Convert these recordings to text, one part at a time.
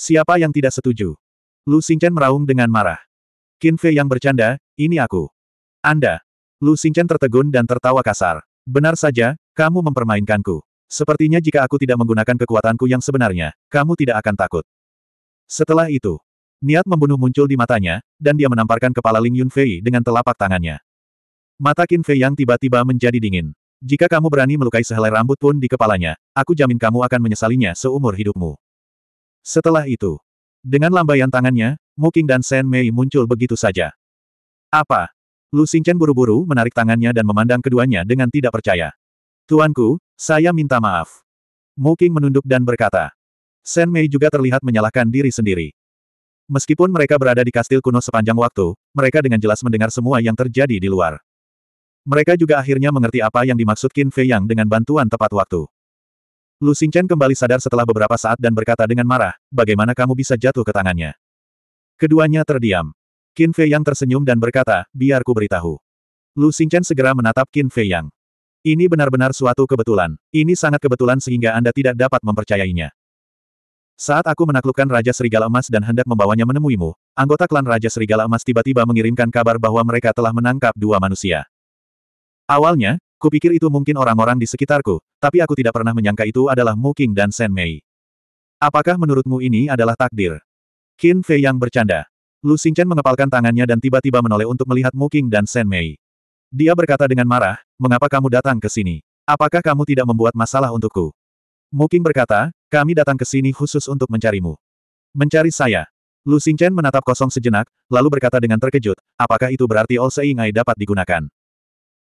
Siapa yang tidak setuju? Lu Xingchen meraung dengan marah. Qin Fei yang bercanda, ini aku. Anda. Lu Xingchen tertegun dan tertawa kasar. Benar saja, kamu mempermainkanku. Sepertinya jika aku tidak menggunakan kekuatanku yang sebenarnya, kamu tidak akan takut. Setelah itu, niat membunuh muncul di matanya, dan dia menamparkan kepala Ling Fei dengan telapak tangannya. Mata Qin Fei yang tiba-tiba menjadi dingin. Jika kamu berani melukai sehelai rambut pun di kepalanya, aku jamin kamu akan menyesalinya seumur hidupmu. Setelah itu, dengan lambaian tangannya, Muking dan Shen Mei muncul begitu saja. Apa? Lu Xingchen buru-buru menarik tangannya dan memandang keduanya dengan tidak percaya. Tuanku, saya minta maaf. Muking menunduk dan berkata. Shen Mei juga terlihat menyalahkan diri sendiri. Meskipun mereka berada di kastil kuno sepanjang waktu, mereka dengan jelas mendengar semua yang terjadi di luar. Mereka juga akhirnya mengerti apa yang dimaksud Qin Fei Yang dengan bantuan tepat waktu. Lu Xingchen kembali sadar setelah beberapa saat dan berkata dengan marah, bagaimana kamu bisa jatuh ke tangannya? Keduanya terdiam. Qin Fei Yang tersenyum dan berkata, biar ku beritahu. Lu Xingchen segera menatap Qin Fei Yang. Ini benar-benar suatu kebetulan. Ini sangat kebetulan sehingga Anda tidak dapat mempercayainya. Saat aku menaklukkan Raja Serigala Emas dan hendak membawanya menemuimu, anggota klan Raja Serigala Emas tiba-tiba mengirimkan kabar bahwa mereka telah menangkap dua manusia. Awalnya, Kupikir itu mungkin orang-orang di sekitarku, tapi aku tidak pernah menyangka itu adalah Mu King dan Shen Mei. Apakah menurutmu ini adalah takdir? Qin Fei yang bercanda. Lu Xingchen mengepalkan tangannya dan tiba-tiba menoleh untuk melihat Mu King dan Shen Mei. Dia berkata dengan marah, mengapa kamu datang ke sini? Apakah kamu tidak membuat masalah untukku? Mu King berkata, kami datang ke sini khusus untuk mencarimu. Mencari saya, Lu Xingchen menatap kosong sejenak, lalu berkata dengan terkejut, apakah itu berarti All Seeing Eye dapat digunakan?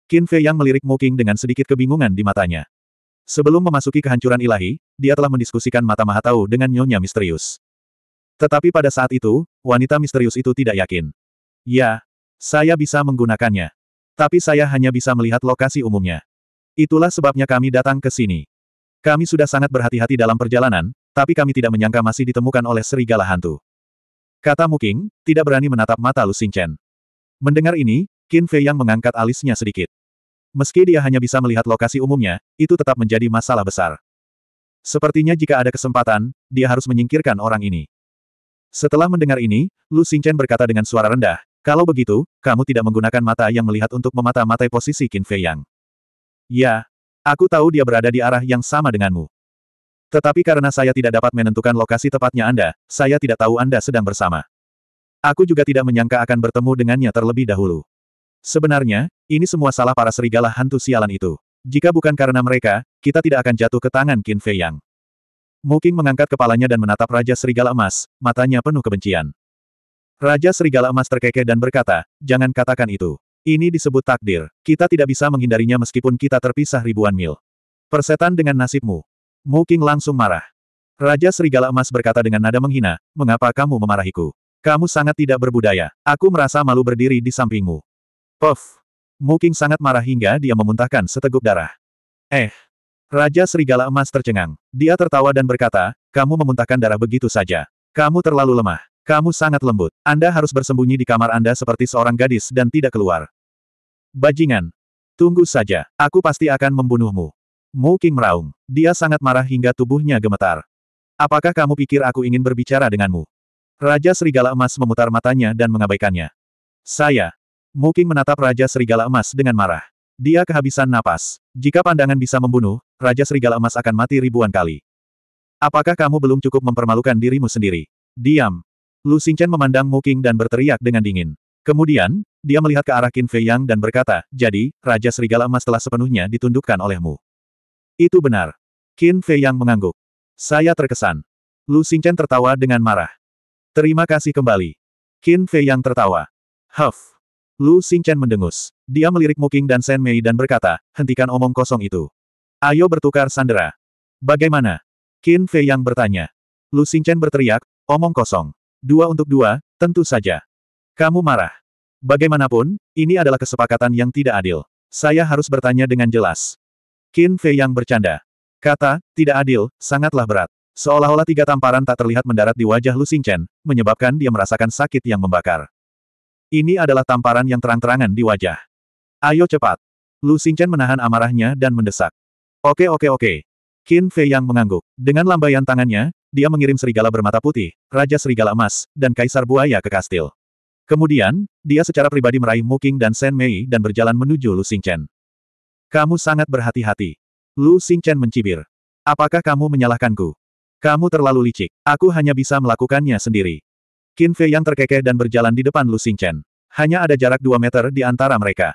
Qin Fei yang melirik Mu King dengan sedikit kebingungan di matanya. Sebelum memasuki kehancuran ilahi, dia telah mendiskusikan mata Mahatau dengan nyonya misterius. Tetapi pada saat itu, wanita misterius itu tidak yakin. Ya, saya bisa menggunakannya. Tapi saya hanya bisa melihat lokasi umumnya. Itulah sebabnya kami datang ke sini. Kami sudah sangat berhati-hati dalam perjalanan, tapi kami tidak menyangka masih ditemukan oleh serigala hantu. Kata Muking, tidak berani menatap mata Lu Xingchen. Mendengar ini, Qin Fei yang mengangkat alisnya sedikit. Meski dia hanya bisa melihat lokasi umumnya, itu tetap menjadi masalah besar. Sepertinya jika ada kesempatan, dia harus menyingkirkan orang ini. Setelah mendengar ini, Lu Xingchen berkata dengan suara rendah, kalau begitu, kamu tidak menggunakan mata yang melihat untuk memata-matai posisi Qin Fei Yang. Ya, aku tahu dia berada di arah yang sama denganmu. Tetapi karena saya tidak dapat menentukan lokasi tepatnya Anda, saya tidak tahu Anda sedang bersama. Aku juga tidak menyangka akan bertemu dengannya terlebih dahulu. Sebenarnya, ini semua salah para serigala hantu sialan itu. Jika bukan karena mereka, kita tidak akan jatuh ke tangan Qin Fei Yang. Muking mengangkat kepalanya dan menatap Raja Serigala Emas, matanya penuh kebencian. Raja Serigala Emas terkekeh dan berkata, jangan katakan itu. Ini disebut takdir. Kita tidak bisa menghindarinya meskipun kita terpisah ribuan mil. Persetan dengan nasibmu. Muking langsung marah. Raja Serigala Emas berkata dengan nada menghina, mengapa kamu memarahiku? Kamu sangat tidak berbudaya. Aku merasa malu berdiri di sampingmu. Puff! Muking sangat marah hingga dia memuntahkan seteguk darah. Eh! Raja Serigala Emas tercengang. Dia tertawa dan berkata, kamu memuntahkan darah begitu saja. Kamu terlalu lemah. Kamu sangat lembut. Anda harus bersembunyi di kamar Anda seperti seorang gadis dan tidak keluar. Bajingan! Tunggu saja, aku pasti akan membunuhmu. Mu King meraung. Dia sangat marah hingga tubuhnya gemetar. Apakah kamu pikir aku ingin berbicara denganmu? Raja Serigala Emas memutar matanya dan mengabaikannya. Saya, Muking menatap Raja Serigala Emas dengan marah. Dia kehabisan napas. Jika pandangan bisa membunuh, Raja Serigala Emas akan mati ribuan kali. Apakah kamu belum cukup mempermalukan dirimu sendiri? Diam. Lu Xingchen memandang Muking dan berteriak dengan dingin. Kemudian, dia melihat ke arah Qin Fei Yang dan berkata, Jadi, Raja Serigala Emas telah sepenuhnya ditundukkan olehmu. Itu benar. Qin Fei Yang mengangguk. Saya terkesan. Lu Xingchen tertawa dengan marah. Terima kasih kembali. Qin Fei Yang tertawa. Huff. Lu Xingchen mendengus. Dia melirik Muking dan Shen Mei dan berkata, hentikan omong kosong itu. Ayo bertukar sandera. Bagaimana? Qin Fei yang bertanya. Lu Xingchen berteriak, omong kosong. Dua untuk dua, tentu saja. Kamu marah. Bagaimanapun, ini adalah kesepakatan yang tidak adil. Saya harus bertanya dengan jelas. Qin Fei yang bercanda. Kata, tidak adil, sangatlah berat. Seolah-olah tiga tamparan tak terlihat mendarat di wajah Lu Xingchen, menyebabkan dia merasakan sakit yang membakar. Ini adalah tamparan yang terang-terangan di wajah. Ayo cepat. Lu Xingchen menahan amarahnya dan mendesak. Oke oke oke. Qin Fei yang mengangguk. Dengan lambaian tangannya, dia mengirim serigala bermata putih, Raja Serigala Emas, dan Kaisar Buaya ke kastil. Kemudian, dia secara pribadi meraih Muking dan Shen Mei dan berjalan menuju Lu Xingchen. Kamu sangat berhati-hati. Lu Xingchen mencibir. Apakah kamu menyalahkanku? Kamu terlalu licik. Aku hanya bisa melakukannya sendiri. Qin Fei yang terkekeh dan berjalan di depan Lu Xingchen. Hanya ada jarak 2 meter di antara mereka.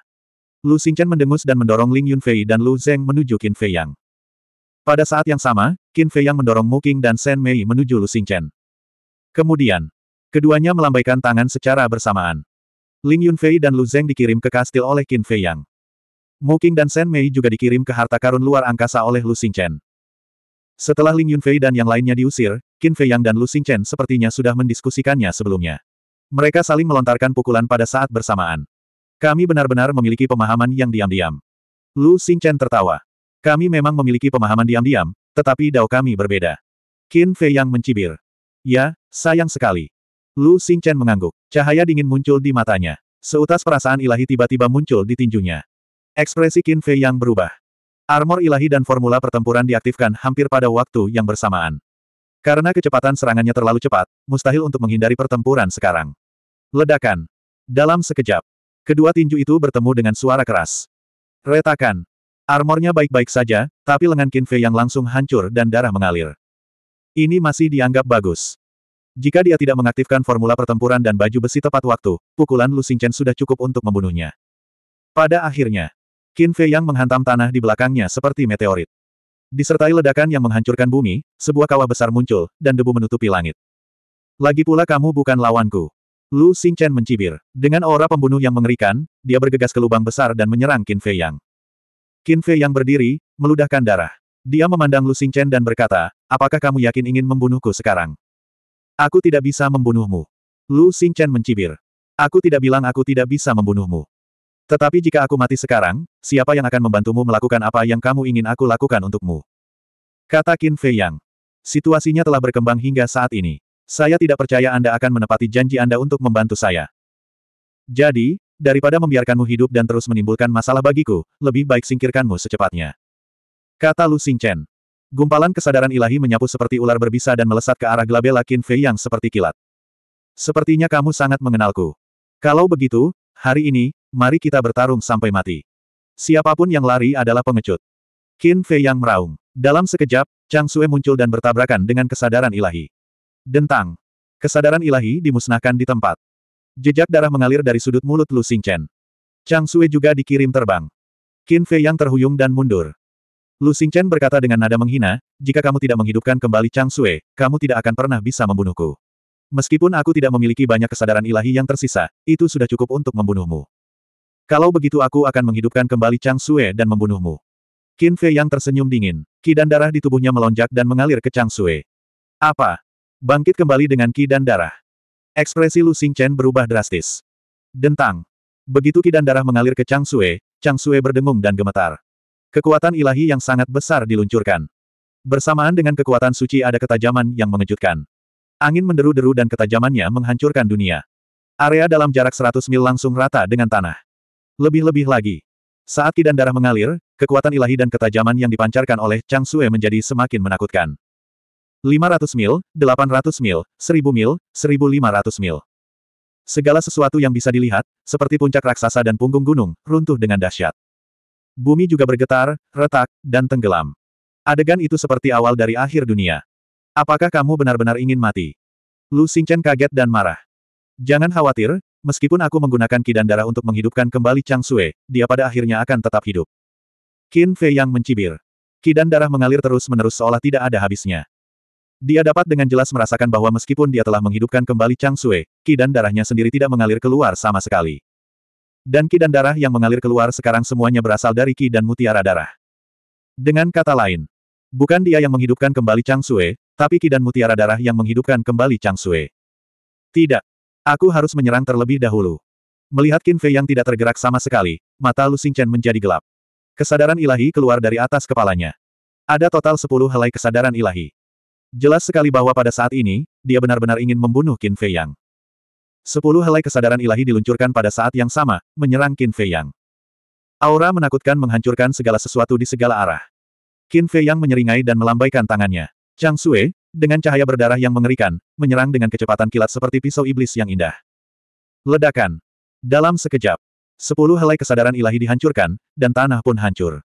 Lu Xingchen mendengus dan mendorong Ling Yunfei dan Lu Zeng menuju Qin Fei Yang. Pada saat yang sama, Qin Fei Yang mendorong Mu Qing dan Shen Mei menuju Lu Xingchen. Kemudian, keduanya melambaikan tangan secara bersamaan. Ling Yunfei dan Lu Zeng dikirim ke kastil oleh Qin Fei Yang. Mu Qing dan Shen Mei juga dikirim ke harta karun luar angkasa oleh Lu Xingchen. Setelah Ling Yunfei dan yang lainnya diusir, Qin Yang dan Lu Chen sepertinya sudah mendiskusikannya sebelumnya. Mereka saling melontarkan pukulan pada saat bersamaan. Kami benar-benar memiliki pemahaman yang diam-diam. Lu Chen tertawa. Kami memang memiliki pemahaman diam-diam, tetapi dao kami berbeda. Qin Yang mencibir. Ya, sayang sekali. Lu Chen mengangguk. Cahaya dingin muncul di matanya. Seutas perasaan ilahi tiba-tiba muncul di tinjunya. Ekspresi Qin Fei yang berubah. Armor ilahi dan formula pertempuran diaktifkan hampir pada waktu yang bersamaan. Karena kecepatan serangannya terlalu cepat, mustahil untuk menghindari pertempuran sekarang. Ledakan. Dalam sekejap, kedua tinju itu bertemu dengan suara keras. Retakan. Armornya baik-baik saja, tapi lengan Fei yang langsung hancur dan darah mengalir. Ini masih dianggap bagus. Jika dia tidak mengaktifkan formula pertempuran dan baju besi tepat waktu, pukulan Lu Xingchen sudah cukup untuk membunuhnya. Pada akhirnya, Qin Fei Yang menghantam tanah di belakangnya seperti meteorit. Disertai ledakan yang menghancurkan bumi, sebuah kawah besar muncul, dan debu menutupi langit. Lagi pula kamu bukan lawanku. Lu Xingchen mencibir. Dengan aura pembunuh yang mengerikan, dia bergegas ke lubang besar dan menyerang Qin Fei Yang. Qin Fei Yang berdiri, meludahkan darah. Dia memandang Lu Xingchen dan berkata, apakah kamu yakin ingin membunuhku sekarang? Aku tidak bisa membunuhmu. Lu Xingchen mencibir. Aku tidak bilang aku tidak bisa membunuhmu. Tetapi jika aku mati sekarang, siapa yang akan membantumu melakukan apa yang kamu ingin aku lakukan untukmu? Kata Qin Fei Yang. Situasinya telah berkembang hingga saat ini. Saya tidak percaya Anda akan menepati janji Anda untuk membantu saya. Jadi, daripada membiarkanmu hidup dan terus menimbulkan masalah bagiku, lebih baik singkirkanmu secepatnya. Kata Lu Chen. Gumpalan kesadaran ilahi menyapu seperti ular berbisa dan melesat ke arah Glabella Qin Fei Yang seperti kilat. Sepertinya kamu sangat mengenalku. Kalau begitu, hari ini, mari kita bertarung sampai mati. Siapapun yang lari adalah pengecut. Qin Fei yang meraung. Dalam sekejap, Chang Sue muncul dan bertabrakan dengan kesadaran ilahi. Dentang. Kesadaran ilahi dimusnahkan di tempat. Jejak darah mengalir dari sudut mulut Lu Chen. Chang Sue juga dikirim terbang. Qin Fei yang terhuyung dan mundur. Lu Chen berkata dengan nada menghina, jika kamu tidak menghidupkan kembali Chang Sue, kamu tidak akan pernah bisa membunuhku. Meskipun aku tidak memiliki banyak kesadaran ilahi yang tersisa, itu sudah cukup untuk membunuhmu. Kalau begitu aku akan menghidupkan kembali Chang Sue dan membunuhmu. Qin Fei yang tersenyum dingin. Ki dan darah di tubuhnya melonjak dan mengalir ke Chang Sue. Apa? Bangkit kembali dengan ki dan darah. Ekspresi Lu Xing Chen berubah drastis. Dentang. Begitu ki dan darah mengalir ke Chang Sue, Chang Sue berdengung dan gemetar. Kekuatan ilahi yang sangat besar diluncurkan. Bersamaan dengan kekuatan suci ada ketajaman yang mengejutkan. Angin menderu-deru dan ketajamannya menghancurkan dunia. Area dalam jarak 100 mil langsung rata dengan tanah. Lebih-lebih lagi. Saat kidan darah mengalir, kekuatan ilahi dan ketajaman yang dipancarkan oleh Chang Sue menjadi semakin menakutkan. 500 mil, 800 mil, 1000 mil, 1500 mil. Segala sesuatu yang bisa dilihat, seperti puncak raksasa dan punggung gunung, runtuh dengan dahsyat. Bumi juga bergetar, retak, dan tenggelam. Adegan itu seperti awal dari akhir dunia. Apakah kamu benar-benar ingin mati? Lu Xingchen kaget dan marah. Jangan khawatir, Meskipun aku menggunakan kidan darah untuk menghidupkan kembali Chang Sue, dia pada akhirnya akan tetap hidup. Qin Fei yang mencibir. Kidan darah mengalir terus-menerus seolah tidak ada habisnya. Dia dapat dengan jelas merasakan bahwa meskipun dia telah menghidupkan kembali Chang Sue, kidan darahnya sendiri tidak mengalir keluar sama sekali. Dan kidan darah yang mengalir keluar sekarang semuanya berasal dari ki dan mutiara darah. Dengan kata lain, bukan dia yang menghidupkan kembali Chang Sue, tapi ki dan mutiara darah yang menghidupkan kembali Chang Sue. Tidak, Aku harus menyerang terlebih dahulu. Melihat Qin Fei yang tidak tergerak sama sekali, mata Lu Xingchen menjadi gelap. Kesadaran ilahi keluar dari atas kepalanya. Ada total sepuluh helai kesadaran ilahi. Jelas sekali bahwa pada saat ini, dia benar-benar ingin membunuh Qin Fei Yang. Sepuluh helai kesadaran ilahi diluncurkan pada saat yang sama, menyerang Qin Fei Yang. Aura menakutkan menghancurkan segala sesuatu di segala arah. Qin Fei Yang menyeringai dan melambaikan tangannya. Chang Sue, dengan cahaya berdarah yang mengerikan, menyerang dengan kecepatan kilat seperti pisau iblis yang indah. Ledakan. Dalam sekejap, sepuluh helai kesadaran ilahi dihancurkan, dan tanah pun hancur.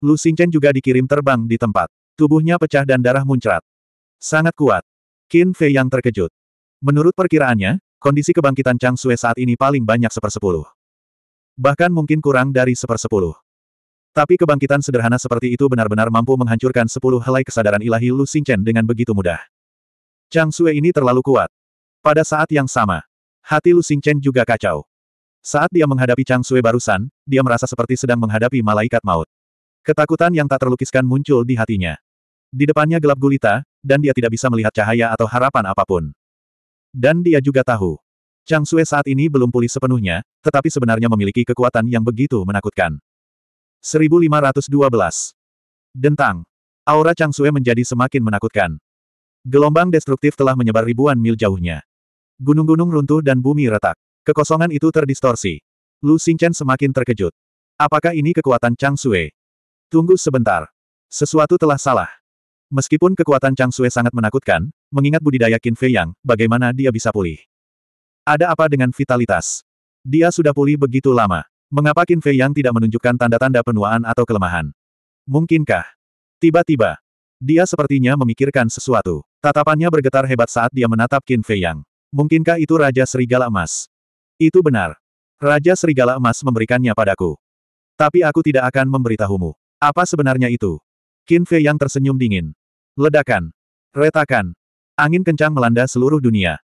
Lu Xingchen juga dikirim terbang di tempat. Tubuhnya pecah dan darah muncrat. Sangat kuat. Qin Fei yang terkejut. Menurut perkiraannya, kondisi kebangkitan Chang Sue saat ini paling banyak sepersepuluh. Bahkan mungkin kurang dari sepersepuluh. Tapi kebangkitan sederhana seperti itu benar-benar mampu menghancurkan sepuluh helai kesadaran ilahi Lu Xingchen dengan begitu mudah. Chang Sue ini terlalu kuat. Pada saat yang sama, hati Lu Xingchen juga kacau. Saat dia menghadapi Chang Sue barusan, dia merasa seperti sedang menghadapi malaikat maut. Ketakutan yang tak terlukiskan muncul di hatinya. Di depannya gelap gulita, dan dia tidak bisa melihat cahaya atau harapan apapun. Dan dia juga tahu. Chang Sue saat ini belum pulih sepenuhnya, tetapi sebenarnya memiliki kekuatan yang begitu menakutkan. 1512. Dentang. Aura Chang Sue menjadi semakin menakutkan. Gelombang destruktif telah menyebar ribuan mil jauhnya. Gunung-gunung runtuh dan bumi retak. Kekosongan itu terdistorsi. Lu Xingchen semakin terkejut. Apakah ini kekuatan Chang Sue? Tunggu sebentar. Sesuatu telah salah. Meskipun kekuatan Chang Sue sangat menakutkan, mengingat budidaya Qin Fei Yang, bagaimana dia bisa pulih? Ada apa dengan vitalitas? Dia sudah pulih begitu lama. Mengapa Qin Fei Yang tidak menunjukkan tanda-tanda penuaan atau kelemahan? Mungkinkah? Tiba-tiba, dia sepertinya memikirkan sesuatu. Tatapannya bergetar hebat saat dia menatap Qin Fei Yang. Mungkinkah itu Raja Serigala Emas? Itu benar. Raja Serigala Emas memberikannya padaku. Tapi aku tidak akan memberitahumu. Apa sebenarnya itu? Qin Fei Yang tersenyum dingin. Ledakan. Retakan. Angin kencang melanda seluruh dunia.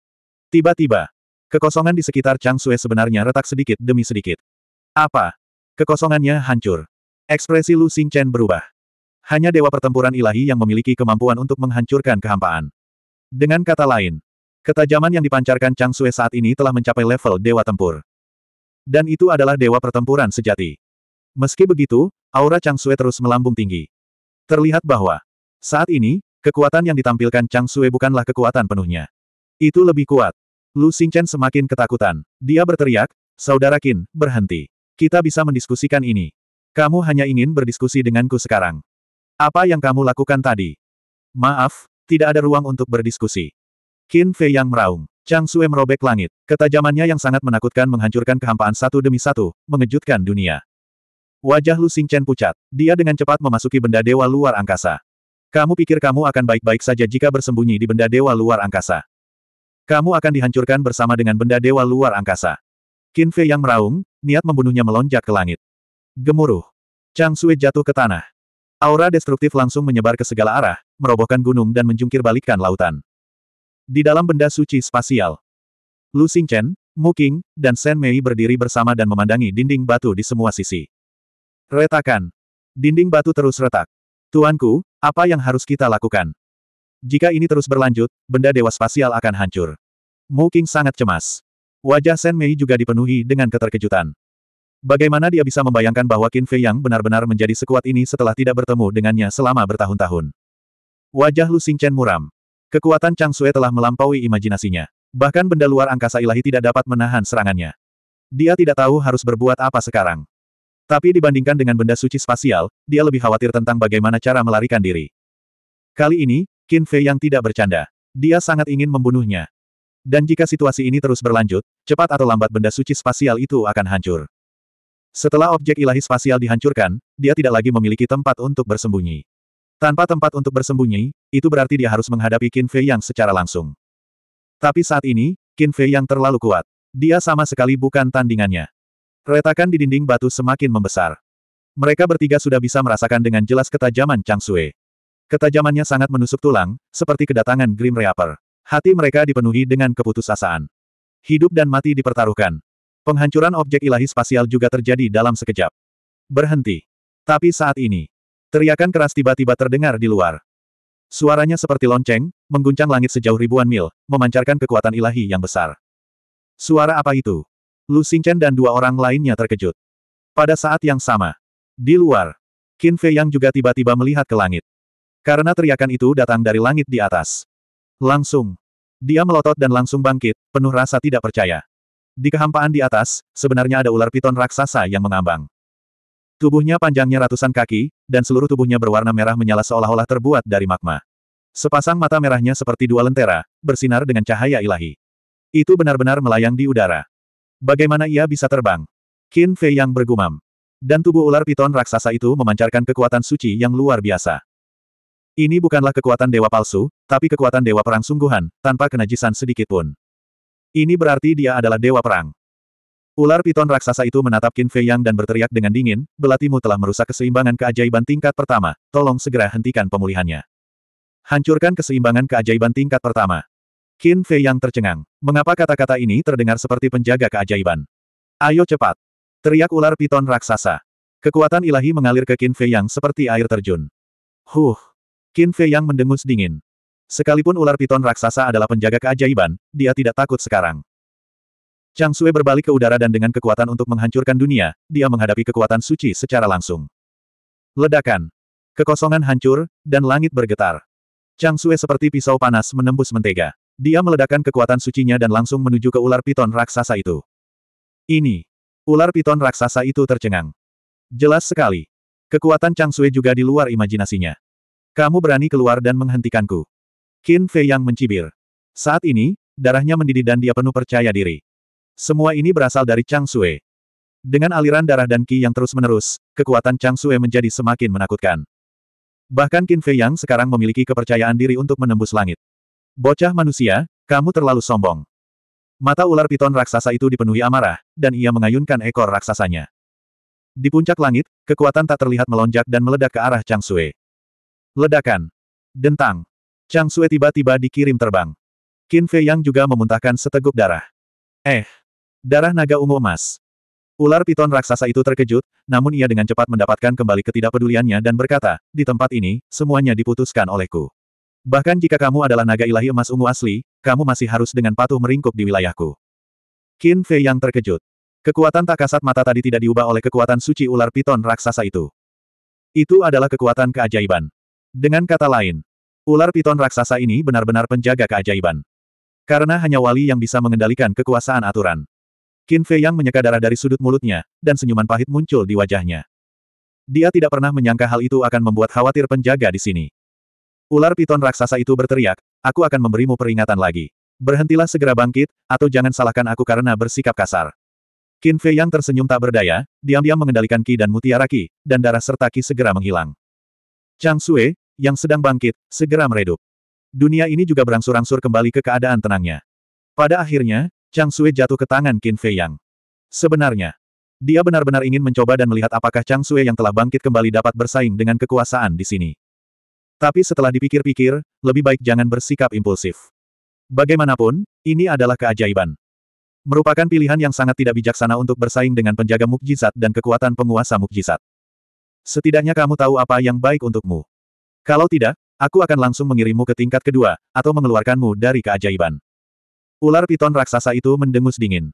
Tiba-tiba, Kekosongan di sekitar Chang Sue sebenarnya retak sedikit demi sedikit. Apa? Kekosongannya hancur. Ekspresi Lu Xingchen berubah. Hanya dewa pertempuran ilahi yang memiliki kemampuan untuk menghancurkan kehampaan. Dengan kata lain, ketajaman yang dipancarkan Chang Sue saat ini telah mencapai level dewa tempur. Dan itu adalah dewa pertempuran sejati. Meski begitu, aura Chang Sue terus melambung tinggi. Terlihat bahwa, saat ini, kekuatan yang ditampilkan Chang Sue bukanlah kekuatan penuhnya. Itu lebih kuat. Lu Xingchen semakin ketakutan. Dia berteriak, Saudara Qin, berhenti. Kita bisa mendiskusikan ini. Kamu hanya ingin berdiskusi denganku sekarang. Apa yang kamu lakukan tadi? Maaf, tidak ada ruang untuk berdiskusi. Qin Fei yang meraung. Chang Sue merobek langit. Ketajamannya yang sangat menakutkan menghancurkan kehampaan satu demi satu, mengejutkan dunia. Wajah Lu Xingchen pucat. Dia dengan cepat memasuki benda dewa luar angkasa. Kamu pikir kamu akan baik-baik saja jika bersembunyi di benda dewa luar angkasa. Kamu akan dihancurkan bersama dengan benda dewa luar angkasa. Qin Fei yang meraung, niat membunuhnya melonjak ke langit. Gemuruh. Chang Sui jatuh ke tanah. Aura destruktif langsung menyebar ke segala arah, merobohkan gunung dan menjungkir balikkan lautan. Di dalam benda suci spasial, Lu Xingchen, Mu Qing, dan Shen Mei berdiri bersama dan memandangi dinding batu di semua sisi. Retakan. Dinding batu terus retak. Tuanku, apa yang harus kita lakukan? Jika ini terus berlanjut, benda dewa spasial akan hancur. Mu Qing sangat cemas. Wajah Shen Mei juga dipenuhi dengan keterkejutan. Bagaimana dia bisa membayangkan bahwa Qin Fei yang benar-benar menjadi sekuat ini setelah tidak bertemu dengannya selama bertahun-tahun. Wajah Lu Xingchen muram. Kekuatan Chang Sue telah melampaui imajinasinya. Bahkan benda luar angkasa ilahi tidak dapat menahan serangannya. Dia tidak tahu harus berbuat apa sekarang. Tapi dibandingkan dengan benda suci spasial, dia lebih khawatir tentang bagaimana cara melarikan diri. Kali ini, Qin Fei yang tidak bercanda. Dia sangat ingin membunuhnya. Dan jika situasi ini terus berlanjut, cepat atau lambat benda suci spasial itu akan hancur. Setelah objek ilahi spasial dihancurkan, dia tidak lagi memiliki tempat untuk bersembunyi. Tanpa tempat untuk bersembunyi, itu berarti dia harus menghadapi Qin Fei yang secara langsung. Tapi saat ini, Qin Fei yang terlalu kuat. Dia sama sekali bukan tandingannya. Retakan di dinding batu semakin membesar. Mereka bertiga sudah bisa merasakan dengan jelas ketajaman Chang Sui. Ketajamannya sangat menusuk tulang, seperti kedatangan Grim Reaper. Hati mereka dipenuhi dengan keputusasaan. Hidup dan mati dipertaruhkan. Penghancuran objek ilahi spasial juga terjadi dalam sekejap. Berhenti. Tapi saat ini, teriakan keras tiba-tiba terdengar di luar. Suaranya seperti lonceng, mengguncang langit sejauh ribuan mil, memancarkan kekuatan ilahi yang besar. Suara apa itu? Lu Xingchen dan dua orang lainnya terkejut. Pada saat yang sama, di luar, Qin Fei yang juga tiba-tiba melihat ke langit. Karena teriakan itu datang dari langit di atas. Langsung. Dia melotot dan langsung bangkit, penuh rasa tidak percaya. Di kehampaan di atas, sebenarnya ada ular piton raksasa yang mengambang. Tubuhnya panjangnya ratusan kaki, dan seluruh tubuhnya berwarna merah menyala seolah-olah terbuat dari magma. Sepasang mata merahnya seperti dua lentera, bersinar dengan cahaya ilahi. Itu benar-benar melayang di udara. Bagaimana ia bisa terbang? Qin Fei yang bergumam. Dan tubuh ular piton raksasa itu memancarkan kekuatan suci yang luar biasa. Ini bukanlah kekuatan dewa palsu, tapi kekuatan dewa perang sungguhan, tanpa kenajisan sedikit pun. Ini berarti dia adalah dewa perang. Ular piton raksasa itu menatap Qin Fei Yang dan berteriak dengan dingin, belatimu telah merusak keseimbangan keajaiban tingkat pertama, tolong segera hentikan pemulihannya. Hancurkan keseimbangan keajaiban tingkat pertama. Qin Fei Yang tercengang. Mengapa kata-kata ini terdengar seperti penjaga keajaiban? Ayo cepat! Teriak ular piton raksasa. Kekuatan ilahi mengalir ke Qin Fei Yang seperti air terjun. Huh! Qin Fei yang mendengus dingin. Sekalipun ular piton raksasa adalah penjaga keajaiban, dia tidak takut sekarang. Chang Sui berbalik ke udara dan dengan kekuatan untuk menghancurkan dunia, dia menghadapi kekuatan suci secara langsung. Ledakan. Kekosongan hancur, dan langit bergetar. Chang Sui seperti pisau panas menembus mentega. Dia meledakkan kekuatan sucinya dan langsung menuju ke ular piton raksasa itu. Ini. Ular piton raksasa itu tercengang. Jelas sekali. Kekuatan Chang Sui juga di luar imajinasinya. Kamu berani keluar dan menghentikanku. Qin Fei yang mencibir. Saat ini, darahnya mendidih dan dia penuh percaya diri. Semua ini berasal dari Chang Sue. Dengan aliran darah dan Qi yang terus-menerus, kekuatan Chang Sue menjadi semakin menakutkan. Bahkan Qin Fei yang sekarang memiliki kepercayaan diri untuk menembus langit. Bocah manusia, kamu terlalu sombong. Mata ular piton raksasa itu dipenuhi amarah, dan ia mengayunkan ekor raksasanya. Di puncak langit, kekuatan tak terlihat melonjak dan meledak ke arah Chang Sue. Ledakan. Dentang. Chang Sue tiba-tiba dikirim terbang. Qin Fei Yang juga memuntahkan seteguk darah. Eh. Darah naga ungu emas. Ular piton raksasa itu terkejut, namun ia dengan cepat mendapatkan kembali ketidakpeduliannya dan berkata, di tempat ini, semuanya diputuskan olehku. Bahkan jika kamu adalah naga ilahi emas ungu asli, kamu masih harus dengan patuh meringkuk di wilayahku. Qin Fei Yang terkejut. Kekuatan tak kasat mata tadi tidak diubah oleh kekuatan suci ular piton raksasa itu. Itu adalah kekuatan keajaiban. Dengan kata lain, ular piton raksasa ini benar-benar penjaga keajaiban. Karena hanya wali yang bisa mengendalikan kekuasaan aturan. Qin Fei yang menyeka darah dari sudut mulutnya, dan senyuman pahit muncul di wajahnya. Dia tidak pernah menyangka hal itu akan membuat khawatir penjaga di sini. Ular piton raksasa itu berteriak, aku akan memberimu peringatan lagi. Berhentilah segera bangkit, atau jangan salahkan aku karena bersikap kasar. Qin Fei yang tersenyum tak berdaya, diam-diam mengendalikan Ki dan Mutiara Ki, dan darah serta Ki segera menghilang. Chang Sue, yang sedang bangkit, segera meredup. Dunia ini juga berangsur-angsur kembali ke keadaan tenangnya. Pada akhirnya, Chang Sui jatuh ke tangan Qin Fei Yang. Sebenarnya, dia benar-benar ingin mencoba dan melihat apakah Chang Sui yang telah bangkit kembali dapat bersaing dengan kekuasaan di sini. Tapi setelah dipikir-pikir, lebih baik jangan bersikap impulsif. Bagaimanapun, ini adalah keajaiban. Merupakan pilihan yang sangat tidak bijaksana untuk bersaing dengan penjaga mukjizat dan kekuatan penguasa mukjizat. Setidaknya kamu tahu apa yang baik untukmu. Kalau tidak, aku akan langsung mengirimmu ke tingkat kedua, atau mengeluarkanmu dari keajaiban. Ular piton raksasa itu mendengus dingin.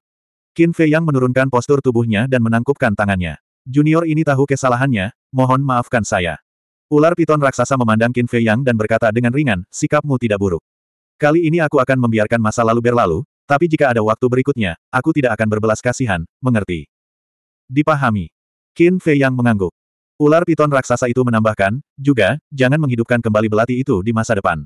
Qin Fei yang menurunkan postur tubuhnya dan menangkupkan tangannya. Junior ini tahu kesalahannya, mohon maafkan saya. Ular piton raksasa memandang Qin Fei yang dan berkata dengan ringan, sikapmu tidak buruk. Kali ini aku akan membiarkan masa lalu berlalu, tapi jika ada waktu berikutnya, aku tidak akan berbelas kasihan, mengerti. Dipahami. Qin Fei yang mengangguk. Ular piton raksasa itu menambahkan, juga, jangan menghidupkan kembali belati itu di masa depan.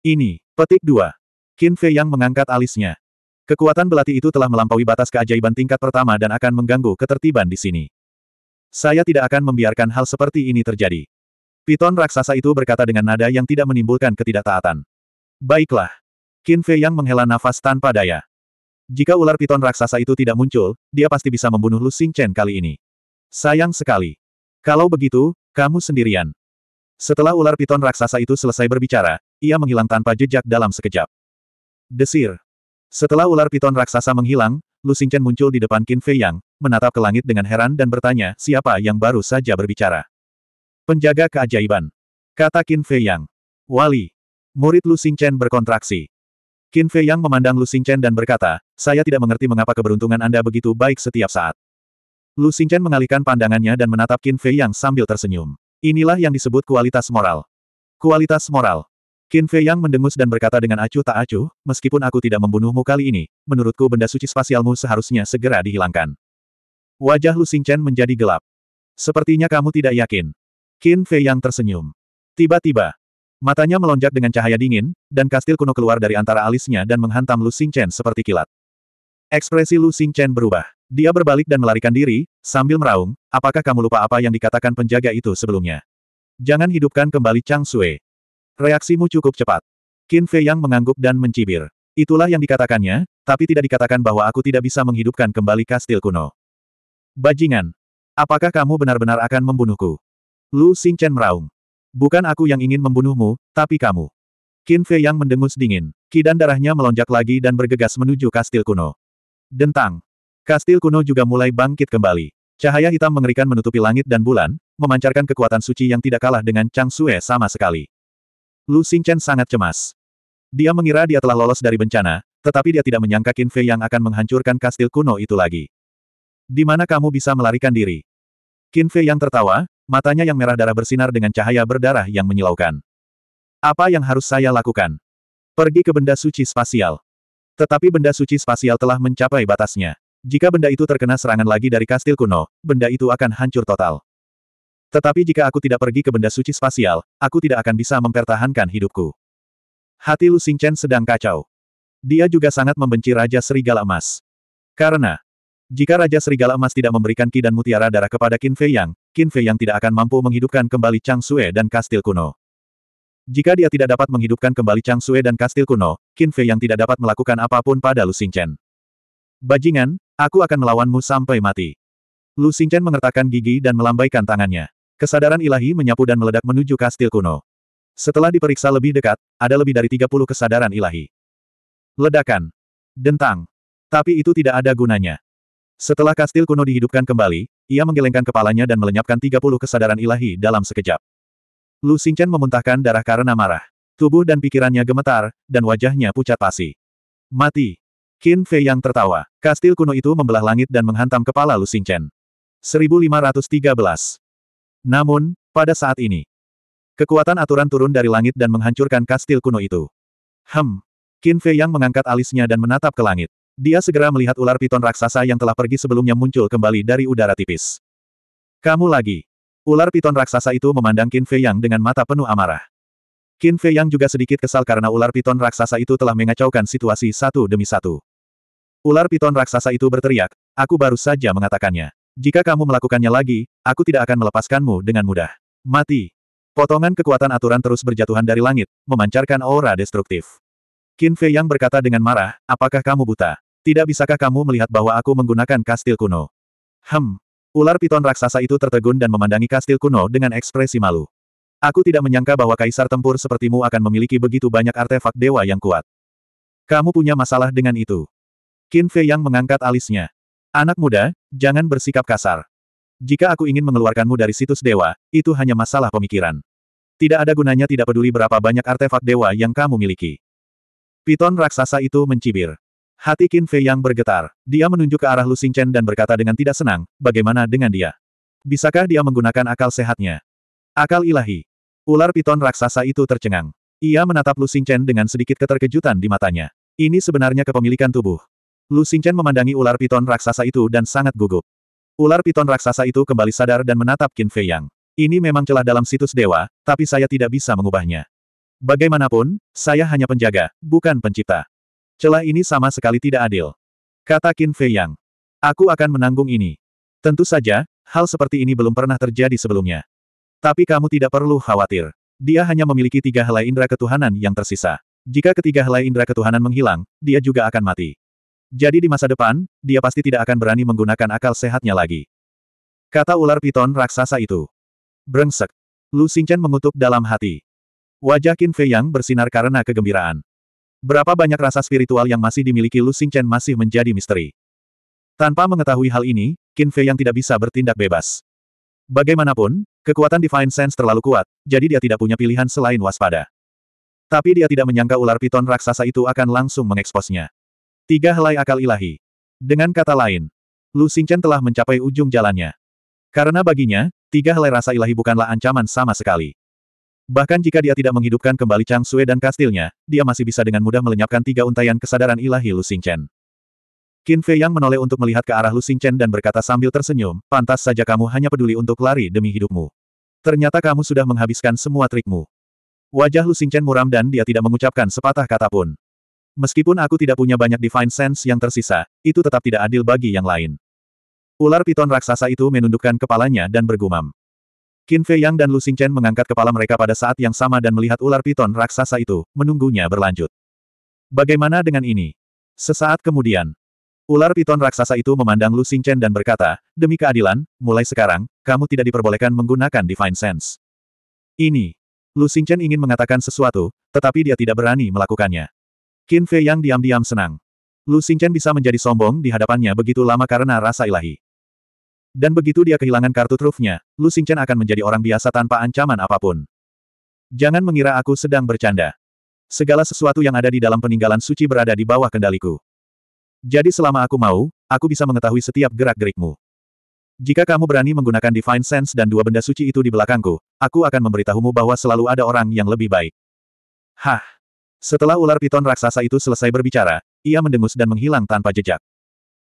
Ini, petik 2. Qin Fei yang mengangkat alisnya. Kekuatan belati itu telah melampaui batas keajaiban tingkat pertama dan akan mengganggu ketertiban di sini. Saya tidak akan membiarkan hal seperti ini terjadi. Piton raksasa itu berkata dengan nada yang tidak menimbulkan ketidaktaatan. Baiklah. Qin Fei yang menghela nafas tanpa daya. Jika ular piton raksasa itu tidak muncul, dia pasti bisa membunuh Lu Xing Chen kali ini. Sayang sekali. Kalau begitu, kamu sendirian. Setelah ular piton raksasa itu selesai berbicara, ia menghilang tanpa jejak dalam sekejap. Desir. Setelah ular piton raksasa menghilang, Lu Xingchen muncul di depan Qin Fei Yang, menatap ke langit dengan heran dan bertanya siapa yang baru saja berbicara. Penjaga keajaiban. Kata Qin Fei Yang. Wali. Murid Lu Xingchen berkontraksi. Qin Fei Yang memandang Lu Xingchen dan berkata, saya tidak mengerti mengapa keberuntungan Anda begitu baik setiap saat. Lu Xingchen mengalihkan pandangannya dan menatap Qin Fei Yang sambil tersenyum. Inilah yang disebut kualitas moral. Kualitas moral. Qin Fei Yang mendengus dan berkata dengan acuh tak acuh, meskipun aku tidak membunuhmu kali ini, menurutku benda suci spasialmu seharusnya segera dihilangkan. Wajah Lu Xingchen menjadi gelap. Sepertinya kamu tidak yakin. Qin Fei Yang tersenyum. Tiba-tiba, matanya melonjak dengan cahaya dingin, dan kastil kuno keluar dari antara alisnya dan menghantam Lu Xingchen seperti kilat. Ekspresi Lu Xingchen berubah. Dia berbalik dan melarikan diri, sambil meraung, apakah kamu lupa apa yang dikatakan penjaga itu sebelumnya? Jangan hidupkan kembali Chang Sui. Reaksimu cukup cepat. Qin Fei Yang mengangguk dan mencibir. Itulah yang dikatakannya, tapi tidak dikatakan bahwa aku tidak bisa menghidupkan kembali kastil kuno. Bajingan. Apakah kamu benar-benar akan membunuhku? Lu Chen meraung. Bukan aku yang ingin membunuhmu, tapi kamu. Qin Fei Yang mendengus dingin. Kidan darahnya melonjak lagi dan bergegas menuju kastil kuno. Dentang. Kastil kuno juga mulai bangkit kembali. Cahaya hitam mengerikan menutupi langit dan bulan, memancarkan kekuatan suci yang tidak kalah dengan Chang Sue sama sekali. Lu Xingchen sangat cemas. Dia mengira dia telah lolos dari bencana, tetapi dia tidak menyangka Qin Fei yang akan menghancurkan kastil kuno itu lagi. Di mana kamu bisa melarikan diri? Qin Fei yang tertawa, matanya yang merah darah bersinar dengan cahaya berdarah yang menyilaukan. Apa yang harus saya lakukan? Pergi ke benda suci spasial. Tetapi benda suci spasial telah mencapai batasnya. Jika benda itu terkena serangan lagi dari kastil kuno, benda itu akan hancur total. Tetapi jika aku tidak pergi ke benda suci spasial, aku tidak akan bisa mempertahankan hidupku. Hati Lu Xingchen sedang kacau. Dia juga sangat membenci Raja Serigala Emas. Karena, jika Raja Serigala Emas tidak memberikan ki dan mutiara darah kepada Qin Fei Yang, Qin Fei Yang tidak akan mampu menghidupkan kembali Chang Sue dan kastil kuno. Jika dia tidak dapat menghidupkan kembali Chang Sue dan kastil kuno, Qin Fei Yang tidak dapat melakukan apapun pada Lu Xingchen. Bajingan, Aku akan melawanmu sampai mati. Lu Xingchen mengertakkan gigi dan melambaikan tangannya. Kesadaran ilahi menyapu dan meledak menuju kastil kuno. Setelah diperiksa lebih dekat, ada lebih dari 30 kesadaran ilahi. Ledakan. Dentang. Tapi itu tidak ada gunanya. Setelah kastil kuno dihidupkan kembali, ia menggelengkan kepalanya dan melenyapkan 30 kesadaran ilahi dalam sekejap. Lu Xingchen memuntahkan darah karena marah. Tubuh dan pikirannya gemetar, dan wajahnya pucat pasi. Mati. Qin Fei yang tertawa. Kastil kuno itu membelah langit dan menghantam kepala Lu Xingchen. 1513. Namun, pada saat ini, kekuatan aturan turun dari langit dan menghancurkan kastil kuno itu. Hem. Qin Fei yang mengangkat alisnya dan menatap ke langit. Dia segera melihat ular piton raksasa yang telah pergi sebelumnya muncul kembali dari udara tipis. Kamu lagi. Ular piton raksasa itu memandang Qin Fei yang dengan mata penuh amarah. Qin Fei yang juga sedikit kesal karena ular piton raksasa itu telah mengacaukan situasi satu demi satu. Ular piton raksasa itu berteriak, aku baru saja mengatakannya. Jika kamu melakukannya lagi, aku tidak akan melepaskanmu dengan mudah. Mati. Potongan kekuatan aturan terus berjatuhan dari langit, memancarkan aura destruktif. Qin Fei Yang berkata dengan marah, apakah kamu buta? Tidak bisakah kamu melihat bahwa aku menggunakan kastil kuno? Hem. Ular piton raksasa itu tertegun dan memandangi kastil kuno dengan ekspresi malu. Aku tidak menyangka bahwa kaisar tempur sepertimu akan memiliki begitu banyak artefak dewa yang kuat. Kamu punya masalah dengan itu. Qin Fei yang mengangkat alisnya. Anak muda, jangan bersikap kasar. Jika aku ingin mengeluarkanmu dari situs dewa, itu hanya masalah pemikiran. Tidak ada gunanya tidak peduli berapa banyak artefak dewa yang kamu miliki. Piton raksasa itu mencibir. Hati Qin Fei yang bergetar. Dia menunjuk ke arah Lu Xingchen dan berkata dengan tidak senang, bagaimana dengan dia? Bisakah dia menggunakan akal sehatnya? Akal ilahi. Ular piton raksasa itu tercengang. Ia menatap Lu Xingchen dengan sedikit keterkejutan di matanya. Ini sebenarnya kepemilikan tubuh. Lu Xingchen memandangi ular piton raksasa itu dan sangat gugup. Ular piton raksasa itu kembali sadar dan menatap Qin Fei Yang. Ini memang celah dalam situs dewa, tapi saya tidak bisa mengubahnya. Bagaimanapun, saya hanya penjaga, bukan pencipta. Celah ini sama sekali tidak adil. Kata Qin Fei Yang. Aku akan menanggung ini. Tentu saja, hal seperti ini belum pernah terjadi sebelumnya. Tapi kamu tidak perlu khawatir. Dia hanya memiliki tiga helai indera ketuhanan yang tersisa. Jika ketiga helai indera ketuhanan menghilang, dia juga akan mati. Jadi di masa depan, dia pasti tidak akan berani menggunakan akal sehatnya lagi. Kata ular piton raksasa itu. Brengsek. Lu Xingchen mengutuk dalam hati. Wajah Qin Fei yang bersinar karena kegembiraan. Berapa banyak rasa spiritual yang masih dimiliki Lu Xingchen masih menjadi misteri. Tanpa mengetahui hal ini, Qin Fei yang tidak bisa bertindak bebas. Bagaimanapun, kekuatan Divine Sense terlalu kuat, jadi dia tidak punya pilihan selain waspada. Tapi dia tidak menyangka ular piton raksasa itu akan langsung mengeksposnya. Tiga helai akal ilahi. Dengan kata lain, Lu Xingchen telah mencapai ujung jalannya. Karena baginya, tiga helai rasa ilahi bukanlah ancaman sama sekali. Bahkan jika dia tidak menghidupkan kembali Chang Sue dan kastilnya, dia masih bisa dengan mudah melenyapkan tiga untayan kesadaran ilahi Lu Xingchen. Qin Fei yang menoleh untuk melihat ke arah Lu Xingchen dan berkata sambil tersenyum, pantas saja kamu hanya peduli untuk lari demi hidupmu. Ternyata kamu sudah menghabiskan semua trikmu. Wajah Lu Xingchen muram dan dia tidak mengucapkan sepatah kata pun. Meskipun aku tidak punya banyak divine sense yang tersisa, itu tetap tidak adil bagi yang lain. Ular piton raksasa itu menundukkan kepalanya dan bergumam. Qin Fei Yang dan Lu Xingchen mengangkat kepala mereka pada saat yang sama dan melihat ular piton raksasa itu, menunggunya berlanjut. Bagaimana dengan ini? Sesaat kemudian, ular piton raksasa itu memandang Lu Xingchen dan berkata, Demi keadilan, mulai sekarang, kamu tidak diperbolehkan menggunakan divine sense. Ini. Lu Xingchen ingin mengatakan sesuatu, tetapi dia tidak berani melakukannya. Qin Fei yang diam-diam senang. Lu Xingchen bisa menjadi sombong di hadapannya begitu lama karena rasa ilahi. Dan begitu dia kehilangan kartu trufnya, Lu Xingchen akan menjadi orang biasa tanpa ancaman apapun. Jangan mengira aku sedang bercanda. Segala sesuatu yang ada di dalam peninggalan suci berada di bawah kendaliku. Jadi selama aku mau, aku bisa mengetahui setiap gerak-gerikmu. Jika kamu berani menggunakan Divine Sense dan dua benda suci itu di belakangku, aku akan memberitahumu bahwa selalu ada orang yang lebih baik. Hah! Setelah ular piton raksasa itu selesai berbicara, ia mendengus dan menghilang tanpa jejak.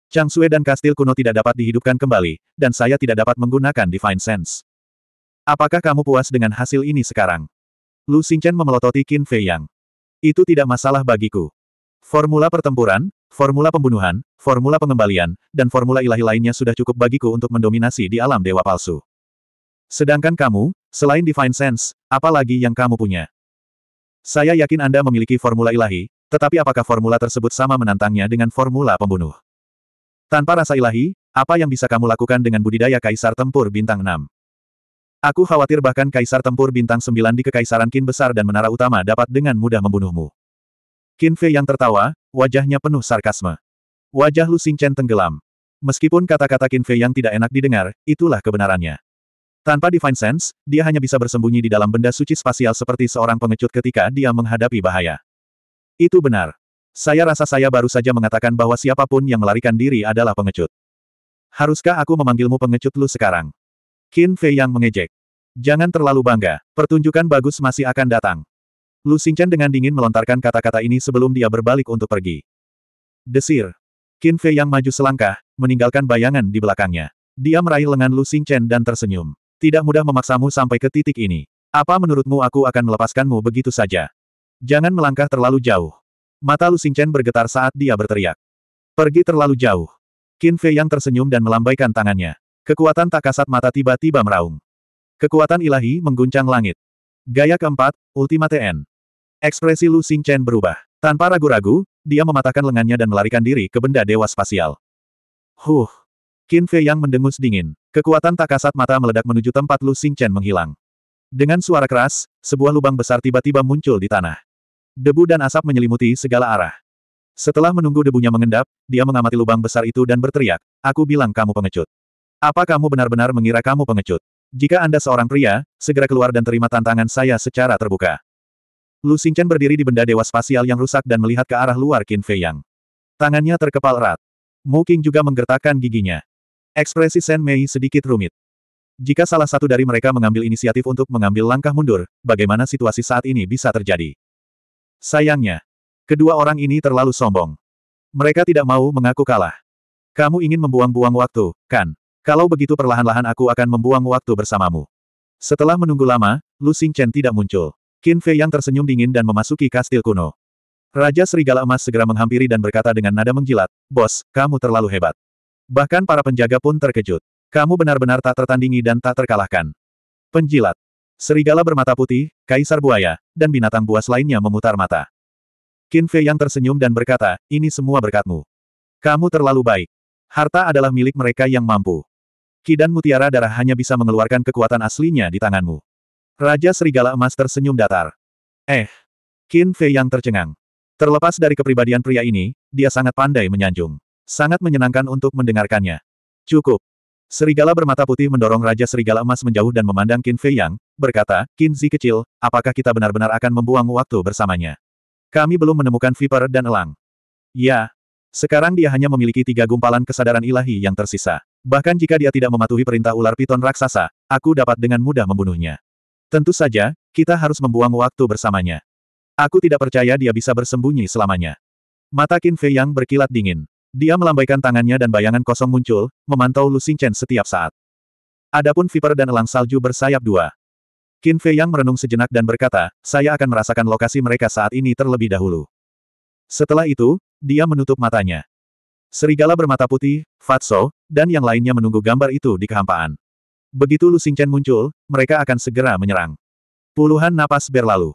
Chang Sue dan kastil kuno tidak dapat dihidupkan kembali, dan saya tidak dapat menggunakan Divine Sense. Apakah kamu puas dengan hasil ini sekarang? Lu Xingchen memelototi Qin Fei Yang. Itu tidak masalah bagiku. Formula pertempuran, formula pembunuhan, formula pengembalian, dan formula ilahi lainnya sudah cukup bagiku untuk mendominasi di alam dewa palsu. Sedangkan kamu, selain Divine Sense, apa lagi yang kamu punya? Saya yakin Anda memiliki formula ilahi, tetapi apakah formula tersebut sama menantangnya dengan formula pembunuh? Tanpa rasa ilahi, apa yang bisa kamu lakukan dengan budidaya Kaisar Tempur Bintang 6? Aku khawatir bahkan Kaisar Tempur Bintang 9 di Kekaisaran Kin Besar dan Menara Utama dapat dengan mudah membunuhmu. Qin Fei yang tertawa, wajahnya penuh sarkasme. Wajah Lu Xingchen tenggelam. Meskipun kata-kata Qin Fei yang tidak enak didengar, itulah kebenarannya. Tanpa Divine Sense, dia hanya bisa bersembunyi di dalam benda suci spasial seperti seorang pengecut ketika dia menghadapi bahaya. Itu benar. Saya rasa saya baru saja mengatakan bahwa siapapun yang melarikan diri adalah pengecut. Haruskah aku memanggilmu pengecut lu sekarang? Qin Fei yang mengejek. Jangan terlalu bangga, pertunjukan bagus masih akan datang. Lu Xingchen dengan dingin melontarkan kata-kata ini sebelum dia berbalik untuk pergi. Desir. Qin Fei yang maju selangkah, meninggalkan bayangan di belakangnya. Dia meraih lengan Lu Xingchen dan tersenyum. Tidak mudah memaksamu sampai ke titik ini. Apa menurutmu aku akan melepaskanmu begitu saja? Jangan melangkah terlalu jauh. Mata Lu Xingchen bergetar saat dia berteriak. Pergi terlalu jauh. Qin Fei yang tersenyum dan melambaikan tangannya. Kekuatan tak kasat mata tiba-tiba meraung. Kekuatan ilahi mengguncang langit. Gaya keempat, Ultimate N. Ekspresi Lu Xingchen berubah. Tanpa ragu-ragu, dia mematahkan lengannya dan melarikan diri ke benda dewa spasial. Huh, Qin Fei yang mendengus dingin. Kekuatan tak kasat mata meledak menuju tempat Lu Xing Chen menghilang. Dengan suara keras, sebuah lubang besar tiba-tiba muncul di tanah. Debu dan asap menyelimuti segala arah. Setelah menunggu debunya mengendap, dia mengamati lubang besar itu dan berteriak, Aku bilang kamu pengecut. Apa kamu benar-benar mengira kamu pengecut? Jika Anda seorang pria, segera keluar dan terima tantangan saya secara terbuka. Lu Chen berdiri di benda dewa spasial yang rusak dan melihat ke arah luar Qin Fei Yang. Tangannya terkepal erat. Mu King juga menggertakkan giginya. Ekspresi Shen Mei sedikit rumit. Jika salah satu dari mereka mengambil inisiatif untuk mengambil langkah mundur, bagaimana situasi saat ini bisa terjadi? Sayangnya, kedua orang ini terlalu sombong. Mereka tidak mau mengaku kalah. Kamu ingin membuang-buang waktu, kan? Kalau begitu perlahan-lahan aku akan membuang waktu bersamamu. Setelah menunggu lama, Lu Xingchen tidak muncul. Qin Fei yang tersenyum dingin dan memasuki kastil kuno. Raja Serigala Emas segera menghampiri dan berkata dengan nada menjilat, Bos, kamu terlalu hebat. Bahkan para penjaga pun terkejut. Kamu benar-benar tak tertandingi dan tak terkalahkan. Penjilat. Serigala bermata putih, kaisar buaya, dan binatang buas lainnya memutar mata. Qin Fei yang tersenyum dan berkata, ini semua berkatmu. Kamu terlalu baik. Harta adalah milik mereka yang mampu. Kidan mutiara darah hanya bisa mengeluarkan kekuatan aslinya di tanganmu. Raja Serigala Emas tersenyum datar. Eh. Qin Fei yang tercengang. Terlepas dari kepribadian pria ini, dia sangat pandai menyanjung. Sangat menyenangkan untuk mendengarkannya. Cukup. Serigala bermata putih mendorong Raja Serigala Emas menjauh dan memandang Qin Fei Yang, berkata, Qin Zi kecil, apakah kita benar-benar akan membuang waktu bersamanya? Kami belum menemukan Viper dan Elang. Ya. Sekarang dia hanya memiliki tiga gumpalan kesadaran ilahi yang tersisa. Bahkan jika dia tidak mematuhi perintah ular piton raksasa, aku dapat dengan mudah membunuhnya. Tentu saja, kita harus membuang waktu bersamanya. Aku tidak percaya dia bisa bersembunyi selamanya. Mata Qin Fei Yang berkilat dingin. Dia melambaikan tangannya dan bayangan kosong muncul, memantau Lu Xingchen setiap saat. Adapun Viper dan Elang Salju bersayap dua. Qin Fei Yang merenung sejenak dan berkata, saya akan merasakan lokasi mereka saat ini terlebih dahulu. Setelah itu, dia menutup matanya. Serigala bermata putih, Fatso, dan yang lainnya menunggu gambar itu di kehampaan. Begitu Lu Xingchen muncul, mereka akan segera menyerang. Puluhan napas berlalu.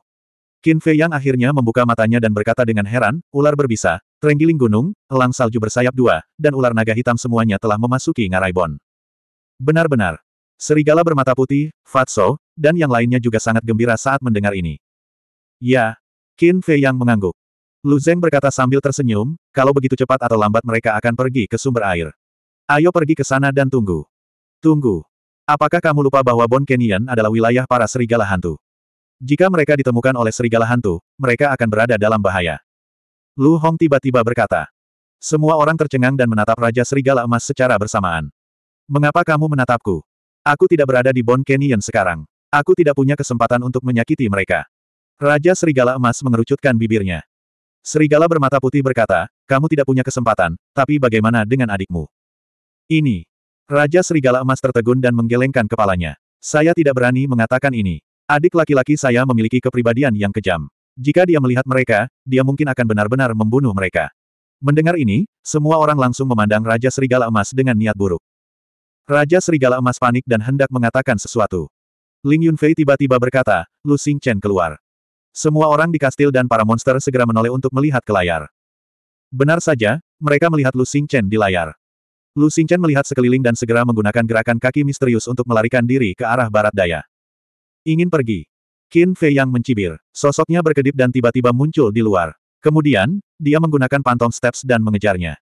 Qin Fei yang akhirnya membuka matanya dan berkata dengan heran, ular berbisa, terenggiling gunung, elang salju bersayap dua, dan ular naga hitam semuanya telah memasuki Ngaraibon. Benar-benar. Serigala bermata putih, Fatso, dan yang lainnya juga sangat gembira saat mendengar ini. Ya. Qin Fei yang mengangguk. Lu Zeng berkata sambil tersenyum, kalau begitu cepat atau lambat mereka akan pergi ke sumber air. Ayo pergi ke sana dan tunggu. Tunggu. Apakah kamu lupa bahwa Bon Canyon adalah wilayah para serigala hantu? Jika mereka ditemukan oleh serigala hantu, mereka akan berada dalam bahaya. Lu Hong tiba-tiba berkata. Semua orang tercengang dan menatap Raja Serigala Emas secara bersamaan. Mengapa kamu menatapku? Aku tidak berada di Bon Canyon sekarang. Aku tidak punya kesempatan untuk menyakiti mereka. Raja Serigala Emas mengerucutkan bibirnya. Serigala bermata putih berkata, kamu tidak punya kesempatan, tapi bagaimana dengan adikmu? Ini. Raja Serigala Emas tertegun dan menggelengkan kepalanya. Saya tidak berani mengatakan ini. Adik laki-laki saya memiliki kepribadian yang kejam. Jika dia melihat mereka, dia mungkin akan benar-benar membunuh mereka. Mendengar ini, semua orang langsung memandang Raja Serigala Emas dengan niat buruk. Raja Serigala Emas panik dan hendak mengatakan sesuatu. Ling Yunfei tiba-tiba berkata, Lu Xing Chen keluar. Semua orang di kastil dan para monster segera menoleh untuk melihat ke layar. Benar saja, mereka melihat Lu Xing Chen di layar. Lu Xing Chen melihat sekeliling dan segera menggunakan gerakan kaki misterius untuk melarikan diri ke arah barat daya. Ingin pergi. Qin Fei yang mencibir. Sosoknya berkedip dan tiba-tiba muncul di luar. Kemudian, dia menggunakan pantom steps dan mengejarnya.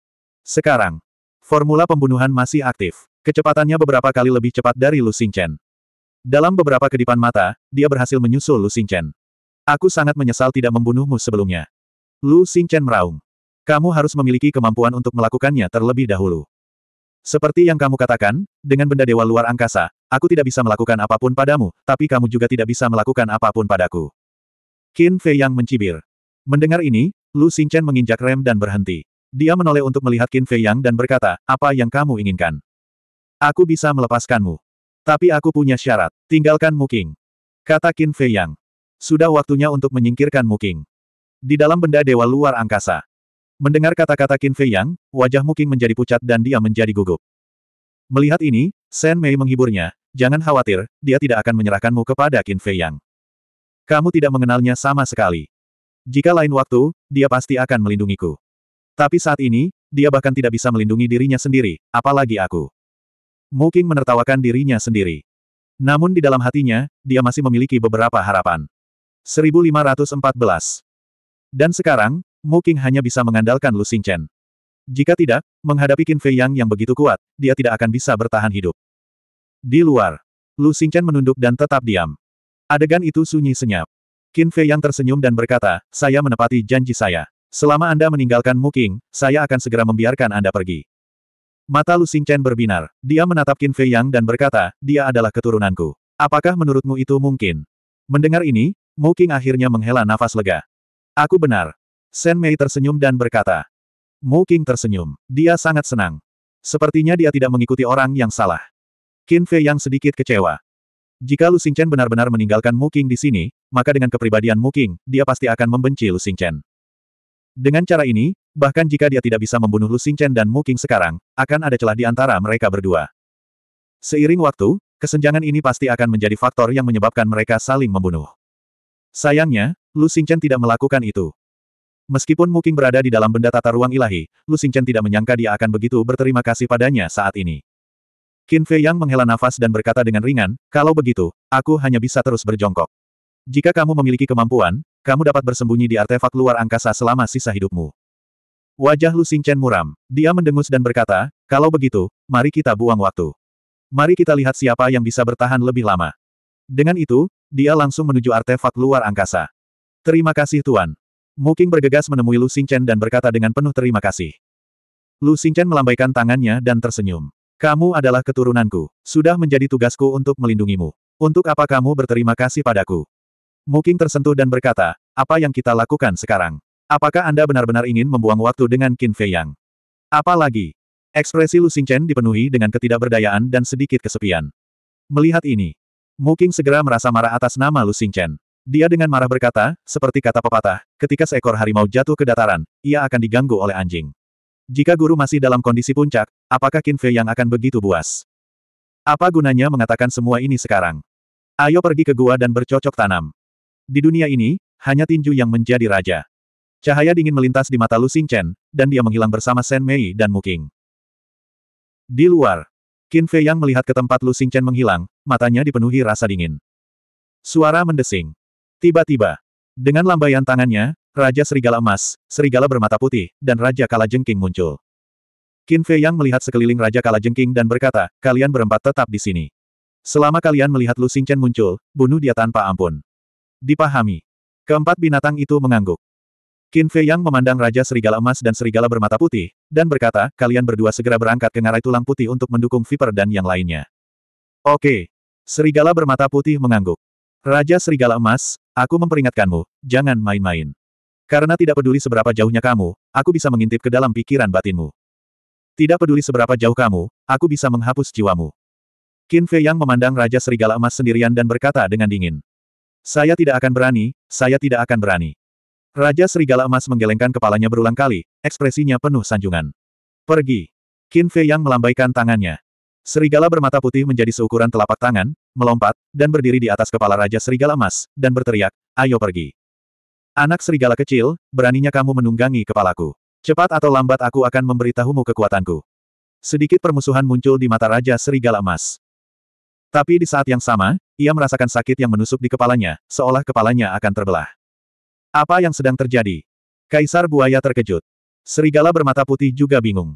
Sekarang, formula pembunuhan masih aktif. Kecepatannya beberapa kali lebih cepat dari Lu Xingchen. Dalam beberapa kedipan mata, dia berhasil menyusul Lu Xingchen. Aku sangat menyesal tidak membunuhmu sebelumnya. Lu Xingchen meraung. Kamu harus memiliki kemampuan untuk melakukannya terlebih dahulu. Seperti yang kamu katakan, dengan benda dewa luar angkasa, Aku tidak bisa melakukan apapun padamu, tapi kamu juga tidak bisa melakukan apapun padaku. Qin Fei yang mencibir. Mendengar ini, Lu Xingchen menginjak rem dan berhenti. Dia menoleh untuk melihat Qin Fei Yang dan berkata, apa yang kamu inginkan? Aku bisa melepaskanmu. Tapi aku punya syarat, tinggalkan Muking. Kata Qin Fei Yang. Sudah waktunya untuk menyingkirkan Muking. Di dalam benda dewa luar angkasa. Mendengar kata-kata Qin Fei Yang, wajah Muking menjadi pucat dan dia menjadi gugup. Melihat ini, Shen Mei menghiburnya, jangan khawatir, dia tidak akan menyerahkanmu kepada Qin Fei Yang. Kamu tidak mengenalnya sama sekali. Jika lain waktu, dia pasti akan melindungiku. Tapi saat ini, dia bahkan tidak bisa melindungi dirinya sendiri, apalagi aku. Muking menertawakan dirinya sendiri. Namun di dalam hatinya, dia masih memiliki beberapa harapan. 1514. Dan sekarang, Muking hanya bisa mengandalkan Lu Xingchen. Jika tidak, menghadapi Qin Fei Yang yang begitu kuat, dia tidak akan bisa bertahan hidup. Di luar, Lu Xingchen menunduk dan tetap diam. Adegan itu sunyi senyap. Qin Fei Yang tersenyum dan berkata, saya menepati janji saya. Selama Anda meninggalkan Muking, saya akan segera membiarkan Anda pergi. Mata Lu Xingchen berbinar. Dia menatap Qin Fei Yang dan berkata, dia adalah keturunanku. Apakah menurutmu itu mungkin? Mendengar ini, Muking akhirnya menghela nafas lega. Aku benar. Shen Mei tersenyum dan berkata, Mu Qing tersenyum. Dia sangat senang. Sepertinya dia tidak mengikuti orang yang salah. Qin Fei yang sedikit kecewa. Jika Lu Xingchen benar-benar meninggalkan Mu Qing di sini, maka dengan kepribadian Mu Qing, dia pasti akan membenci Lu Xingchen. Dengan cara ini, bahkan jika dia tidak bisa membunuh Lu Xingchen dan Mu Qing sekarang, akan ada celah di antara mereka berdua. Seiring waktu, kesenjangan ini pasti akan menjadi faktor yang menyebabkan mereka saling membunuh. Sayangnya, Lu Xingchen tidak melakukan itu. Meskipun Muking berada di dalam benda tata ruang ilahi, Lu Xingchen tidak menyangka dia akan begitu berterima kasih padanya saat ini. Qin Fei Yang menghela nafas dan berkata dengan ringan, kalau begitu, aku hanya bisa terus berjongkok. Jika kamu memiliki kemampuan, kamu dapat bersembunyi di artefak luar angkasa selama sisa hidupmu. Wajah Lu Xingchen muram. Dia mendengus dan berkata, kalau begitu, mari kita buang waktu. Mari kita lihat siapa yang bisa bertahan lebih lama. Dengan itu, dia langsung menuju artefak luar angkasa. Terima kasih Tuan. Mu bergegas menemui Lu Xingchen dan berkata dengan penuh terima kasih. Lu Xingchen melambaikan tangannya dan tersenyum. Kamu adalah keturunanku. Sudah menjadi tugasku untuk melindungimu. Untuk apa kamu berterima kasih padaku? Mu tersentuh dan berkata, apa yang kita lakukan sekarang? Apakah Anda benar-benar ingin membuang waktu dengan Qin Fei Yang? Apalagi? Ekspresi Lu Xingchen dipenuhi dengan ketidakberdayaan dan sedikit kesepian. Melihat ini, Mu segera merasa marah atas nama Lu Xingchen. Dia dengan marah berkata, seperti kata pepatah, ketika seekor harimau jatuh ke dataran, ia akan diganggu oleh anjing. Jika guru masih dalam kondisi puncak, apakah Qin Fei yang akan begitu buas? Apa gunanya mengatakan semua ini sekarang? Ayo pergi ke gua dan bercocok tanam. Di dunia ini, hanya tinju yang menjadi raja. Cahaya dingin melintas di mata Lu Xingchen, dan dia menghilang bersama Shen Mei dan Muking. Di luar, Qin Fei Yang melihat ke tempat Lu Xingchen menghilang, matanya dipenuhi rasa dingin. Suara mendesing. Tiba-tiba, dengan lambaian tangannya, Raja Serigala Emas, Serigala Bermata Putih, dan Raja Kalajengking muncul. Qin Fei Yang melihat sekeliling Raja Kalajengking dan berkata, kalian berempat tetap di sini. Selama kalian melihat Lu Xingchen muncul, bunuh dia tanpa ampun. Dipahami. Keempat binatang itu mengangguk. Qin Fei Yang memandang Raja Serigala Emas dan Serigala Bermata Putih, dan berkata, kalian berdua segera berangkat ke ngarai tulang putih untuk mendukung Viper dan yang lainnya. Oke. Serigala Bermata Putih mengangguk. Raja Serigala Emas, Aku memperingatkanmu, jangan main-main. Karena tidak peduli seberapa jauhnya kamu, aku bisa mengintip ke dalam pikiran batinmu. Tidak peduli seberapa jauh kamu, aku bisa menghapus jiwamu. Qin Fei Yang memandang Raja Serigala Emas sendirian dan berkata dengan dingin. Saya tidak akan berani, saya tidak akan berani. Raja Serigala Emas menggelengkan kepalanya berulang kali, ekspresinya penuh sanjungan. Pergi. Qin Fei Yang melambaikan tangannya. Serigala bermata putih menjadi seukuran telapak tangan, melompat, dan berdiri di atas kepala Raja Serigala Emas, dan berteriak, ayo pergi. Anak serigala kecil, beraninya kamu menunggangi kepalaku. Cepat atau lambat aku akan memberitahumu kekuatanku. Sedikit permusuhan muncul di mata Raja Serigala Emas. Tapi di saat yang sama, ia merasakan sakit yang menusuk di kepalanya, seolah kepalanya akan terbelah. Apa yang sedang terjadi? Kaisar Buaya terkejut. Serigala bermata putih juga bingung.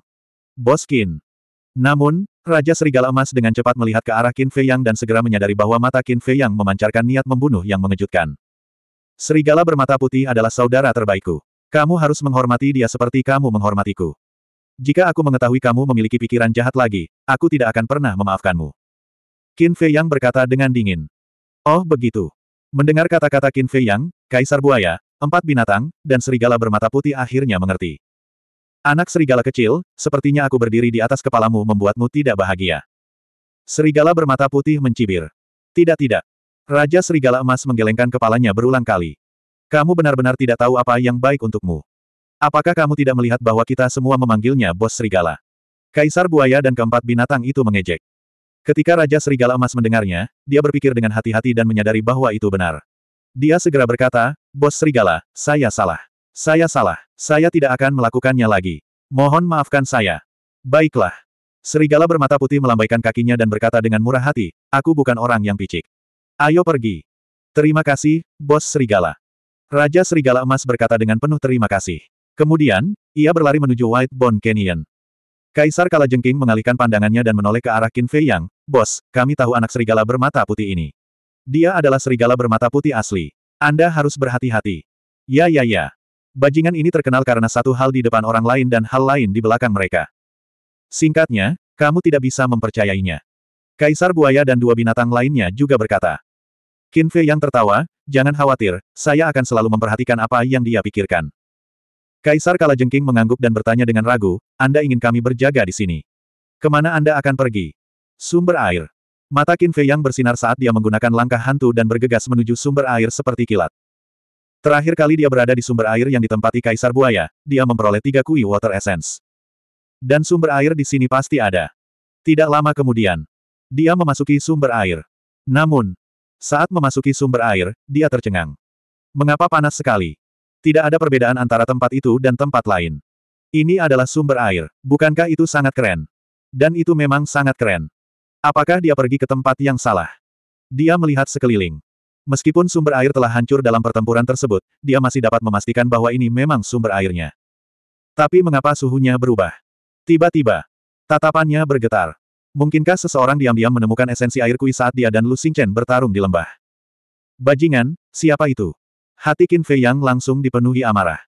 Boskin, namun, Raja Serigala Emas dengan cepat melihat ke arah Qin Fei Yang dan segera menyadari bahwa mata Qin Fei Yang memancarkan niat membunuh yang mengejutkan. Serigala bermata putih adalah saudara terbaikku. Kamu harus menghormati dia seperti kamu menghormatiku. Jika aku mengetahui kamu memiliki pikiran jahat lagi, aku tidak akan pernah memaafkanmu. Qin Fei Yang berkata dengan dingin. Oh begitu. Mendengar kata-kata Qin Fei Yang, Kaisar Buaya, empat binatang, dan serigala bermata putih akhirnya mengerti. Anak serigala kecil, sepertinya aku berdiri di atas kepalamu membuatmu tidak bahagia. Serigala bermata putih mencibir. Tidak tidak. Raja Serigala Emas menggelengkan kepalanya berulang kali. Kamu benar-benar tidak tahu apa yang baik untukmu. Apakah kamu tidak melihat bahwa kita semua memanggilnya Bos Serigala? Kaisar Buaya dan keempat binatang itu mengejek. Ketika Raja Serigala Emas mendengarnya, dia berpikir dengan hati-hati dan menyadari bahwa itu benar. Dia segera berkata, Bos Serigala, saya salah. Saya salah. Saya tidak akan melakukannya lagi. Mohon maafkan saya. Baiklah. Serigala bermata putih melambaikan kakinya dan berkata dengan murah hati, aku bukan orang yang picik. Ayo pergi. Terima kasih, Bos Serigala. Raja Serigala Emas berkata dengan penuh terima kasih. Kemudian, ia berlari menuju White Bone Canyon. Kaisar Kalajengking mengalihkan pandangannya dan menoleh ke arah Qin Fei Yang, Bos, kami tahu anak serigala bermata putih ini. Dia adalah serigala bermata putih asli. Anda harus berhati-hati. Ya ya ya. Bajingan ini terkenal karena satu hal di depan orang lain dan hal lain di belakang mereka. Singkatnya, kamu tidak bisa mempercayainya. Kaisar buaya dan dua binatang lainnya juga berkata. Kinfe yang tertawa, jangan khawatir, saya akan selalu memperhatikan apa yang dia pikirkan. Kaisar Kalajengking mengangguk dan bertanya dengan ragu, Anda ingin kami berjaga di sini. Kemana Anda akan pergi? Sumber air. Mata Qin Fei yang bersinar saat dia menggunakan langkah hantu dan bergegas menuju sumber air seperti kilat. Terakhir kali dia berada di sumber air yang ditempati Kaisar Buaya, dia memperoleh tiga kui water essence. Dan sumber air di sini pasti ada. Tidak lama kemudian, dia memasuki sumber air. Namun, saat memasuki sumber air, dia tercengang. Mengapa panas sekali? Tidak ada perbedaan antara tempat itu dan tempat lain. Ini adalah sumber air, bukankah itu sangat keren? Dan itu memang sangat keren. Apakah dia pergi ke tempat yang salah? Dia melihat sekeliling. Meskipun sumber air telah hancur dalam pertempuran tersebut, dia masih dapat memastikan bahwa ini memang sumber airnya. Tapi mengapa suhunya berubah? Tiba-tiba, tatapannya bergetar. Mungkinkah seseorang diam-diam menemukan esensi air kui saat dia dan Lu Xingchen bertarung di lembah? Bajingan, siapa itu? Hati Qin Fei Yang langsung dipenuhi amarah.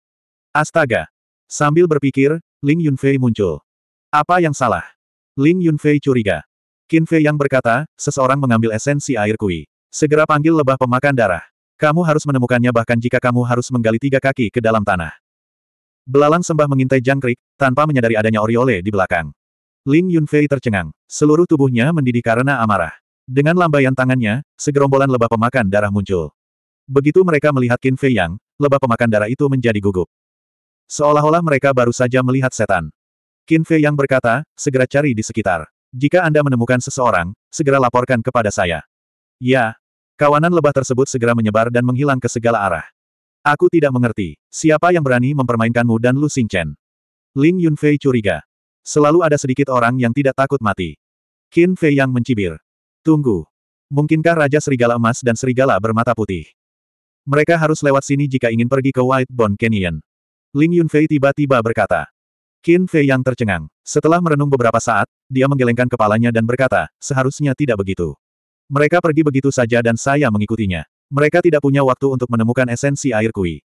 Astaga! Sambil berpikir, Ling Yunfei muncul. Apa yang salah? Ling Yunfei curiga. Qin Fei Yang berkata, seseorang mengambil esensi air kui. Segera panggil lebah pemakan darah. Kamu harus menemukannya bahkan jika kamu harus menggali tiga kaki ke dalam tanah. Belalang sembah mengintai jangkrik, tanpa menyadari adanya Oriole di belakang. Ling Yunfei tercengang. Seluruh tubuhnya mendidih karena amarah. Dengan lambaian tangannya, segerombolan lebah pemakan darah muncul. Begitu mereka melihat Qin Fei Yang, lebah pemakan darah itu menjadi gugup. Seolah-olah mereka baru saja melihat setan. Qin Fei Yang berkata, segera cari di sekitar. Jika Anda menemukan seseorang, segera laporkan kepada saya. Ya, Kawanan lebah tersebut segera menyebar dan menghilang ke segala arah. Aku tidak mengerti, siapa yang berani mempermainkanmu dan Lu Xingchen. Ling Yunfei curiga. Selalu ada sedikit orang yang tidak takut mati. Qin Fei yang mencibir. Tunggu. Mungkinkah Raja Serigala Emas dan Serigala Bermata Putih? Mereka harus lewat sini jika ingin pergi ke White Bone Canyon. Ling Yunfei tiba-tiba berkata. Qin Fei yang tercengang. Setelah merenung beberapa saat, dia menggelengkan kepalanya dan berkata, seharusnya tidak begitu. Mereka pergi begitu saja dan saya mengikutinya. Mereka tidak punya waktu untuk menemukan esensi air kui.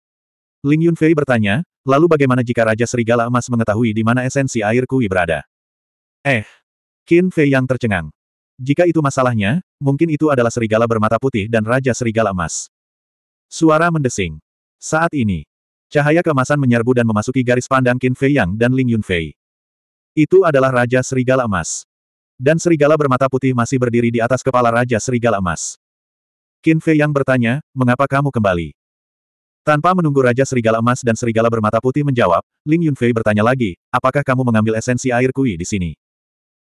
Ling Yunfei bertanya, lalu bagaimana jika Raja Serigala Emas mengetahui di mana esensi air kui berada? Eh, Qin Fei yang tercengang. Jika itu masalahnya, mungkin itu adalah serigala bermata putih dan Raja Serigala Emas. Suara mendesing. Saat ini, cahaya kemasan menyerbu dan memasuki garis pandang Qin Fei Yang dan Ling Yunfei. Itu adalah Raja Serigala Emas. Dan serigala bermata putih masih berdiri di atas kepala Raja Serigala Emas. Qin Fei yang bertanya, mengapa kamu kembali? Tanpa menunggu Raja Serigala Emas dan Serigala bermata putih menjawab, Ling Yunfei bertanya lagi, apakah kamu mengambil esensi air kui di sini?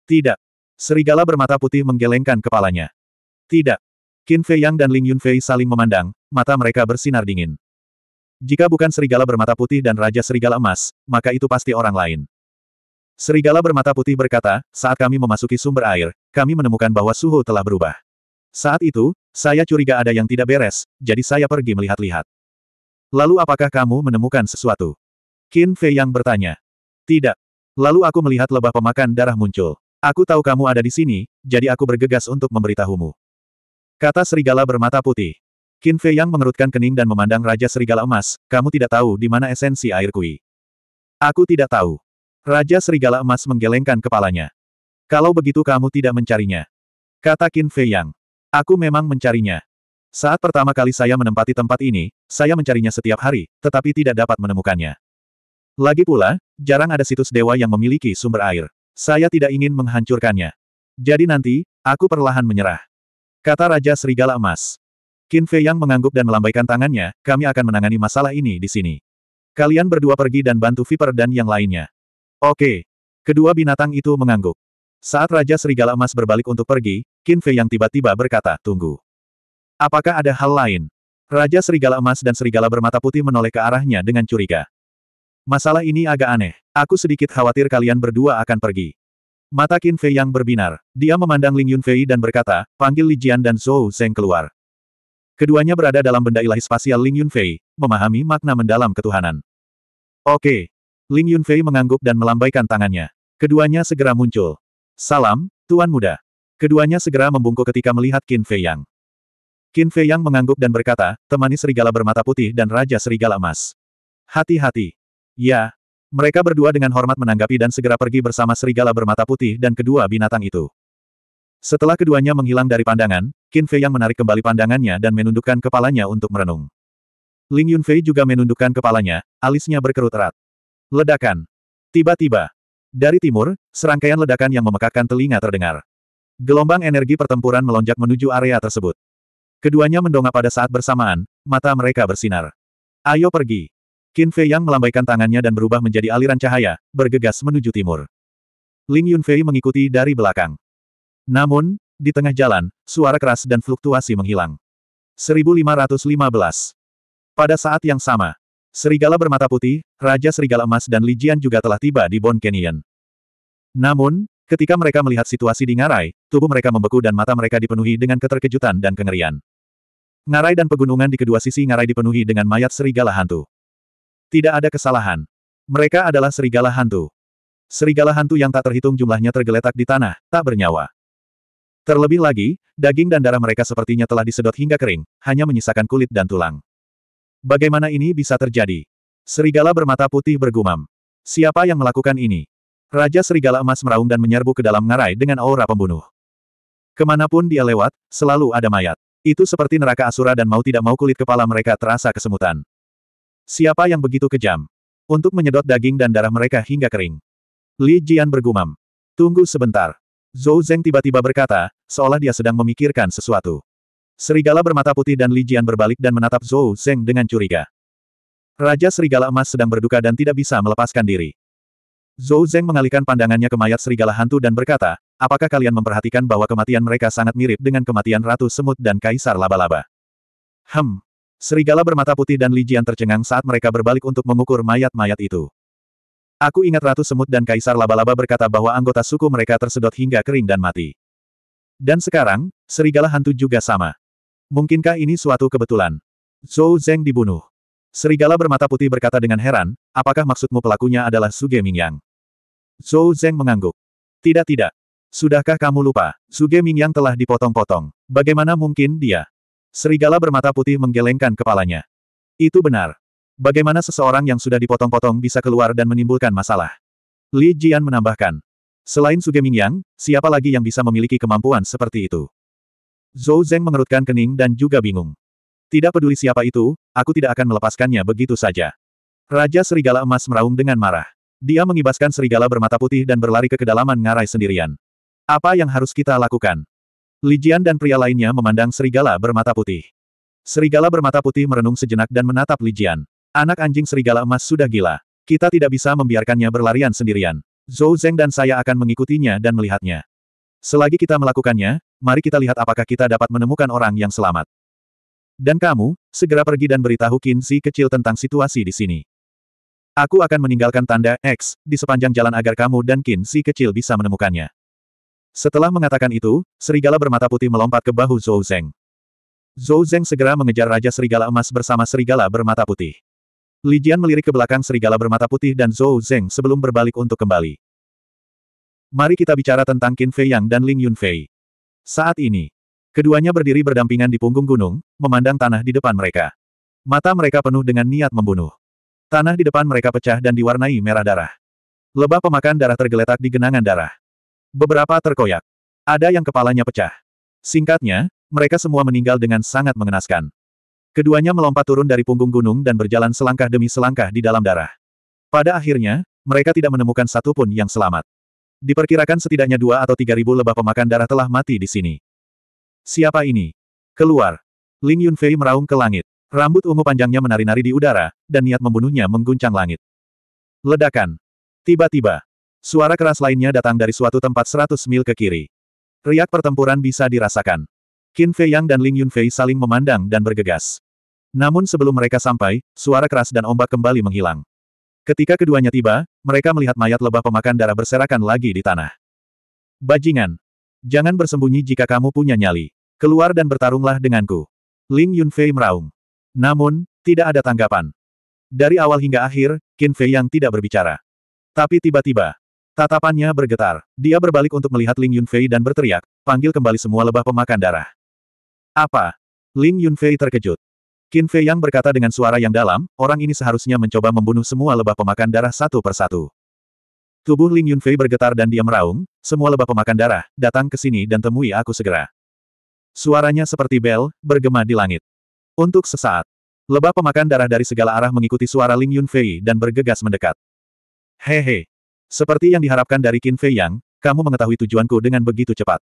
Tidak. Serigala bermata putih menggelengkan kepalanya. Tidak. Qin Fei Yang dan Ling Yunfei saling memandang, mata mereka bersinar dingin. Jika bukan serigala bermata putih dan raja serigala emas, maka itu pasti orang lain. Serigala bermata putih berkata, saat kami memasuki sumber air, kami menemukan bahwa suhu telah berubah. Saat itu, saya curiga ada yang tidak beres, jadi saya pergi melihat-lihat. Lalu apakah kamu menemukan sesuatu? Qin Fei yang bertanya. Tidak. Lalu aku melihat lebah pemakan darah muncul. Aku tahu kamu ada di sini, jadi aku bergegas untuk memberitahumu. Kata serigala bermata putih. Qin Fei yang mengerutkan kening dan memandang Raja Serigala Emas, kamu tidak tahu di mana esensi air kui. Aku tidak tahu. Raja Serigala Emas menggelengkan kepalanya. Kalau begitu kamu tidak mencarinya. Kata Qin Fei Yang. Aku memang mencarinya. Saat pertama kali saya menempati tempat ini, saya mencarinya setiap hari, tetapi tidak dapat menemukannya. Lagi pula, jarang ada situs dewa yang memiliki sumber air. Saya tidak ingin menghancurkannya. Jadi nanti, aku perlahan menyerah. Kata Raja Serigala Emas. Qin Fei Yang mengangguk dan melambaikan tangannya, kami akan menangani masalah ini di sini. Kalian berdua pergi dan bantu Viper dan yang lainnya. Oke. Kedua binatang itu mengangguk. Saat Raja Serigala Emas berbalik untuk pergi, Qin Fei yang tiba-tiba berkata, tunggu. Apakah ada hal lain? Raja Serigala Emas dan Serigala Bermata Putih menoleh ke arahnya dengan curiga. Masalah ini agak aneh. Aku sedikit khawatir kalian berdua akan pergi. Mata Qin Fei yang berbinar. Dia memandang Ling Yunfei dan berkata, panggil Li Jian dan Zhou Zeng keluar. Keduanya berada dalam benda ilahi spasial Ling Yunfei, memahami makna mendalam ketuhanan. Oke, Ling Yunfei mengangguk dan melambaikan tangannya. Keduanya segera muncul. Salam, Tuan Muda. Keduanya segera membungkuk ketika melihat Qin Fei Yang. Qin Fei Yang mengangguk dan berkata, temani serigala bermata putih dan Raja Serigala Emas. Hati-hati. Ya. Mereka berdua dengan hormat menanggapi dan segera pergi bersama serigala bermata putih dan kedua binatang itu. Setelah keduanya menghilang dari pandangan, Qin Fei Yang menarik kembali pandangannya dan menundukkan kepalanya untuk merenung. Ling Yunfei juga menundukkan kepalanya, alisnya berkerut erat. Ledakan. Tiba-tiba. Dari timur, serangkaian ledakan yang memekakkan telinga terdengar. Gelombang energi pertempuran melonjak menuju area tersebut. Keduanya mendongak pada saat bersamaan, mata mereka bersinar. Ayo pergi. Qin Fei Yang melambaikan tangannya dan berubah menjadi aliran cahaya, bergegas menuju timur. Ling Yunfei mengikuti dari belakang. Namun, di tengah jalan, suara keras dan fluktuasi menghilang. 1515. Pada saat yang sama, Serigala bermata putih, Raja Serigala Emas dan Lijian juga telah tiba di Bon Canyon. Namun, ketika mereka melihat situasi di Ngarai, tubuh mereka membeku dan mata mereka dipenuhi dengan keterkejutan dan kengerian. Ngarai dan pegunungan di kedua sisi Ngarai dipenuhi dengan mayat serigala hantu. Tidak ada kesalahan. Mereka adalah serigala hantu. Serigala hantu yang tak terhitung jumlahnya tergeletak di tanah, tak bernyawa. Terlebih lagi, daging dan darah mereka sepertinya telah disedot hingga kering, hanya menyisakan kulit dan tulang. Bagaimana ini bisa terjadi? Serigala bermata putih bergumam. Siapa yang melakukan ini? Raja Serigala Emas meraung dan menyerbu ke dalam ngarai dengan aura pembunuh. Kemanapun dia lewat, selalu ada mayat. Itu seperti neraka asura dan mau tidak mau kulit kepala mereka terasa kesemutan. Siapa yang begitu kejam? Untuk menyedot daging dan darah mereka hingga kering. Li Jian bergumam. Tunggu sebentar. Zhou Zheng tiba-tiba berkata, seolah dia sedang memikirkan sesuatu. Serigala bermata putih dan Lijian berbalik dan menatap Zhou Zeng dengan curiga. Raja Serigala Emas sedang berduka dan tidak bisa melepaskan diri. Zhou Zeng mengalihkan pandangannya ke mayat serigala hantu dan berkata, apakah kalian memperhatikan bahwa kematian mereka sangat mirip dengan kematian Ratu Semut dan Kaisar Laba-Laba? Hem. Serigala bermata putih dan Lijian tercengang saat mereka berbalik untuk mengukur mayat-mayat itu. Aku ingat Ratu Semut dan Kaisar Laba-Laba berkata bahwa anggota suku mereka tersedot hingga kering dan mati. Dan sekarang, serigala hantu juga sama. Mungkinkah ini suatu kebetulan? Zhou Zeng dibunuh. Serigala bermata putih berkata dengan heran, apakah maksudmu pelakunya adalah Suge Mingyang? Zhou Zeng mengangguk. Tidak tidak. Sudahkah kamu lupa, Suge Mingyang telah dipotong-potong. Bagaimana mungkin dia? Serigala bermata putih menggelengkan kepalanya. Itu benar. Bagaimana seseorang yang sudah dipotong-potong bisa keluar dan menimbulkan masalah? Li Jian menambahkan. Selain Suge Mingyang, siapa lagi yang bisa memiliki kemampuan seperti itu? Zhou Zeng mengerutkan kening dan juga bingung. Tidak peduli siapa itu, aku tidak akan melepaskannya begitu saja. Raja Serigala Emas meraung dengan marah. Dia mengibaskan serigala bermata putih dan berlari ke kedalaman ngarai sendirian. Apa yang harus kita lakukan? Li Jian dan pria lainnya memandang serigala bermata putih. Serigala bermata putih merenung sejenak dan menatap Li Jian. Anak anjing serigala emas sudah gila. Kita tidak bisa membiarkannya berlarian sendirian. Zhou Zeng dan saya akan mengikutinya dan melihatnya. Selagi kita melakukannya, mari kita lihat apakah kita dapat menemukan orang yang selamat. Dan kamu, segera pergi dan beritahu Qin kecil tentang situasi di sini. Aku akan meninggalkan tanda X di sepanjang jalan agar kamu dan Qin Si kecil bisa menemukannya. Setelah mengatakan itu, serigala bermata putih melompat ke bahu Zhou Zeng. Zhou Zeng segera mengejar Raja Serigala Emas bersama serigala bermata putih. Lijian melirik ke belakang serigala bermata putih dan Zhou Zeng sebelum berbalik untuk kembali. Mari kita bicara tentang Qin Fei Yang dan Ling Yunfei. Saat ini, keduanya berdiri berdampingan di punggung gunung, memandang tanah di depan mereka. Mata mereka penuh dengan niat membunuh. Tanah di depan mereka pecah dan diwarnai merah darah. Lebah pemakan darah tergeletak di genangan darah. Beberapa terkoyak. Ada yang kepalanya pecah. Singkatnya, mereka semua meninggal dengan sangat mengenaskan. Keduanya melompat turun dari punggung gunung dan berjalan selangkah demi selangkah di dalam darah. Pada akhirnya, mereka tidak menemukan satupun yang selamat. Diperkirakan setidaknya dua atau tiga ribu lebah pemakan darah telah mati di sini. Siapa ini? Keluar. Ling Yunfei meraung ke langit. Rambut ungu panjangnya menari-nari di udara, dan niat membunuhnya mengguncang langit. Ledakan. Tiba-tiba. Suara keras lainnya datang dari suatu tempat seratus mil ke kiri. Riak pertempuran bisa dirasakan. Qin Fei Yang dan Ling Yunfei saling memandang dan bergegas. Namun sebelum mereka sampai, suara keras dan ombak kembali menghilang. Ketika keduanya tiba, mereka melihat mayat lebah pemakan darah berserakan lagi di tanah. Bajingan! Jangan bersembunyi jika kamu punya nyali. Keluar dan bertarunglah denganku. Ling Yunfei meraung. Namun, tidak ada tanggapan. Dari awal hingga akhir, Qin Fei yang tidak berbicara. Tapi tiba-tiba, tatapannya bergetar. Dia berbalik untuk melihat Ling Yunfei dan berteriak, panggil kembali semua lebah pemakan darah. Apa? Ling Yunfei terkejut. Qin Fei Yang berkata dengan suara yang dalam, orang ini seharusnya mencoba membunuh semua lebah pemakan darah satu persatu. Tubuh Ling Yun Fei bergetar dan dia meraung, semua lebah pemakan darah, datang ke sini dan temui aku segera. Suaranya seperti bel, bergema di langit. Untuk sesaat, lebah pemakan darah dari segala arah mengikuti suara Ling Yun Fei dan bergegas mendekat. Hehe. Seperti yang diharapkan dari Qin Fei Yang, kamu mengetahui tujuanku dengan begitu cepat.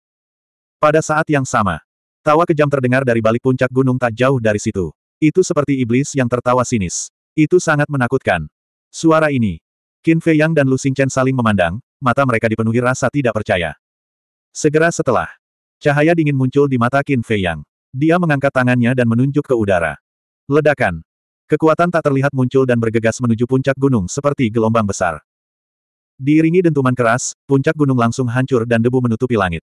Pada saat yang sama, Tawa kejam terdengar dari balik puncak gunung tak jauh dari situ. Itu seperti iblis yang tertawa sinis. Itu sangat menakutkan. Suara ini. Qin Fei Yang dan Lu Chen saling memandang, mata mereka dipenuhi rasa tidak percaya. Segera setelah, cahaya dingin muncul di mata Qin Fei Yang. Dia mengangkat tangannya dan menunjuk ke udara. Ledakan. Kekuatan tak terlihat muncul dan bergegas menuju puncak gunung seperti gelombang besar. Diiringi dentuman keras, puncak gunung langsung hancur dan debu menutupi langit.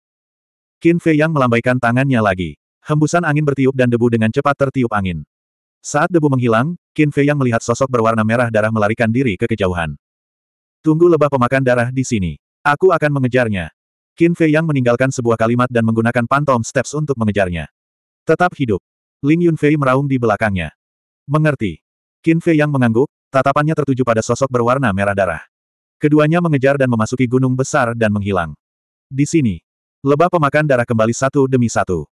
Qin Fei Yang melambaikan tangannya lagi. Hembusan angin bertiup dan debu dengan cepat tertiup angin. Saat debu menghilang, Qin Fei yang melihat sosok berwarna merah darah melarikan diri ke kejauhan. Tunggu lebah pemakan darah di sini. Aku akan mengejarnya. Qin Fei yang meninggalkan sebuah kalimat dan menggunakan pantom steps untuk mengejarnya. Tetap hidup. Ling Yunfei meraung di belakangnya. Mengerti. Qin Fei yang mengangguk, tatapannya tertuju pada sosok berwarna merah darah. Keduanya mengejar dan memasuki gunung besar dan menghilang. Di sini, lebah pemakan darah kembali satu demi satu.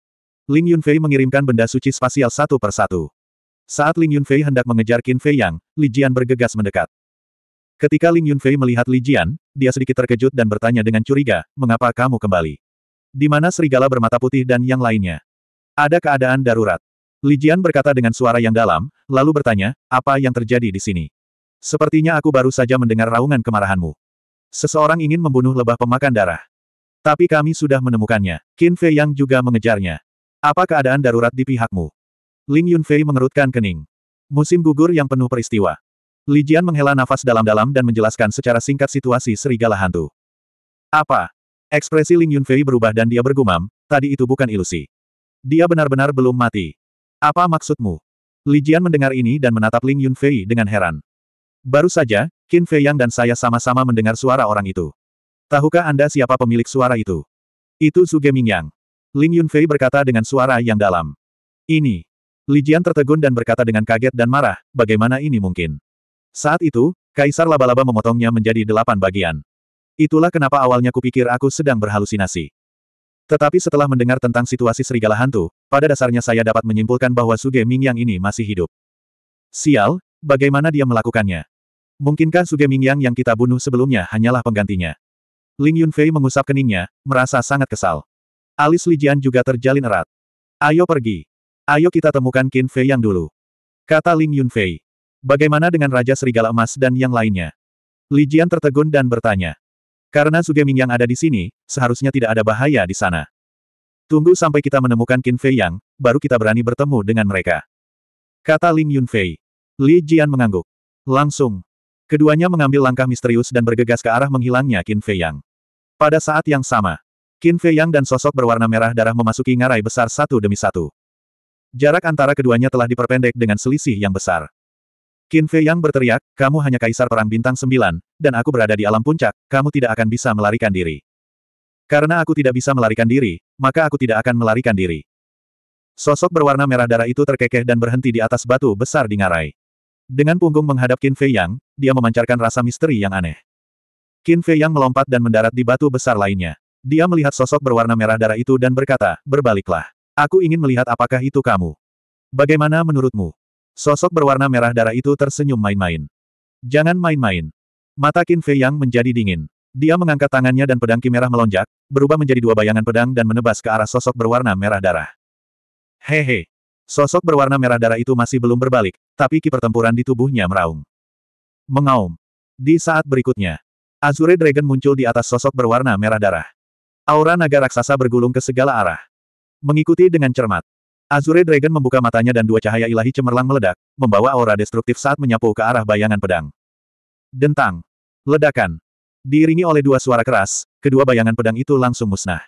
Ling Yunfei mengirimkan benda suci spasial satu per satu. Saat Ling Yunfei hendak mengejar Qin Fei Yang, Li Jian bergegas mendekat. Ketika Ling Yunfei melihat Li Jian, dia sedikit terkejut dan bertanya dengan curiga, mengapa kamu kembali? Di mana serigala bermata putih dan yang lainnya? Ada keadaan darurat. Li Jian berkata dengan suara yang dalam, lalu bertanya, apa yang terjadi di sini? Sepertinya aku baru saja mendengar raungan kemarahanmu. Seseorang ingin membunuh lebah pemakan darah. Tapi kami sudah menemukannya. Qin Fei Yang juga mengejarnya. Apa keadaan darurat di pihakmu? Ling Yunfei mengerutkan kening. Musim gugur yang penuh peristiwa. Li Jian menghela nafas dalam-dalam dan menjelaskan secara singkat situasi serigala hantu. Apa? Ekspresi Ling Yunfei berubah dan dia bergumam, tadi itu bukan ilusi. Dia benar-benar belum mati. Apa maksudmu? Li Jian mendengar ini dan menatap Ling Yunfei dengan heran. Baru saja, Qin Fei Yang dan saya sama-sama mendengar suara orang itu. Tahukah Anda siapa pemilik suara itu? Itu Su Mingyang. Ling Yunfei berkata dengan suara yang dalam. Ini, Li Jian tertegun dan berkata dengan kaget dan marah, bagaimana ini mungkin? Saat itu, Kaisar Laba-Laba memotongnya menjadi delapan bagian. Itulah kenapa awalnya kupikir aku sedang berhalusinasi. Tetapi setelah mendengar tentang situasi serigala hantu, pada dasarnya saya dapat menyimpulkan bahwa Suge Ming Yang ini masih hidup. Sial, bagaimana dia melakukannya? Mungkinkah Suge Mingyang yang kita bunuh sebelumnya hanyalah penggantinya? Ling Yunfei mengusap keningnya, merasa sangat kesal. Alis Li Jian juga terjalin erat. Ayo pergi. Ayo kita temukan Qin Fei yang dulu. Kata Ling Yunfei. Bagaimana dengan Raja Serigala Emas dan yang lainnya? Li Jian tertegun dan bertanya. Karena Ming yang ada di sini, seharusnya tidak ada bahaya di sana. Tunggu sampai kita menemukan Qin Fei Yang, baru kita berani bertemu dengan mereka. Kata Ling Yunfei. Li Jian mengangguk. Langsung. Keduanya mengambil langkah misterius dan bergegas ke arah menghilangnya Qin Fei Yang. Pada saat yang sama, Qin Fei Yang dan sosok berwarna merah darah memasuki ngarai besar satu demi satu. Jarak antara keduanya telah diperpendek dengan selisih yang besar. Qin Fei Yang berteriak, kamu hanya kaisar perang bintang sembilan, dan aku berada di alam puncak, kamu tidak akan bisa melarikan diri. Karena aku tidak bisa melarikan diri, maka aku tidak akan melarikan diri. Sosok berwarna merah darah itu terkekeh dan berhenti di atas batu besar di ngarai. Dengan punggung menghadap Qin Fei Yang, dia memancarkan rasa misteri yang aneh. Qin Fei Yang melompat dan mendarat di batu besar lainnya. Dia melihat sosok berwarna merah darah itu dan berkata, berbaliklah. Aku ingin melihat apakah itu kamu. Bagaimana menurutmu? Sosok berwarna merah darah itu tersenyum main-main. Jangan main-main. Mata Qin Fei yang menjadi dingin. Dia mengangkat tangannya dan pedang merah melonjak, berubah menjadi dua bayangan pedang dan menebas ke arah sosok berwarna merah darah. Hehe. Sosok berwarna merah darah itu masih belum berbalik, tapi ki pertempuran di tubuhnya meraung. Mengaum. Di saat berikutnya, Azure Dragon muncul di atas sosok berwarna merah darah. Aura naga raksasa bergulung ke segala arah. Mengikuti dengan cermat. Azure Dragon membuka matanya dan dua cahaya ilahi cemerlang meledak, membawa aura destruktif saat menyapu ke arah bayangan pedang. Dentang. Ledakan. Diiringi oleh dua suara keras, kedua bayangan pedang itu langsung musnah.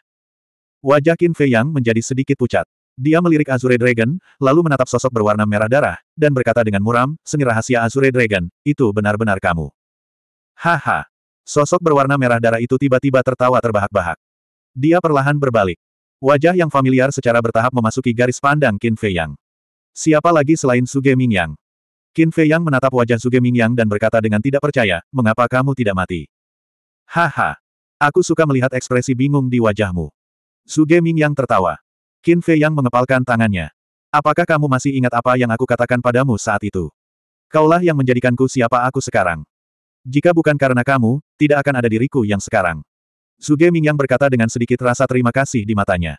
Wajah Qin Fei Yang menjadi sedikit pucat. Dia melirik Azure Dragon, lalu menatap sosok berwarna merah darah, dan berkata dengan muram, seni rahasia Azure Dragon, itu benar-benar kamu. Haha. Sosok berwarna merah darah itu tiba-tiba tertawa terbahak-bahak. Dia perlahan berbalik. Wajah yang familiar secara bertahap memasuki garis pandang Qin Fei Yang. Siapa lagi selain Suge Ming Yang? Qin Fei Yang menatap wajah Suge Ming Yang dan berkata dengan tidak percaya, mengapa kamu tidak mati? Haha. Aku suka melihat ekspresi bingung di wajahmu. Suge Ming Yang tertawa. Qin Fei Yang mengepalkan tangannya. Apakah kamu masih ingat apa yang aku katakan padamu saat itu? Kaulah yang menjadikanku siapa aku sekarang. Jika bukan karena kamu, tidak akan ada diriku yang sekarang. Suge Mingyang berkata dengan sedikit rasa terima kasih di matanya.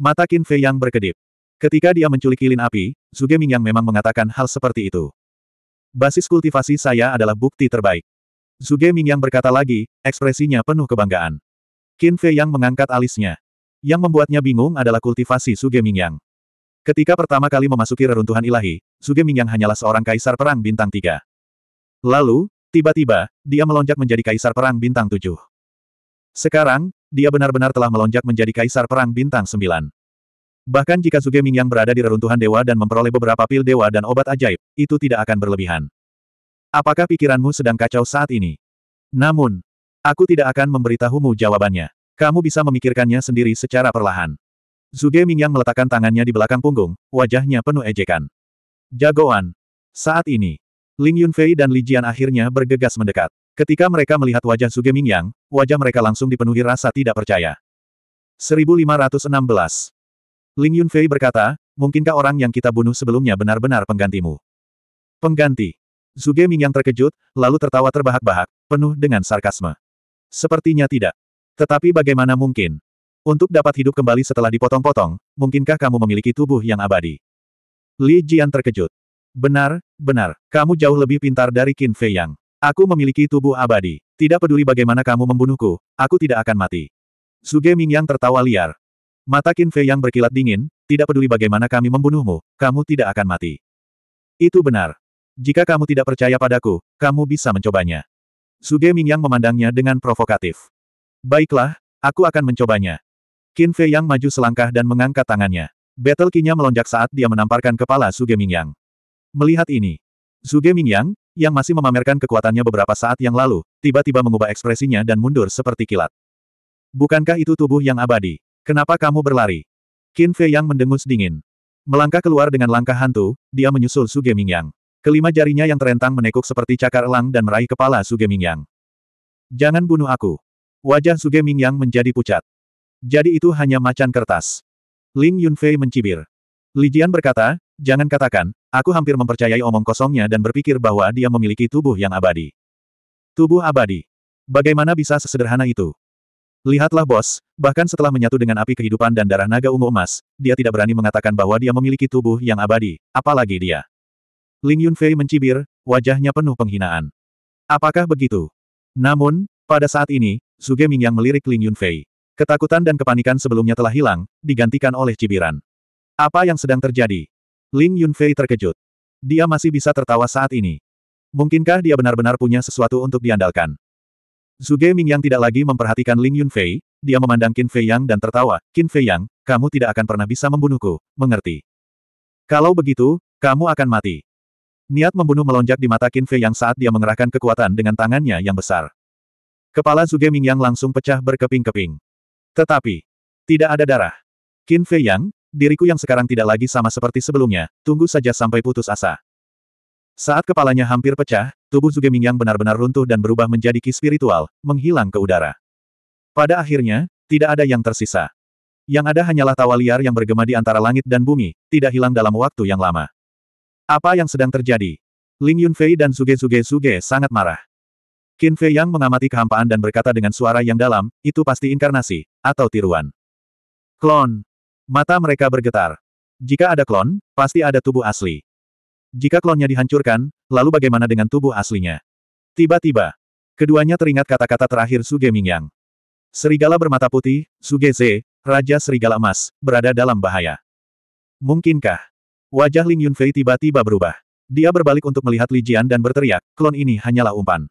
Mata Qin Fei yang berkedip. Ketika dia menculik kilin api, Suge Mingyang memang mengatakan hal seperti itu. Basis kultivasi saya adalah bukti terbaik. Suge Mingyang berkata lagi, ekspresinya penuh kebanggaan. Qin Fei yang mengangkat alisnya. Yang membuatnya bingung adalah kultivasi Suge Mingyang. Ketika pertama kali memasuki reruntuhan ilahi, Suge Mingyang hanyalah seorang kaisar perang bintang tiga. Lalu, tiba-tiba, dia melonjak menjadi kaisar perang bintang tujuh. Sekarang, dia benar-benar telah melonjak menjadi kaisar perang bintang sembilan. Bahkan jika Ming yang berada di reruntuhan dewa dan memperoleh beberapa pil dewa dan obat ajaib, itu tidak akan berlebihan. Apakah pikiranmu sedang kacau saat ini? Namun, aku tidak akan memberitahumu jawabannya. Kamu bisa memikirkannya sendiri secara perlahan. Zuge yang meletakkan tangannya di belakang punggung, wajahnya penuh ejekan. Jagoan. Saat ini, Ling Yunfei dan Li Jian akhirnya bergegas mendekat. Ketika mereka melihat wajah Suge Mingyang, wajah mereka langsung dipenuhi rasa tidak percaya. 1516 Ling Yunfei berkata, mungkinkah orang yang kita bunuh sebelumnya benar-benar penggantimu? Pengganti. Zuge Ming yang terkejut, lalu tertawa terbahak-bahak, penuh dengan sarkasme. Sepertinya tidak. Tetapi bagaimana mungkin? Untuk dapat hidup kembali setelah dipotong-potong, mungkinkah kamu memiliki tubuh yang abadi? Li Jian terkejut. Benar, benar, kamu jauh lebih pintar dari Qin Fei Yang. Aku memiliki tubuh abadi. Tidak peduli bagaimana kamu membunuhku, aku tidak akan mati. Suge Mingyang tertawa liar. Mata Qin Fei yang berkilat dingin, tidak peduli bagaimana kami membunuhmu, kamu tidak akan mati. Itu benar. Jika kamu tidak percaya padaku, kamu bisa mencobanya. Suge Mingyang memandangnya dengan provokatif. Baiklah, aku akan mencobanya. Qin Fei yang maju selangkah dan mengangkat tangannya. Battle kinya melonjak saat dia menamparkan kepala Suge Mingyang. Melihat ini, Suge Mingyang, yang masih memamerkan kekuatannya beberapa saat yang lalu, tiba-tiba mengubah ekspresinya dan mundur seperti kilat. Bukankah itu tubuh yang abadi? Kenapa kamu berlari? Qin Fei Yang mendengus dingin. Melangkah keluar dengan langkah hantu, dia menyusul Su Yang. Kelima jarinya yang terentang menekuk seperti cakar elang dan meraih kepala Su Yang. Jangan bunuh aku. Wajah Su Yang menjadi pucat. Jadi itu hanya macan kertas. Ling Yunfei mencibir. Li Jian berkata, Jangan katakan, aku hampir mempercayai omong kosongnya dan berpikir bahwa dia memiliki tubuh yang abadi. Tubuh abadi. Bagaimana bisa sesederhana itu? Lihatlah bos, bahkan setelah menyatu dengan api kehidupan dan darah naga ungu emas, dia tidak berani mengatakan bahwa dia memiliki tubuh yang abadi, apalagi dia. Ling Yunfei mencibir, wajahnya penuh penghinaan. Apakah begitu? Namun, pada saat ini, Zuge yang melirik Ling Yunfei. Ketakutan dan kepanikan sebelumnya telah hilang, digantikan oleh cibiran. Apa yang sedang terjadi? Lin Yunfei terkejut. Dia masih bisa tertawa saat ini. Mungkinkah dia benar-benar punya sesuatu untuk diandalkan? Zuge Mingyang tidak lagi memperhatikan Ling Yunfei, dia memandang Qin Fei Yang dan tertawa, Qin Fei Yang, kamu tidak akan pernah bisa membunuhku, mengerti? Kalau begitu, kamu akan mati. Niat membunuh melonjak di mata Qin Fei Yang saat dia mengerahkan kekuatan dengan tangannya yang besar. Kepala Zuge Mingyang langsung pecah berkeping-keping. Tetapi, tidak ada darah. Qin Fei Yang, diriku yang sekarang tidak lagi sama seperti sebelumnya, tunggu saja sampai putus asa. Saat kepalanya hampir pecah, tubuh Zuge Mingyang benar-benar runtuh dan berubah menjadi ki spiritual, menghilang ke udara. Pada akhirnya, tidak ada yang tersisa. Yang ada hanyalah tawa liar yang bergema di antara langit dan bumi, tidak hilang dalam waktu yang lama. Apa yang sedang terjadi? Ling Yunfei dan Zuge Zuge Zuge sangat marah. Qin Fei Yang mengamati kehampaan dan berkata dengan suara yang dalam, itu pasti inkarnasi, atau tiruan. Klon. Mata mereka bergetar. Jika ada klon, pasti ada tubuh asli. Jika klonnya dihancurkan, lalu bagaimana dengan tubuh aslinya? Tiba-tiba, keduanya teringat kata-kata terakhir Suge Mingyang. Serigala bermata putih, Suge Ze, Raja Serigala Emas, berada dalam bahaya. Mungkinkah? Wajah Ling Yunfei tiba-tiba berubah. Dia berbalik untuk melihat Li Jian dan berteriak, klon ini hanyalah umpan.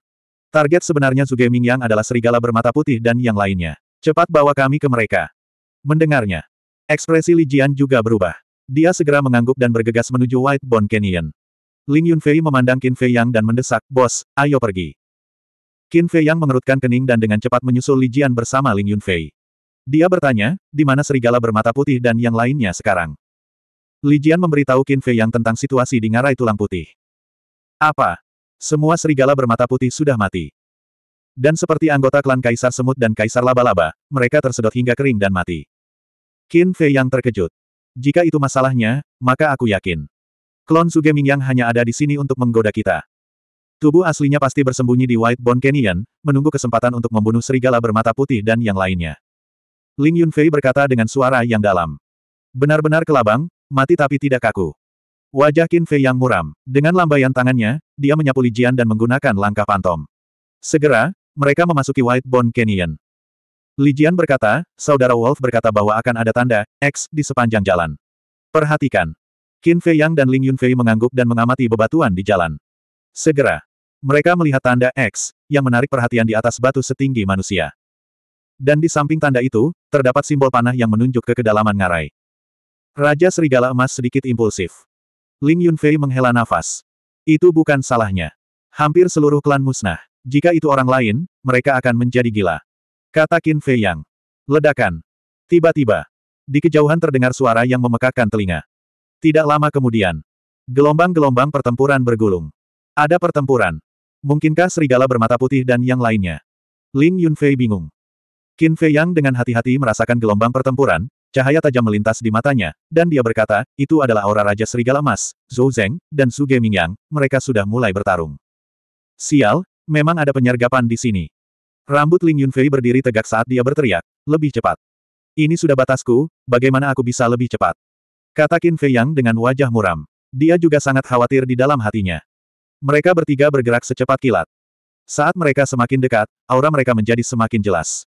Target sebenarnya Suge Mingyang adalah serigala bermata putih dan yang lainnya. Cepat bawa kami ke mereka. Mendengarnya, Ekspresi Li Jian juga berubah. Dia segera mengangguk dan bergegas menuju White Bone Canyon. Ling Yunfei memandang Qin Fei Yang dan mendesak, Bos, ayo pergi. Qin Fei Yang mengerutkan kening dan dengan cepat menyusul Li Jian bersama Ling Yunfei. Dia bertanya, di mana serigala bermata putih dan yang lainnya sekarang? Li Jian memberitahu Qin Fei Yang tentang situasi di ngarai tulang putih. Apa? Semua serigala bermata putih sudah mati. Dan seperti anggota klan Kaisar Semut dan Kaisar Laba-Laba, mereka tersedot hingga kering dan mati. Qin Fei yang terkejut. Jika itu masalahnya, maka aku yakin. Klon Sugeming yang hanya ada di sini untuk menggoda kita. Tubuh aslinya pasti bersembunyi di White Bone Canyon, menunggu kesempatan untuk membunuh serigala bermata putih dan yang lainnya. Ling Yunfei berkata dengan suara yang dalam. Benar-benar kelabang, mati tapi tidak kaku. Wajah Qin Fei yang muram. Dengan lambaian tangannya, dia menyapu Lijian dan menggunakan langkah pantom. Segera, mereka memasuki White Bone Canyon. Lijian berkata, saudara Wolf berkata bahwa akan ada tanda X di sepanjang jalan. Perhatikan. Qin Fei Yang dan Ling Yunfei mengangguk dan mengamati bebatuan di jalan. Segera. Mereka melihat tanda X, yang menarik perhatian di atas batu setinggi manusia. Dan di samping tanda itu, terdapat simbol panah yang menunjuk ke kedalaman ngarai. Raja Serigala Emas sedikit impulsif. Ling Yunfei menghela nafas. Itu bukan salahnya. Hampir seluruh klan musnah. Jika itu orang lain, mereka akan menjadi gila. Kata Qin Fei Yang. Ledakan. Tiba-tiba. Di kejauhan terdengar suara yang memekakkan telinga. Tidak lama kemudian. Gelombang-gelombang pertempuran bergulung. Ada pertempuran. Mungkinkah serigala bermata putih dan yang lainnya? Ling Yunfei bingung. Qin Fei Yang dengan hati-hati merasakan gelombang pertempuran, cahaya tajam melintas di matanya, dan dia berkata, itu adalah aura Raja Serigala Emas, Zhou Zeng, dan Su Ge Mingyang, mereka sudah mulai bertarung. Sial, memang ada penyergapan di sini. Rambut Ling Yunfei berdiri tegak saat dia berteriak, lebih cepat. Ini sudah batasku, bagaimana aku bisa lebih cepat? Kata Qin Fei Yang dengan wajah muram. Dia juga sangat khawatir di dalam hatinya. Mereka bertiga bergerak secepat kilat. Saat mereka semakin dekat, aura mereka menjadi semakin jelas.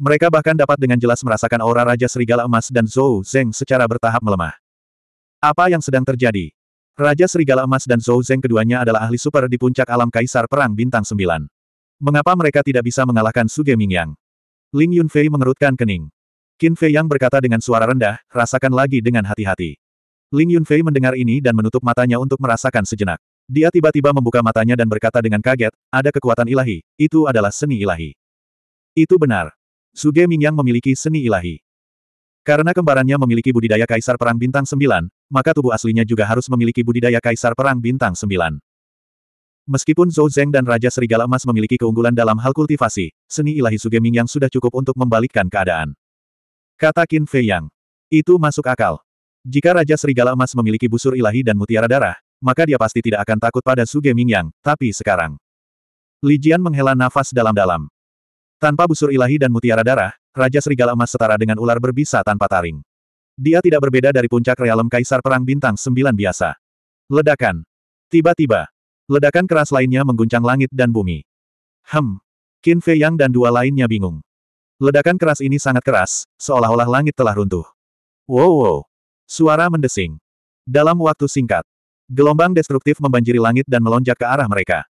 Mereka bahkan dapat dengan jelas merasakan aura Raja Serigala Emas dan Zhou Zeng secara bertahap melemah. Apa yang sedang terjadi? Raja Serigala Emas dan Zhou Zeng keduanya adalah ahli super di puncak alam Kaisar Perang Bintang 9. Mengapa mereka tidak bisa mengalahkan Suge Mingyang? Ling Yunfei mengerutkan kening. Qin Fei Yang berkata dengan suara rendah, rasakan lagi dengan hati-hati. Ling Yunfei mendengar ini dan menutup matanya untuk merasakan sejenak. Dia tiba-tiba membuka matanya dan berkata dengan kaget, ada kekuatan ilahi, itu adalah seni ilahi. Itu benar. Suge Mingyang memiliki seni ilahi. Karena kembarannya memiliki budidaya Kaisar Perang Bintang 9, maka tubuh aslinya juga harus memiliki budidaya Kaisar Perang Bintang 9. Meskipun Zhou Zeng dan Raja Serigala Emas memiliki keunggulan dalam hal kultivasi, seni ilahi Sugeming yang sudah cukup untuk membalikkan keadaan. Kata Qin Fei Yang. Itu masuk akal. Jika Raja Serigala Emas memiliki busur ilahi dan mutiara darah, maka dia pasti tidak akan takut pada Ming Yang, tapi sekarang. Li Jian menghela nafas dalam-dalam. Tanpa busur ilahi dan mutiara darah, Raja Serigala Emas setara dengan ular berbisa tanpa taring. Dia tidak berbeda dari puncak realem Kaisar Perang Bintang sembilan biasa. Ledakan. Tiba-tiba, Ledakan keras lainnya mengguncang langit dan bumi. Hem. Qin Fei Yang dan dua lainnya bingung. Ledakan keras ini sangat keras, seolah-olah langit telah runtuh. Wow wow. Suara mendesing. Dalam waktu singkat, gelombang destruktif membanjiri langit dan melonjak ke arah mereka.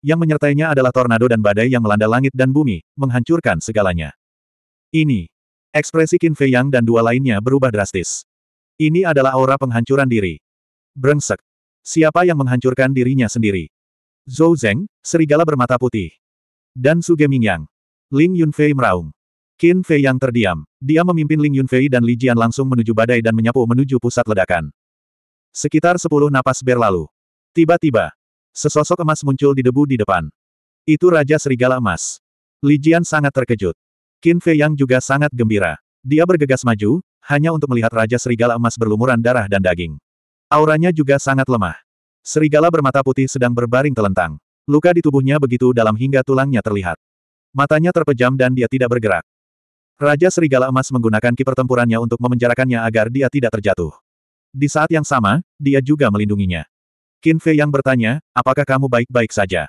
Yang menyertainya adalah tornado dan badai yang melanda langit dan bumi, menghancurkan segalanya. Ini. Ekspresi Qin Fei Yang dan dua lainnya berubah drastis. Ini adalah aura penghancuran diri. Brengsek. Siapa yang menghancurkan dirinya sendiri? Zhou Zeng, serigala bermata putih. Dan Su Mingyang, Ling Yunfei meraung. Qin Fei yang terdiam. Dia memimpin Ling Yunfei dan Li Jian langsung menuju badai dan menyapu menuju pusat ledakan. Sekitar sepuluh napas berlalu. Tiba-tiba, sesosok emas muncul di debu di depan. Itu Raja Serigala Emas. Li Jian sangat terkejut. Qin Fei yang juga sangat gembira. Dia bergegas maju, hanya untuk melihat Raja Serigala Emas berlumuran darah dan daging. Auranya juga sangat lemah. Serigala bermata putih sedang berbaring telentang. Luka di tubuhnya begitu dalam hingga tulangnya terlihat. Matanya terpejam dan dia tidak bergerak. Raja Serigala Emas menggunakan kiper tempurannya untuk memenjarakannya agar dia tidak terjatuh. Di saat yang sama, dia juga melindunginya. Qin Fei yang bertanya, apakah kamu baik-baik saja?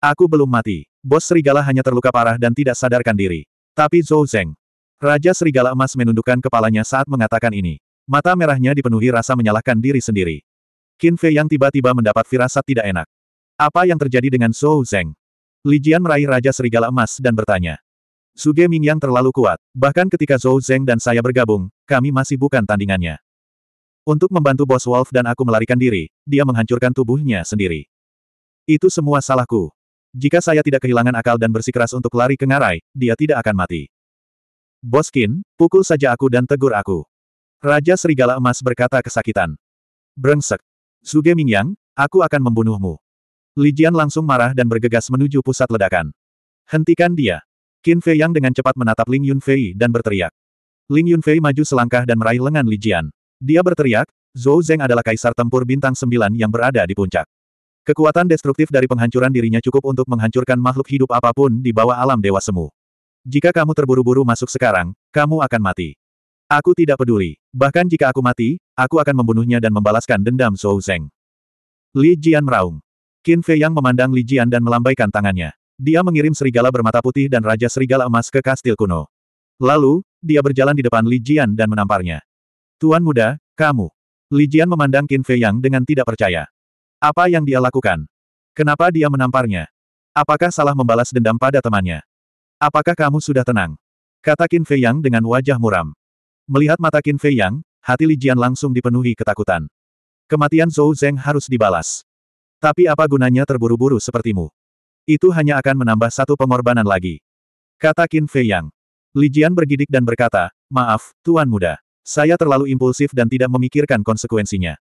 Aku belum mati. Bos Serigala hanya terluka parah dan tidak sadarkan diri. Tapi Zhou Zeng. Raja Serigala Emas menundukkan kepalanya saat mengatakan ini. Mata merahnya dipenuhi rasa menyalahkan diri sendiri. Qin Fei yang tiba-tiba mendapat firasat tidak enak. Apa yang terjadi dengan Zhou Zeng? Li Jian meraih Raja Serigala Emas dan bertanya. Suge Ming yang terlalu kuat, bahkan ketika Zhou Zeng dan saya bergabung, kami masih bukan tandingannya. Untuk membantu Bos Wolf dan aku melarikan diri, dia menghancurkan tubuhnya sendiri. Itu semua salahku. Jika saya tidak kehilangan akal dan bersikeras untuk lari ke ngarai, dia tidak akan mati. Boskin, pukul saja aku dan tegur aku. Raja Serigala Emas berkata kesakitan. Brengsek. Suge Mingyang, aku akan membunuhmu. Li Jian langsung marah dan bergegas menuju pusat ledakan. Hentikan dia. Qin Fei Yang dengan cepat menatap Ling Yun Fei dan berteriak. Ling Yun Fei maju selangkah dan meraih lengan Li Jian. Dia berteriak, Zhou Zheng adalah kaisar tempur bintang sembilan yang berada di puncak. Kekuatan destruktif dari penghancuran dirinya cukup untuk menghancurkan makhluk hidup apapun di bawah alam dewa semu. Jika kamu terburu-buru masuk sekarang, kamu akan mati. Aku tidak peduli. Bahkan jika aku mati, aku akan membunuhnya dan membalaskan dendam Zhou Zeng. Li Jian meraung. Qin Fei Yang memandang Li Jian dan melambaikan tangannya. Dia mengirim serigala bermata putih dan Raja Serigala Emas ke kastil kuno. Lalu, dia berjalan di depan Li Jian dan menamparnya. Tuan muda, kamu. Li Jian memandang Qin Fei Yang dengan tidak percaya. Apa yang dia lakukan? Kenapa dia menamparnya? Apakah salah membalas dendam pada temannya? Apakah kamu sudah tenang? Kata Qin Fei Yang dengan wajah muram. Melihat mata Qin Fei Yang, hati Li Jian langsung dipenuhi ketakutan. Kematian Zhou Zeng harus dibalas. Tapi apa gunanya terburu-buru sepertimu? Itu hanya akan menambah satu pengorbanan lagi. Kata Qin Fei Yang. Li Jian bergidik dan berkata, Maaf, Tuan Muda. Saya terlalu impulsif dan tidak memikirkan konsekuensinya.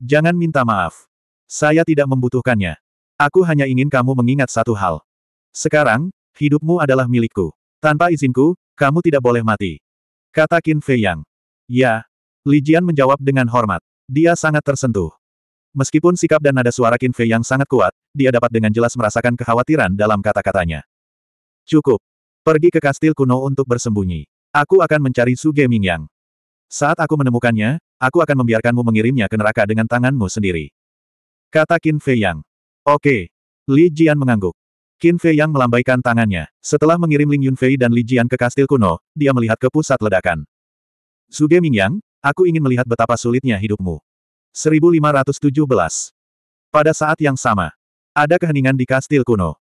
Jangan minta maaf. Saya tidak membutuhkannya. Aku hanya ingin kamu mengingat satu hal. Sekarang, hidupmu adalah milikku. Tanpa izinku, kamu tidak boleh mati. Kata Qin Fei Yang. Ya. Li Jian menjawab dengan hormat. Dia sangat tersentuh. Meskipun sikap dan nada suara Qin Fei Yang sangat kuat, dia dapat dengan jelas merasakan kekhawatiran dalam kata-katanya. Cukup. Pergi ke kastil kuno untuk bersembunyi. Aku akan mencari Su Ge Ming Yang. Saat aku menemukannya, aku akan membiarkanmu mengirimnya ke neraka dengan tanganmu sendiri. Kata Qin Fei Yang. Oke. Li Jian mengangguk. Qin Fei yang melambaikan tangannya. Setelah mengirim Ling Yunfei dan Li Jian ke kastil kuno, dia melihat ke pusat ledakan. Suge Mingyang, aku ingin melihat betapa sulitnya hidupmu. 1517. Pada saat yang sama, ada keheningan di kastil kuno.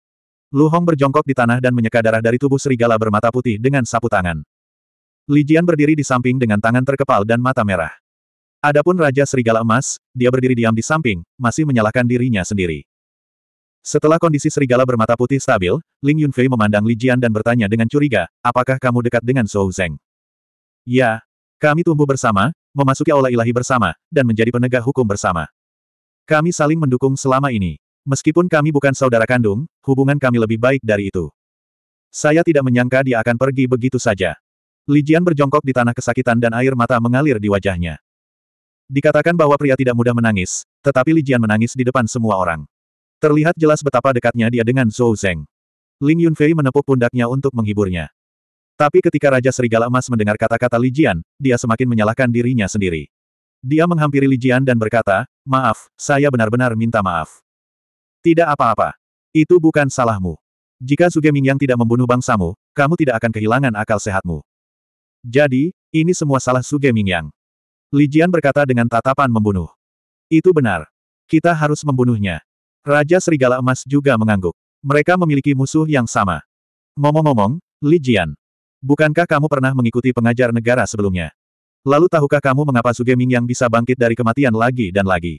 Lu Hong berjongkok di tanah dan menyeka darah dari tubuh serigala bermata putih dengan sapu tangan. Li Jian berdiri di samping dengan tangan terkepal dan mata merah. Adapun Raja Serigala Emas, dia berdiri diam di samping, masih menyalahkan dirinya sendiri. Setelah kondisi serigala bermata putih stabil, Ling Yunfei memandang Li Jian dan bertanya dengan curiga, apakah kamu dekat dengan Zhou Zeng? Ya. Kami tumbuh bersama, memasuki aula ilahi bersama, dan menjadi penegak hukum bersama. Kami saling mendukung selama ini. Meskipun kami bukan saudara kandung, hubungan kami lebih baik dari itu. Saya tidak menyangka dia akan pergi begitu saja. Li Jian berjongkok di tanah kesakitan dan air mata mengalir di wajahnya. Dikatakan bahwa pria tidak mudah menangis, tetapi Li Jian menangis di depan semua orang. Terlihat jelas betapa dekatnya dia dengan Zhou Zeng. Ling Yunfei menepuk pundaknya untuk menghiburnya. Tapi ketika Raja Serigala Emas mendengar kata-kata Li Jian, dia semakin menyalahkan dirinya sendiri. Dia menghampiri Li Jian dan berkata, Maaf, saya benar-benar minta maaf. Tidak apa-apa. Itu bukan salahmu. Jika Suge Mingyang tidak membunuh bangsamu, kamu tidak akan kehilangan akal sehatmu. Jadi, ini semua salah Suge Mingyang. Li Jian berkata dengan tatapan membunuh. Itu benar. Kita harus membunuhnya. Raja Serigala Emas juga mengangguk. Mereka memiliki musuh yang sama. Ngomong-ngomong, Li Jian. Bukankah kamu pernah mengikuti pengajar negara sebelumnya? Lalu tahukah kamu mengapa Suge Ming yang bisa bangkit dari kematian lagi dan lagi?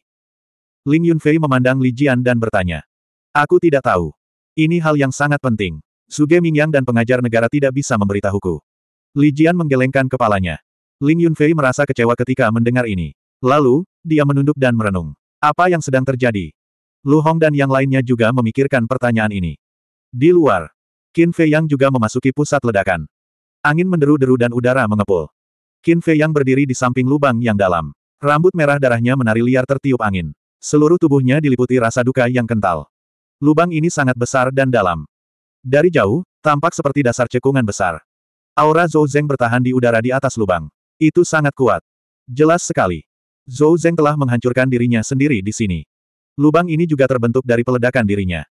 Ling Yunfei memandang Li Jian dan bertanya. Aku tidak tahu. Ini hal yang sangat penting. Suge Ming yang dan pengajar negara tidak bisa memberitahuku. Li Jian menggelengkan kepalanya. Ling Yunfei merasa kecewa ketika mendengar ini. Lalu, dia menunduk dan merenung. Apa yang sedang terjadi? Lu Hong dan yang lainnya juga memikirkan pertanyaan ini. Di luar, Qin Fei Yang juga memasuki pusat ledakan. Angin menderu-deru dan udara mengepul. Qin Fei Yang berdiri di samping lubang yang dalam. Rambut merah darahnya menari liar tertiup angin. Seluruh tubuhnya diliputi rasa duka yang kental. Lubang ini sangat besar dan dalam. Dari jauh, tampak seperti dasar cekungan besar. Aura Zhou Zheng bertahan di udara di atas lubang. Itu sangat kuat. Jelas sekali. Zhou Zheng telah menghancurkan dirinya sendiri di sini. Lubang ini juga terbentuk dari peledakan dirinya.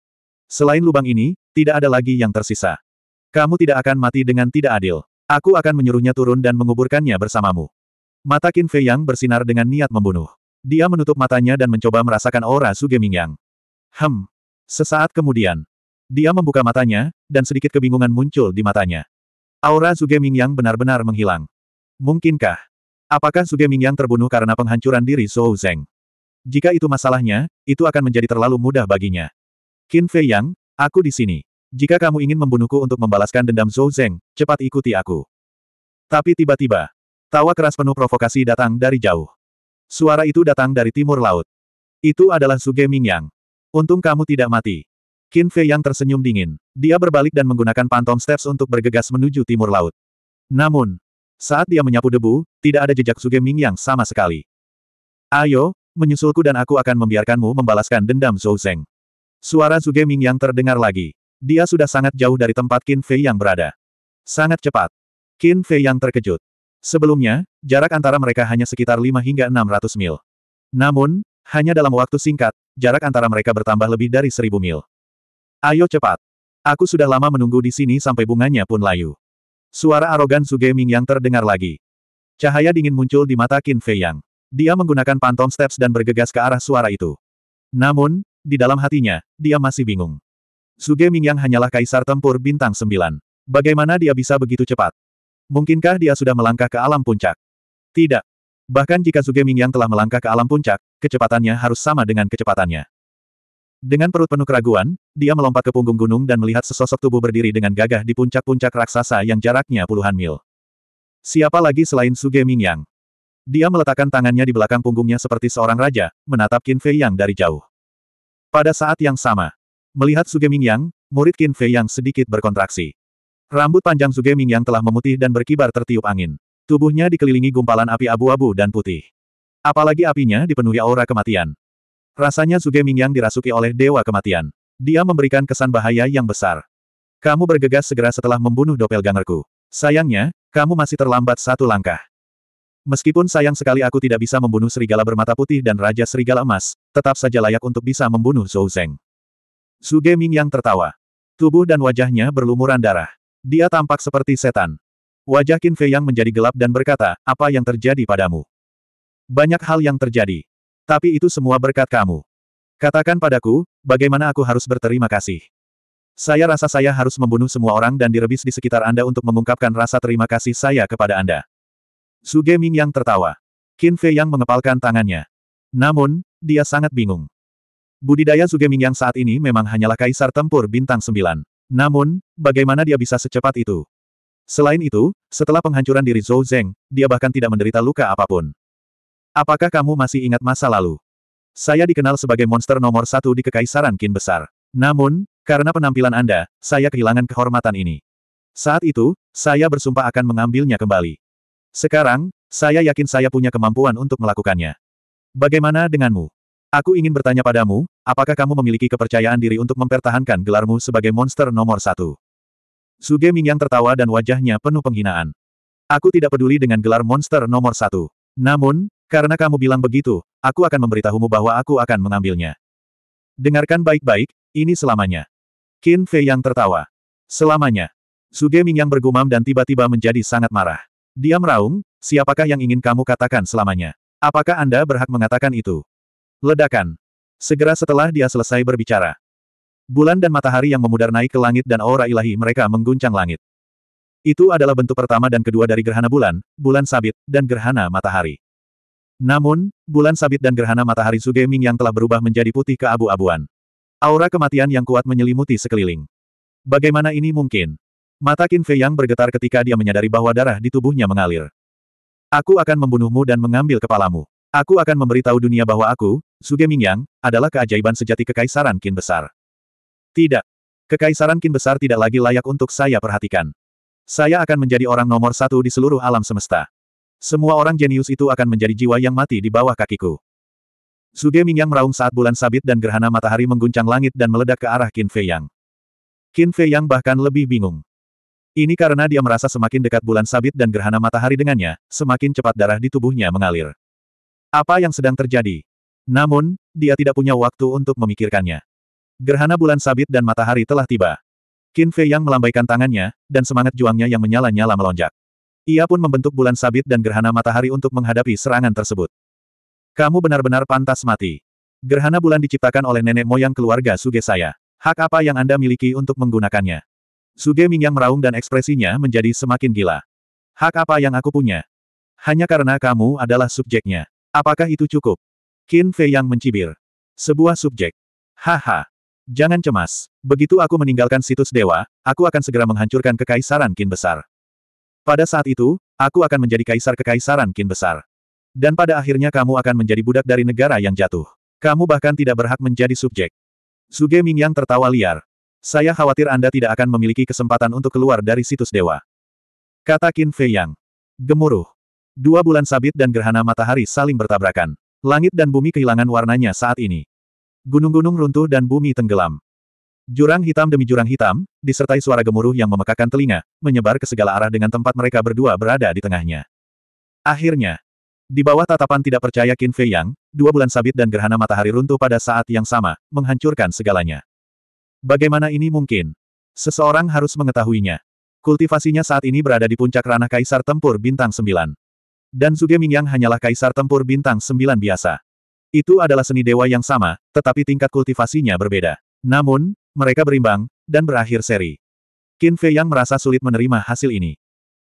Selain lubang ini, tidak ada lagi yang tersisa. Kamu tidak akan mati dengan tidak adil. Aku akan menyuruhnya turun dan menguburkannya bersamamu. Mata Qin Fei Yang bersinar dengan niat membunuh. Dia menutup matanya dan mencoba merasakan aura Ming Yang. Hem. Sesaat kemudian, dia membuka matanya, dan sedikit kebingungan muncul di matanya. Aura Ming Yang benar-benar menghilang. Mungkinkah? Apakah Ming Yang terbunuh karena penghancuran diri Zhou Zeng? Jika itu masalahnya, itu akan menjadi terlalu mudah baginya. Qin Fei Yang, aku di sini. Jika kamu ingin membunuhku untuk membalaskan dendam Zhou Zeng, cepat ikuti aku. Tapi tiba-tiba, tawa keras penuh provokasi datang dari jauh. Suara itu datang dari timur laut. Itu adalah Suge Mingyang. Untung kamu tidak mati. Qin Fei Yang tersenyum dingin. Dia berbalik dan menggunakan pantom steps untuk bergegas menuju timur laut. Namun, saat dia menyapu debu, tidak ada jejak Suge Mingyang sama sekali. Ayo, menyusulku dan aku akan membiarkanmu membalaskan dendam Zhou Zeng. Suara Zuge Ming yang terdengar lagi. Dia sudah sangat jauh dari tempat Qin Fei yang berada. Sangat cepat. Qin Fei yang terkejut. Sebelumnya, jarak antara mereka hanya sekitar 5 hingga 600 mil. Namun, hanya dalam waktu singkat, jarak antara mereka bertambah lebih dari 1000 mil. Ayo cepat. Aku sudah lama menunggu di sini sampai bunganya pun layu. Suara arogan Suge Ming yang terdengar lagi. Cahaya dingin muncul di mata Qin Fei Yang. Dia menggunakan pantom steps dan bergegas ke arah suara itu. Namun, di dalam hatinya, dia masih bingung. Suge Mingyang hanyalah kaisar tempur bintang sembilan. Bagaimana dia bisa begitu cepat? Mungkinkah dia sudah melangkah ke alam puncak? Tidak. Bahkan jika Suge Mingyang telah melangkah ke alam puncak, kecepatannya harus sama dengan kecepatannya. Dengan perut penuh keraguan, dia melompat ke punggung gunung dan melihat sesosok tubuh berdiri dengan gagah di puncak-puncak raksasa yang jaraknya puluhan mil. Siapa lagi selain Suge Mingyang? Dia meletakkan tangannya di belakang punggungnya seperti seorang raja, menatap Qin Fei Yang dari jauh. Pada saat yang sama, melihat Suge Ming Yang, murid Qin Fei Yang sedikit berkontraksi. Rambut panjang Suge Ming Yang telah memutih dan berkibar tertiup angin. Tubuhnya dikelilingi gumpalan api abu-abu dan putih. Apalagi apinya dipenuhi aura kematian. Rasanya Suge Ming Yang dirasuki oleh Dewa Kematian. Dia memberikan kesan bahaya yang besar. Kamu bergegas segera setelah membunuh doppelgangerku. Sayangnya, kamu masih terlambat satu langkah. Meskipun sayang sekali aku tidak bisa membunuh serigala bermata putih dan Raja Serigala Emas, tetap saja layak untuk bisa membunuh Zhou Zeng. Geming yang tertawa. Tubuh dan wajahnya berlumuran darah. Dia tampak seperti setan. Wajah Qin Fei Yang menjadi gelap dan berkata, apa yang terjadi padamu? Banyak hal yang terjadi. Tapi itu semua berkat kamu. Katakan padaku, bagaimana aku harus berterima kasih. Saya rasa saya harus membunuh semua orang dan direbis di sekitar Anda untuk mengungkapkan rasa terima kasih saya kepada Anda. Suge Ming yang tertawa. Qin Fei yang mengepalkan tangannya. Namun, dia sangat bingung. Budidaya Suge Ming yang saat ini memang hanyalah kaisar tempur bintang sembilan. Namun, bagaimana dia bisa secepat itu? Selain itu, setelah penghancuran diri Zhou Zheng, dia bahkan tidak menderita luka apapun. Apakah kamu masih ingat masa lalu? Saya dikenal sebagai monster nomor satu di Kekaisaran Qin Besar. Namun, karena penampilan Anda, saya kehilangan kehormatan ini. Saat itu, saya bersumpah akan mengambilnya kembali. Sekarang, saya yakin saya punya kemampuan untuk melakukannya. Bagaimana denganmu? Aku ingin bertanya padamu, apakah kamu memiliki kepercayaan diri untuk mempertahankan gelarmu sebagai monster nomor satu? Suge Mingyang tertawa dan wajahnya penuh penghinaan. Aku tidak peduli dengan gelar monster nomor satu. Namun, karena kamu bilang begitu, aku akan memberitahumu bahwa aku akan mengambilnya. Dengarkan baik-baik, ini selamanya. Qin Fei yang tertawa. Selamanya. Suge Mingyang bergumam dan tiba-tiba menjadi sangat marah. Dia meraung, siapakah yang ingin kamu katakan selamanya? Apakah Anda berhak mengatakan itu? Ledakan. Segera setelah dia selesai berbicara. Bulan dan matahari yang memudar naik ke langit dan aura ilahi mereka mengguncang langit. Itu adalah bentuk pertama dan kedua dari gerhana bulan, bulan sabit, dan gerhana matahari. Namun, bulan sabit dan gerhana matahari Sugeming yang telah berubah menjadi putih ke abu abuan Aura kematian yang kuat menyelimuti sekeliling. Bagaimana ini mungkin? Mata Qin Fei Yang bergetar ketika dia menyadari bahwa darah di tubuhnya mengalir. Aku akan membunuhmu dan mengambil kepalamu. Aku akan memberitahu dunia bahwa aku, Suge Mingyang, adalah keajaiban sejati Kekaisaran Qin Besar. Tidak. Kekaisaran Qin Besar tidak lagi layak untuk saya perhatikan. Saya akan menjadi orang nomor satu di seluruh alam semesta. Semua orang jenius itu akan menjadi jiwa yang mati di bawah kakiku. Suge Mingyang meraung saat bulan sabit dan gerhana matahari mengguncang langit dan meledak ke arah Qin Fei Yang. Qin Fei Yang bahkan lebih bingung. Ini karena dia merasa semakin dekat bulan sabit dan gerhana matahari dengannya, semakin cepat darah di tubuhnya mengalir. Apa yang sedang terjadi? Namun, dia tidak punya waktu untuk memikirkannya. Gerhana bulan sabit dan matahari telah tiba. Qin Fei yang melambaikan tangannya, dan semangat juangnya yang menyala-nyala melonjak. Ia pun membentuk bulan sabit dan gerhana matahari untuk menghadapi serangan tersebut. Kamu benar-benar pantas mati. Gerhana bulan diciptakan oleh nenek moyang keluarga Suge saya. Hak apa yang Anda miliki untuk menggunakannya? Suge Mingyang meraung dan ekspresinya menjadi semakin gila. Hak apa yang aku punya? Hanya karena kamu adalah subjeknya. Apakah itu cukup? Qin Fei yang mencibir. Sebuah subjek. Haha. Jangan cemas. Begitu aku meninggalkan situs dewa, aku akan segera menghancurkan kekaisaran Qin Besar. Pada saat itu, aku akan menjadi kaisar kekaisaran Qin Besar. Dan pada akhirnya kamu akan menjadi budak dari negara yang jatuh. Kamu bahkan tidak berhak menjadi subjek. Suge Mingyang tertawa liar. Saya khawatir Anda tidak akan memiliki kesempatan untuk keluar dari situs dewa. Kata Qin Fei Yang. Gemuruh. Dua bulan sabit dan gerhana matahari saling bertabrakan. Langit dan bumi kehilangan warnanya saat ini. Gunung-gunung runtuh dan bumi tenggelam. Jurang hitam demi jurang hitam, disertai suara gemuruh yang memekakan telinga, menyebar ke segala arah dengan tempat mereka berdua berada di tengahnya. Akhirnya, di bawah tatapan tidak percaya Qin Fei Yang, dua bulan sabit dan gerhana matahari runtuh pada saat yang sama, menghancurkan segalanya. Bagaimana ini mungkin? Seseorang harus mengetahuinya. Kultivasinya saat ini berada di puncak ranah Kaisar Tempur Bintang 9. Dan Zuge Mingyang hanyalah Kaisar Tempur Bintang 9 biasa. Itu adalah seni dewa yang sama, tetapi tingkat kultivasinya berbeda. Namun, mereka berimbang, dan berakhir seri. Qin Fei Yang merasa sulit menerima hasil ini.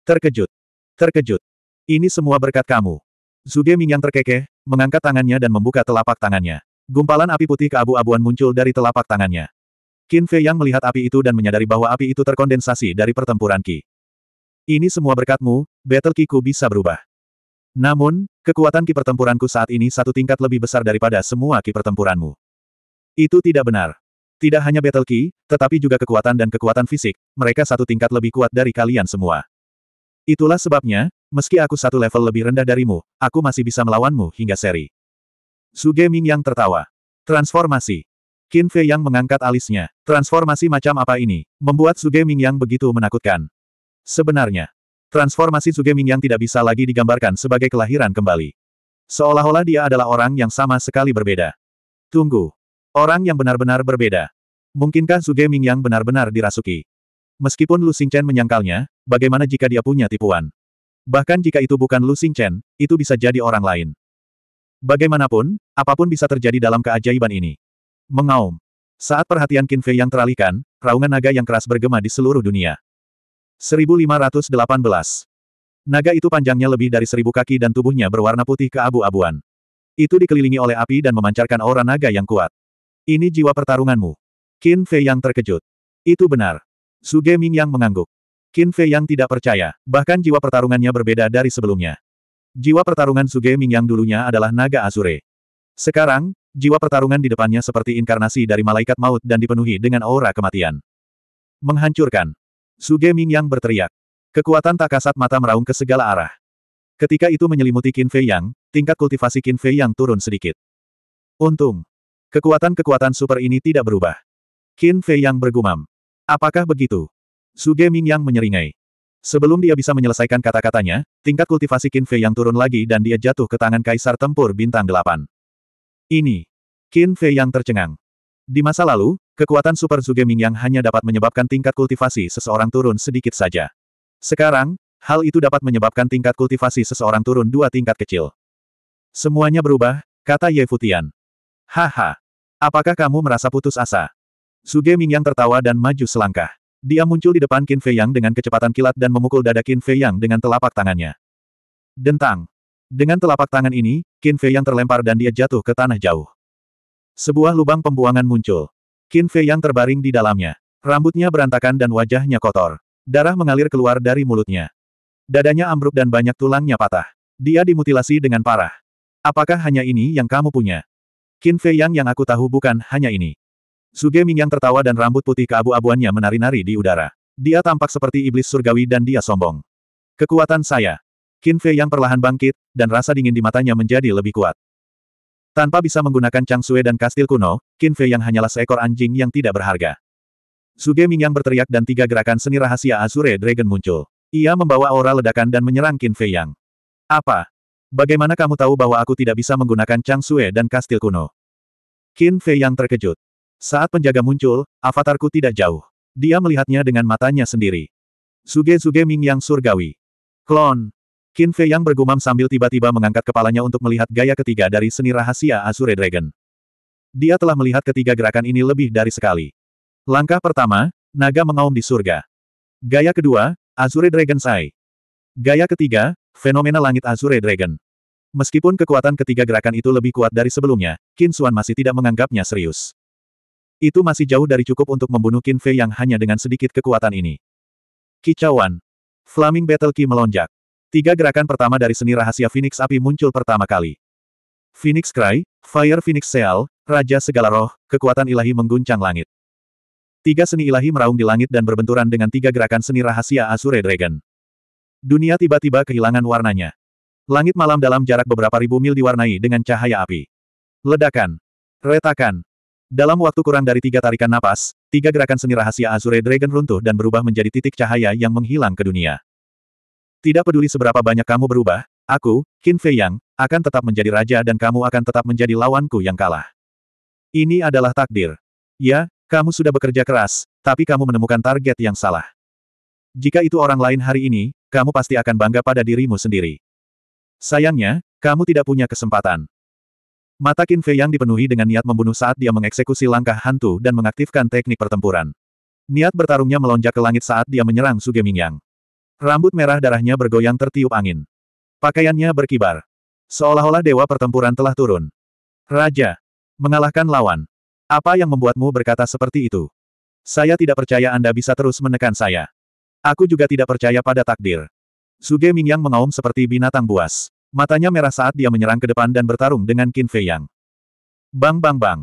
Terkejut. Terkejut. Ini semua berkat kamu. Zuge Mingyang terkekeh, mengangkat tangannya dan membuka telapak tangannya. Gumpalan api putih keabu-abuan muncul dari telapak tangannya. Qin Fei yang melihat api itu dan menyadari bahwa api itu terkondensasi dari pertempuran Qi. Ini semua berkatmu, battle Qi-ku bisa berubah. Namun, kekuatan Qi pertempuranku saat ini satu tingkat lebih besar daripada semua Qi pertempuranmu. Itu tidak benar. Tidak hanya battle Qi, tetapi juga kekuatan dan kekuatan fisik, mereka satu tingkat lebih kuat dari kalian semua. Itulah sebabnya, meski aku satu level lebih rendah darimu, aku masih bisa melawanmu hingga seri. Suge Ming yang tertawa. Transformasi. Qin Fei Yang mengangkat alisnya. Transformasi macam apa ini, membuat Suge Ming Yang begitu menakutkan. Sebenarnya, transformasi Suge Ming Yang tidak bisa lagi digambarkan sebagai kelahiran kembali. Seolah-olah dia adalah orang yang sama sekali berbeda. Tunggu. Orang yang benar-benar berbeda. Mungkinkah Suge Ming Yang benar-benar dirasuki? Meskipun Lu Chen menyangkalnya, bagaimana jika dia punya tipuan? Bahkan jika itu bukan Lu Chen, itu bisa jadi orang lain. Bagaimanapun, apapun bisa terjadi dalam keajaiban ini. Mengaum. Saat perhatian Qin Fei yang teralihkan, raungan naga yang keras bergema di seluruh dunia. 1518. Naga itu panjangnya lebih dari seribu kaki dan tubuhnya berwarna putih keabu-abuan. Itu dikelilingi oleh api dan memancarkan aura naga yang kuat. Ini jiwa pertarunganmu. Qin Fei yang terkejut. Itu benar. Suge Ming yang mengangguk. Qin Fei yang tidak percaya, bahkan jiwa pertarungannya berbeda dari sebelumnya. Jiwa pertarungan Suge Ming yang dulunya adalah naga Azure. Sekarang, Jiwa pertarungan di depannya seperti inkarnasi dari malaikat maut dan dipenuhi dengan aura kematian. Menghancurkan. Suge ming yang berteriak. Kekuatan tak kasat mata meraung ke segala arah. Ketika itu menyelimuti Qin Fei Yang, tingkat kultivasi Qin Fei Yang turun sedikit. Untung. Kekuatan-kekuatan super ini tidak berubah. Qin Fei Yang bergumam. Apakah begitu? Suge ming yang menyeringai. Sebelum dia bisa menyelesaikan kata-katanya, tingkat kultivasi Qin Fei Yang turun lagi dan dia jatuh ke tangan Kaisar Tempur Bintang delapan ini. Qin Fei yang tercengang. Di masa lalu, kekuatan Super Zuge yang hanya dapat menyebabkan tingkat kultivasi seseorang turun sedikit saja. Sekarang, hal itu dapat menyebabkan tingkat kultivasi seseorang turun dua tingkat kecil. Semuanya berubah, kata Ye Futian. Haha. Apakah kamu merasa putus asa? Zuge yang tertawa dan maju selangkah. Dia muncul di depan Qin Fei Yang dengan kecepatan kilat dan memukul dada Qin Fei Yang dengan telapak tangannya. Dentang. Dengan telapak tangan ini, Qin Fei yang terlempar dan dia jatuh ke tanah jauh. Sebuah lubang pembuangan muncul. Qin Fei yang terbaring di dalamnya. Rambutnya berantakan dan wajahnya kotor. Darah mengalir keluar dari mulutnya. Dadanya ambruk dan banyak tulangnya patah. Dia dimutilasi dengan parah. Apakah hanya ini yang kamu punya? Qin Fei Yang yang aku tahu bukan hanya ini. Suge Ming yang tertawa dan rambut putih keabu-abuannya menari-nari di udara. Dia tampak seperti iblis surgawi dan dia sombong. Kekuatan saya, Qin Fei yang perlahan bangkit, dan rasa dingin di matanya menjadi lebih kuat. Tanpa bisa menggunakan Chang Sue dan kastil kuno, Qin Fei yang hanyalah seekor anjing yang tidak berharga. Suge yang berteriak dan tiga gerakan seni rahasia Azure Dragon muncul. Ia membawa aura ledakan dan menyerang Qin Fei Yang. Apa? Bagaimana kamu tahu bahwa aku tidak bisa menggunakan Chang Sue dan kastil kuno? Qin Fei Yang terkejut. Saat penjaga muncul, avatarku tidak jauh. Dia melihatnya dengan matanya sendiri. Suge Suge Ming yang surgawi. Klon. Qin Fei yang bergumam sambil tiba-tiba mengangkat kepalanya untuk melihat gaya ketiga dari seni rahasia Azure Dragon. Dia telah melihat ketiga gerakan ini lebih dari sekali. Langkah pertama, naga mengaum di surga. Gaya kedua, Azure Dragon Sai. Gaya ketiga, fenomena langit Azure Dragon. Meskipun kekuatan ketiga gerakan itu lebih kuat dari sebelumnya, Qin Xuan masih tidak menganggapnya serius. Itu masih jauh dari cukup untuk membunuh Qin Fei yang hanya dengan sedikit kekuatan ini. Kicauan. Flaming Battle Ki melonjak. Tiga gerakan pertama dari seni rahasia Phoenix Api muncul pertama kali. Phoenix Cry, Fire Phoenix Seal, Raja Segala Roh, kekuatan ilahi mengguncang langit. Tiga seni ilahi meraung di langit dan berbenturan dengan tiga gerakan seni rahasia Azure Dragon. Dunia tiba-tiba kehilangan warnanya. Langit malam dalam jarak beberapa ribu mil diwarnai dengan cahaya api. Ledakan. Retakan. Dalam waktu kurang dari tiga tarikan napas, tiga gerakan seni rahasia Azure Dragon runtuh dan berubah menjadi titik cahaya yang menghilang ke dunia. Tidak peduli seberapa banyak kamu berubah, aku, Qin Fei Yang, akan tetap menjadi raja dan kamu akan tetap menjadi lawanku yang kalah. Ini adalah takdir. Ya, kamu sudah bekerja keras, tapi kamu menemukan target yang salah. Jika itu orang lain hari ini, kamu pasti akan bangga pada dirimu sendiri. Sayangnya, kamu tidak punya kesempatan. Mata Qin Fei Yang dipenuhi dengan niat membunuh saat dia mengeksekusi langkah hantu dan mengaktifkan teknik pertempuran. Niat bertarungnya melonjak ke langit saat dia menyerang Suge Yang. Rambut merah darahnya bergoyang tertiup angin. Pakaiannya berkibar. Seolah-olah dewa pertempuran telah turun. Raja. Mengalahkan lawan. Apa yang membuatmu berkata seperti itu? Saya tidak percaya Anda bisa terus menekan saya. Aku juga tidak percaya pada takdir. Suge Mingyang mengaum seperti binatang buas. Matanya merah saat dia menyerang ke depan dan bertarung dengan Qin Fei Yang. Bang bang bang.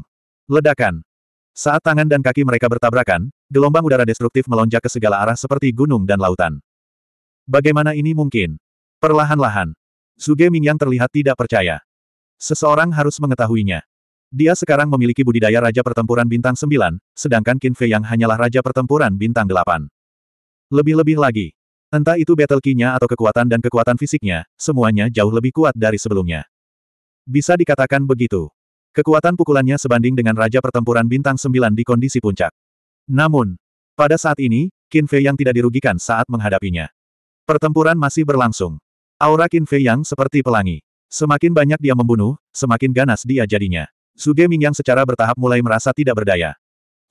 Ledakan. Saat tangan dan kaki mereka bertabrakan, gelombang udara destruktif melonjak ke segala arah seperti gunung dan lautan. Bagaimana ini mungkin? Perlahan-lahan. Suge Mingyang terlihat tidak percaya. Seseorang harus mengetahuinya. Dia sekarang memiliki budidaya Raja Pertempuran Bintang 9, sedangkan Qin Fei yang hanyalah Raja Pertempuran Bintang 8. Lebih-lebih lagi. Entah itu battle key-nya atau kekuatan dan kekuatan fisiknya, semuanya jauh lebih kuat dari sebelumnya. Bisa dikatakan begitu. Kekuatan pukulannya sebanding dengan Raja Pertempuran Bintang 9 di kondisi puncak. Namun, pada saat ini, Qin Fei yang tidak dirugikan saat menghadapinya. Pertempuran masih berlangsung. Aura Qin Fei Yang seperti pelangi. Semakin banyak dia membunuh, semakin ganas dia jadinya. Suge Ming yang secara bertahap mulai merasa tidak berdaya.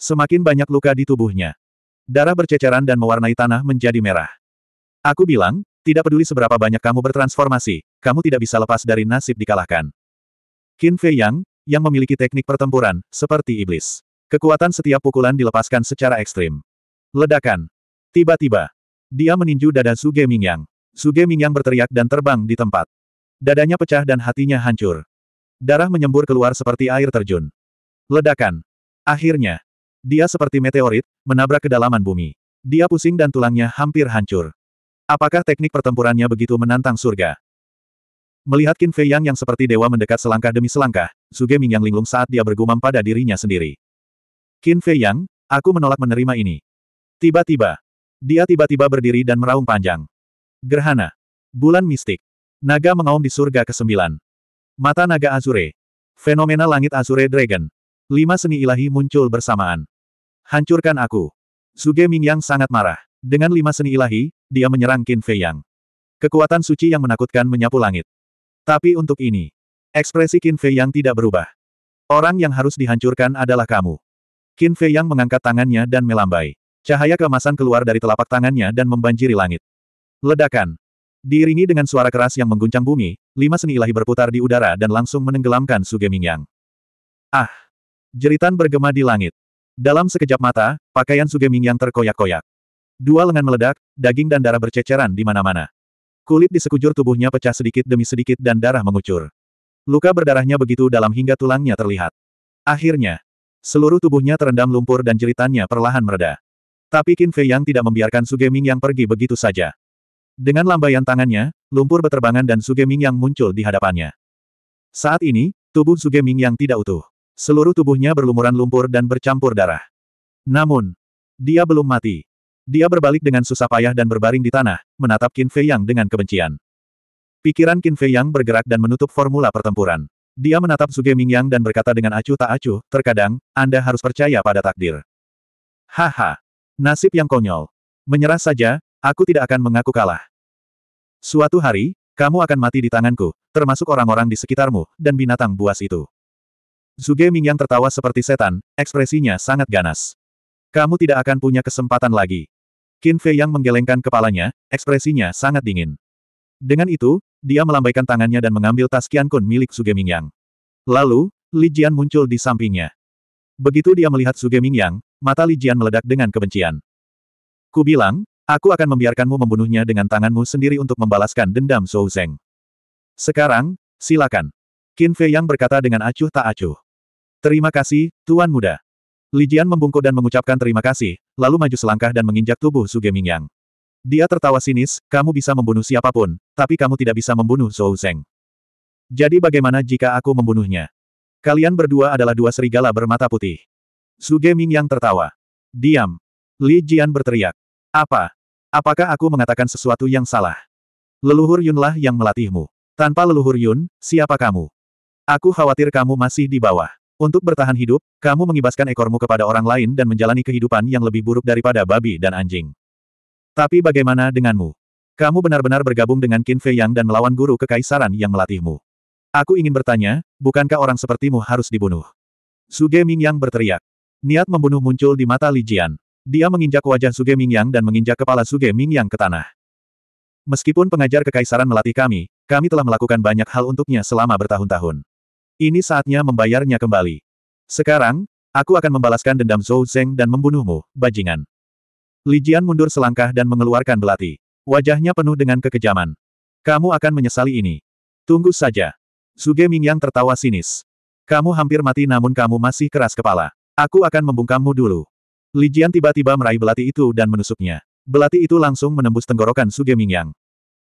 Semakin banyak luka di tubuhnya. Darah berceceran dan mewarnai tanah menjadi merah. Aku bilang, tidak peduli seberapa banyak kamu bertransformasi, kamu tidak bisa lepas dari nasib dikalahkan. Qin Fei Yang, yang memiliki teknik pertempuran, seperti iblis. Kekuatan setiap pukulan dilepaskan secara ekstrim. Ledakan. Tiba-tiba, dia meninju dada Suge Mingyang. Suge Mingyang berteriak dan terbang di tempat. Dadanya pecah dan hatinya hancur. Darah menyembur keluar seperti air terjun. Ledakan. Akhirnya. Dia seperti meteorit, menabrak kedalaman bumi. Dia pusing dan tulangnya hampir hancur. Apakah teknik pertempurannya begitu menantang surga? Melihat Qin Fei Yang yang seperti dewa mendekat selangkah demi selangkah, Suge Ming Yang linglung saat dia bergumam pada dirinya sendiri. Qin Fei Yang, aku menolak menerima ini. Tiba-tiba, dia tiba-tiba berdiri dan meraung panjang. Gerhana. Bulan mistik. Naga mengaum di surga ke-9. Mata naga Azure. Fenomena langit Azure Dragon. Lima seni ilahi muncul bersamaan. Hancurkan aku. Suge Mingyang sangat marah. Dengan lima seni ilahi, dia menyerang Qin Fei Yang. Kekuatan suci yang menakutkan menyapu langit. Tapi untuk ini, ekspresi Qin Fei Yang tidak berubah. Orang yang harus dihancurkan adalah kamu. Qin Fei Yang mengangkat tangannya dan melambai. Cahaya kemasan keluar dari telapak tangannya dan membanjiri langit. Ledakan. Diiringi dengan suara keras yang mengguncang bumi, lima seni ilahi berputar di udara dan langsung menenggelamkan Mingyang. Ah! Jeritan bergema di langit. Dalam sekejap mata, pakaian Mingyang terkoyak-koyak. Dua lengan meledak, daging dan darah berceceran di mana-mana. Kulit di sekujur tubuhnya pecah sedikit demi sedikit dan darah mengucur. Luka berdarahnya begitu dalam hingga tulangnya terlihat. Akhirnya, seluruh tubuhnya terendam lumpur dan jeritannya perlahan mereda. Tapi Qin Fei Yang tidak membiarkan Su Ming yang pergi begitu saja. Dengan lambaian tangannya, lumpur beterbangan dan Su Ming yang muncul di hadapannya. Saat ini, tubuh Su Ming yang tidak utuh. Seluruh tubuhnya berlumuran lumpur dan bercampur darah. Namun, dia belum mati. Dia berbalik dengan susah payah dan berbaring di tanah, menatap Qin Fei Yang dengan kebencian. Pikiran Qin Fei Yang bergerak dan menutup formula pertempuran. Dia menatap Su Ming Yang dan berkata dengan acuh tak acuh, terkadang, Anda harus percaya pada takdir. Haha, Nasib yang konyol. Menyerah saja, aku tidak akan mengaku kalah. Suatu hari, kamu akan mati di tanganku, termasuk orang-orang di sekitarmu, dan binatang buas itu. Zuge Mingyang tertawa seperti setan, ekspresinya sangat ganas. Kamu tidak akan punya kesempatan lagi. Qin Fei yang menggelengkan kepalanya, ekspresinya sangat dingin. Dengan itu, dia melambaikan tangannya dan mengambil tas Qian Kun milik Zuge Mingyang. Lalu, Li Jian muncul di sampingnya. Begitu dia melihat Zuge Mingyang, mata Li Jian meledak dengan kebencian. Ku bilang, aku akan membiarkanmu membunuhnya dengan tanganmu sendiri untuk membalaskan dendam Zhou Zeng. Sekarang, silakan. Qin Fei Yang berkata dengan acuh tak acuh. Terima kasih, Tuan Muda. Li Jian membungkuk dan mengucapkan terima kasih, lalu maju selangkah dan menginjak tubuh Su Mingyang. Dia tertawa sinis, kamu bisa membunuh siapapun, tapi kamu tidak bisa membunuh Zhou Zeng. Jadi bagaimana jika aku membunuhnya? Kalian berdua adalah dua serigala bermata putih. Su Ming yang tertawa. Diam. Li Jian berteriak. Apa? Apakah aku mengatakan sesuatu yang salah? Leluhur Yunlah yang melatihmu. Tanpa leluhur Yun, siapa kamu? Aku khawatir kamu masih di bawah. Untuk bertahan hidup, kamu mengibaskan ekormu kepada orang lain dan menjalani kehidupan yang lebih buruk daripada babi dan anjing. Tapi bagaimana denganmu? Kamu benar-benar bergabung dengan Qin Fei Yang dan melawan guru kekaisaran yang melatihmu. Aku ingin bertanya, bukankah orang sepertimu harus dibunuh? Su Ming Yang berteriak. Niat membunuh muncul di mata Li Jian. Dia menginjak wajah Suge Mingyang dan menginjak kepala Suge Mingyang ke tanah. Meskipun pengajar kekaisaran melatih kami, kami telah melakukan banyak hal untuknya selama bertahun-tahun. Ini saatnya membayarnya kembali. Sekarang, aku akan membalaskan dendam Zhou Zeng dan membunuhmu, bajingan. Li Jian mundur selangkah dan mengeluarkan belati. Wajahnya penuh dengan kekejaman. Kamu akan menyesali ini. Tunggu saja. Suge Mingyang tertawa sinis. Kamu hampir mati namun kamu masih keras kepala. Aku akan membungkammu dulu. Li Jian tiba-tiba meraih belati itu dan menusuknya. Belati itu langsung menembus tenggorokan Suge Mingyang.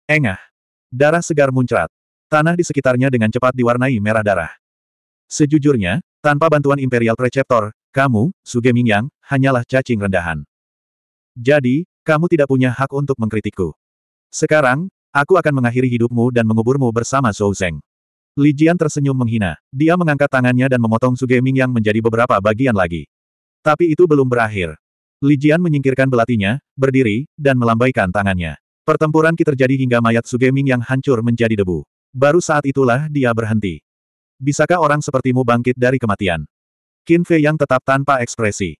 Engah. Darah segar muncrat. Tanah di sekitarnya dengan cepat diwarnai merah darah. Sejujurnya, tanpa bantuan Imperial Preceptor, kamu, Suge Mingyang, hanyalah cacing rendahan. Jadi, kamu tidak punya hak untuk mengkritikku. Sekarang, aku akan mengakhiri hidupmu dan menguburmu bersama Zhou Zeng. Li Jian tersenyum menghina. Dia mengangkat tangannya dan memotong Suge Ming yang menjadi beberapa bagian lagi. Tapi itu belum berakhir. Li Jian menyingkirkan belatinya, berdiri, dan melambaikan tangannya. Pertempuran Ki terjadi hingga mayat Suge Ming yang hancur menjadi debu. Baru saat itulah dia berhenti. Bisakah orang sepertimu bangkit dari kematian? Qin Fei yang tetap tanpa ekspresi.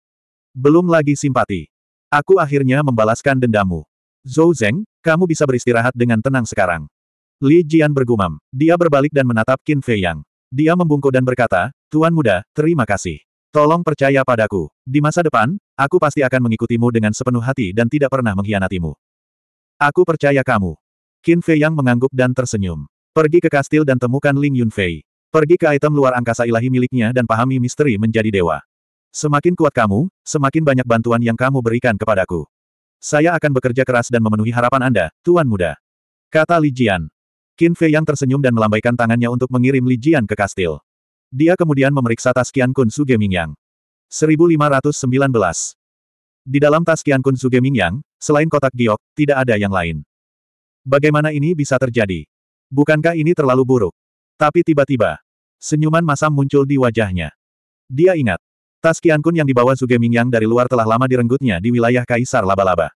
Belum lagi simpati. Aku akhirnya membalaskan dendammu. Zhou Zheng, kamu bisa beristirahat dengan tenang sekarang. Li Jian bergumam. Dia berbalik dan menatap Qin Fei Yang. Dia membungkuk dan berkata, Tuan muda, terima kasih. Tolong percaya padaku. Di masa depan, aku pasti akan mengikutimu dengan sepenuh hati dan tidak pernah mengkhianatimu. Aku percaya kamu. Qin Fei Yang mengangguk dan tersenyum. Pergi ke kastil dan temukan Ling Yun Fei. Pergi ke item luar angkasa ilahi miliknya dan pahami misteri menjadi dewa. Semakin kuat kamu, semakin banyak bantuan yang kamu berikan kepadaku. Saya akan bekerja keras dan memenuhi harapan Anda, Tuan Muda. Kata Li Jian. Qin Fei yang tersenyum dan melambaikan tangannya untuk mengirim Li Jian ke kastil. Dia kemudian memeriksa tas Qian Kun Su yang 1519. Di dalam tas Qian Kun Su yang, selain kotak giok, tidak ada yang lain. Bagaimana ini bisa terjadi? Bukankah ini terlalu buruk? Tapi tiba-tiba, senyuman masam muncul di wajahnya. Dia ingat, tas Qian Kun yang dibawa Su yang dari luar telah lama direnggutnya di wilayah Kaisar Laba-Laba.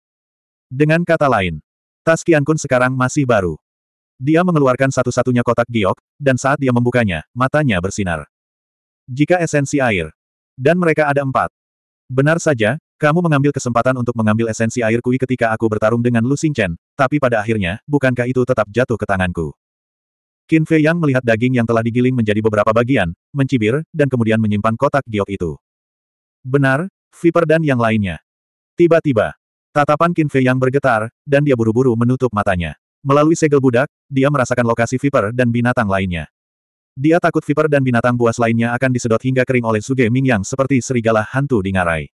Dengan kata lain, tas Qian Kun sekarang masih baru. Dia mengeluarkan satu-satunya kotak giok, dan saat dia membukanya, matanya bersinar. Jika esensi air. Dan mereka ada empat. Benar saja, kamu mengambil kesempatan untuk mengambil esensi air kui ketika aku bertarung dengan Lu Xingchen, tapi pada akhirnya, bukankah itu tetap jatuh ke tanganku? Qin Fei Yang melihat daging yang telah digiling menjadi beberapa bagian, mencibir, dan kemudian menyimpan kotak giok itu. Benar, Viper dan yang lainnya. Tiba-tiba, tatapan Qin Fei Yang bergetar, dan dia buru-buru menutup matanya. Melalui segel budak, dia merasakan lokasi viper dan binatang lainnya. Dia takut viper dan binatang buas lainnya akan disedot hingga kering oleh Suge Ming yang seperti serigala hantu di ngarai.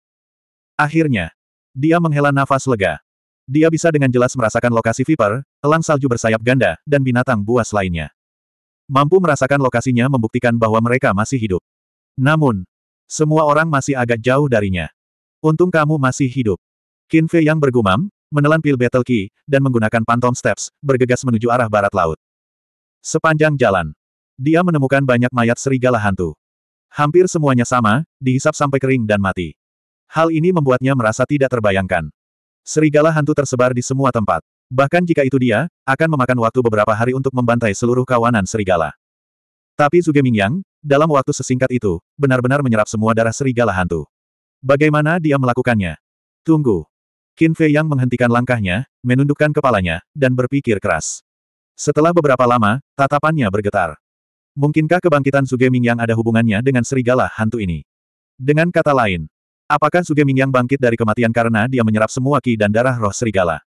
Akhirnya, dia menghela nafas lega. Dia bisa dengan jelas merasakan lokasi viper, elang salju bersayap ganda, dan binatang buas lainnya. Mampu merasakan lokasinya membuktikan bahwa mereka masih hidup. Namun, semua orang masih agak jauh darinya. Untung kamu masih hidup. Qin Fei yang bergumam, menelan pil battle key, dan menggunakan phantom steps, bergegas menuju arah barat laut. Sepanjang jalan, dia menemukan banyak mayat serigala hantu. Hampir semuanya sama, dihisap sampai kering dan mati. Hal ini membuatnya merasa tidak terbayangkan. Serigala hantu tersebar di semua tempat. Bahkan jika itu dia, akan memakan waktu beberapa hari untuk membantai seluruh kawanan serigala. Tapi Zuge Mingyang, dalam waktu sesingkat itu, benar-benar menyerap semua darah serigala hantu. Bagaimana dia melakukannya? Tunggu. Qin Fei Yang menghentikan langkahnya, menundukkan kepalanya, dan berpikir keras. Setelah beberapa lama, tatapannya bergetar. Mungkinkah kebangkitan Suge Ming yang ada hubungannya dengan serigala hantu ini? Dengan kata lain, apakah Suge Ming yang bangkit dari kematian karena dia menyerap semua ki dan darah roh serigala?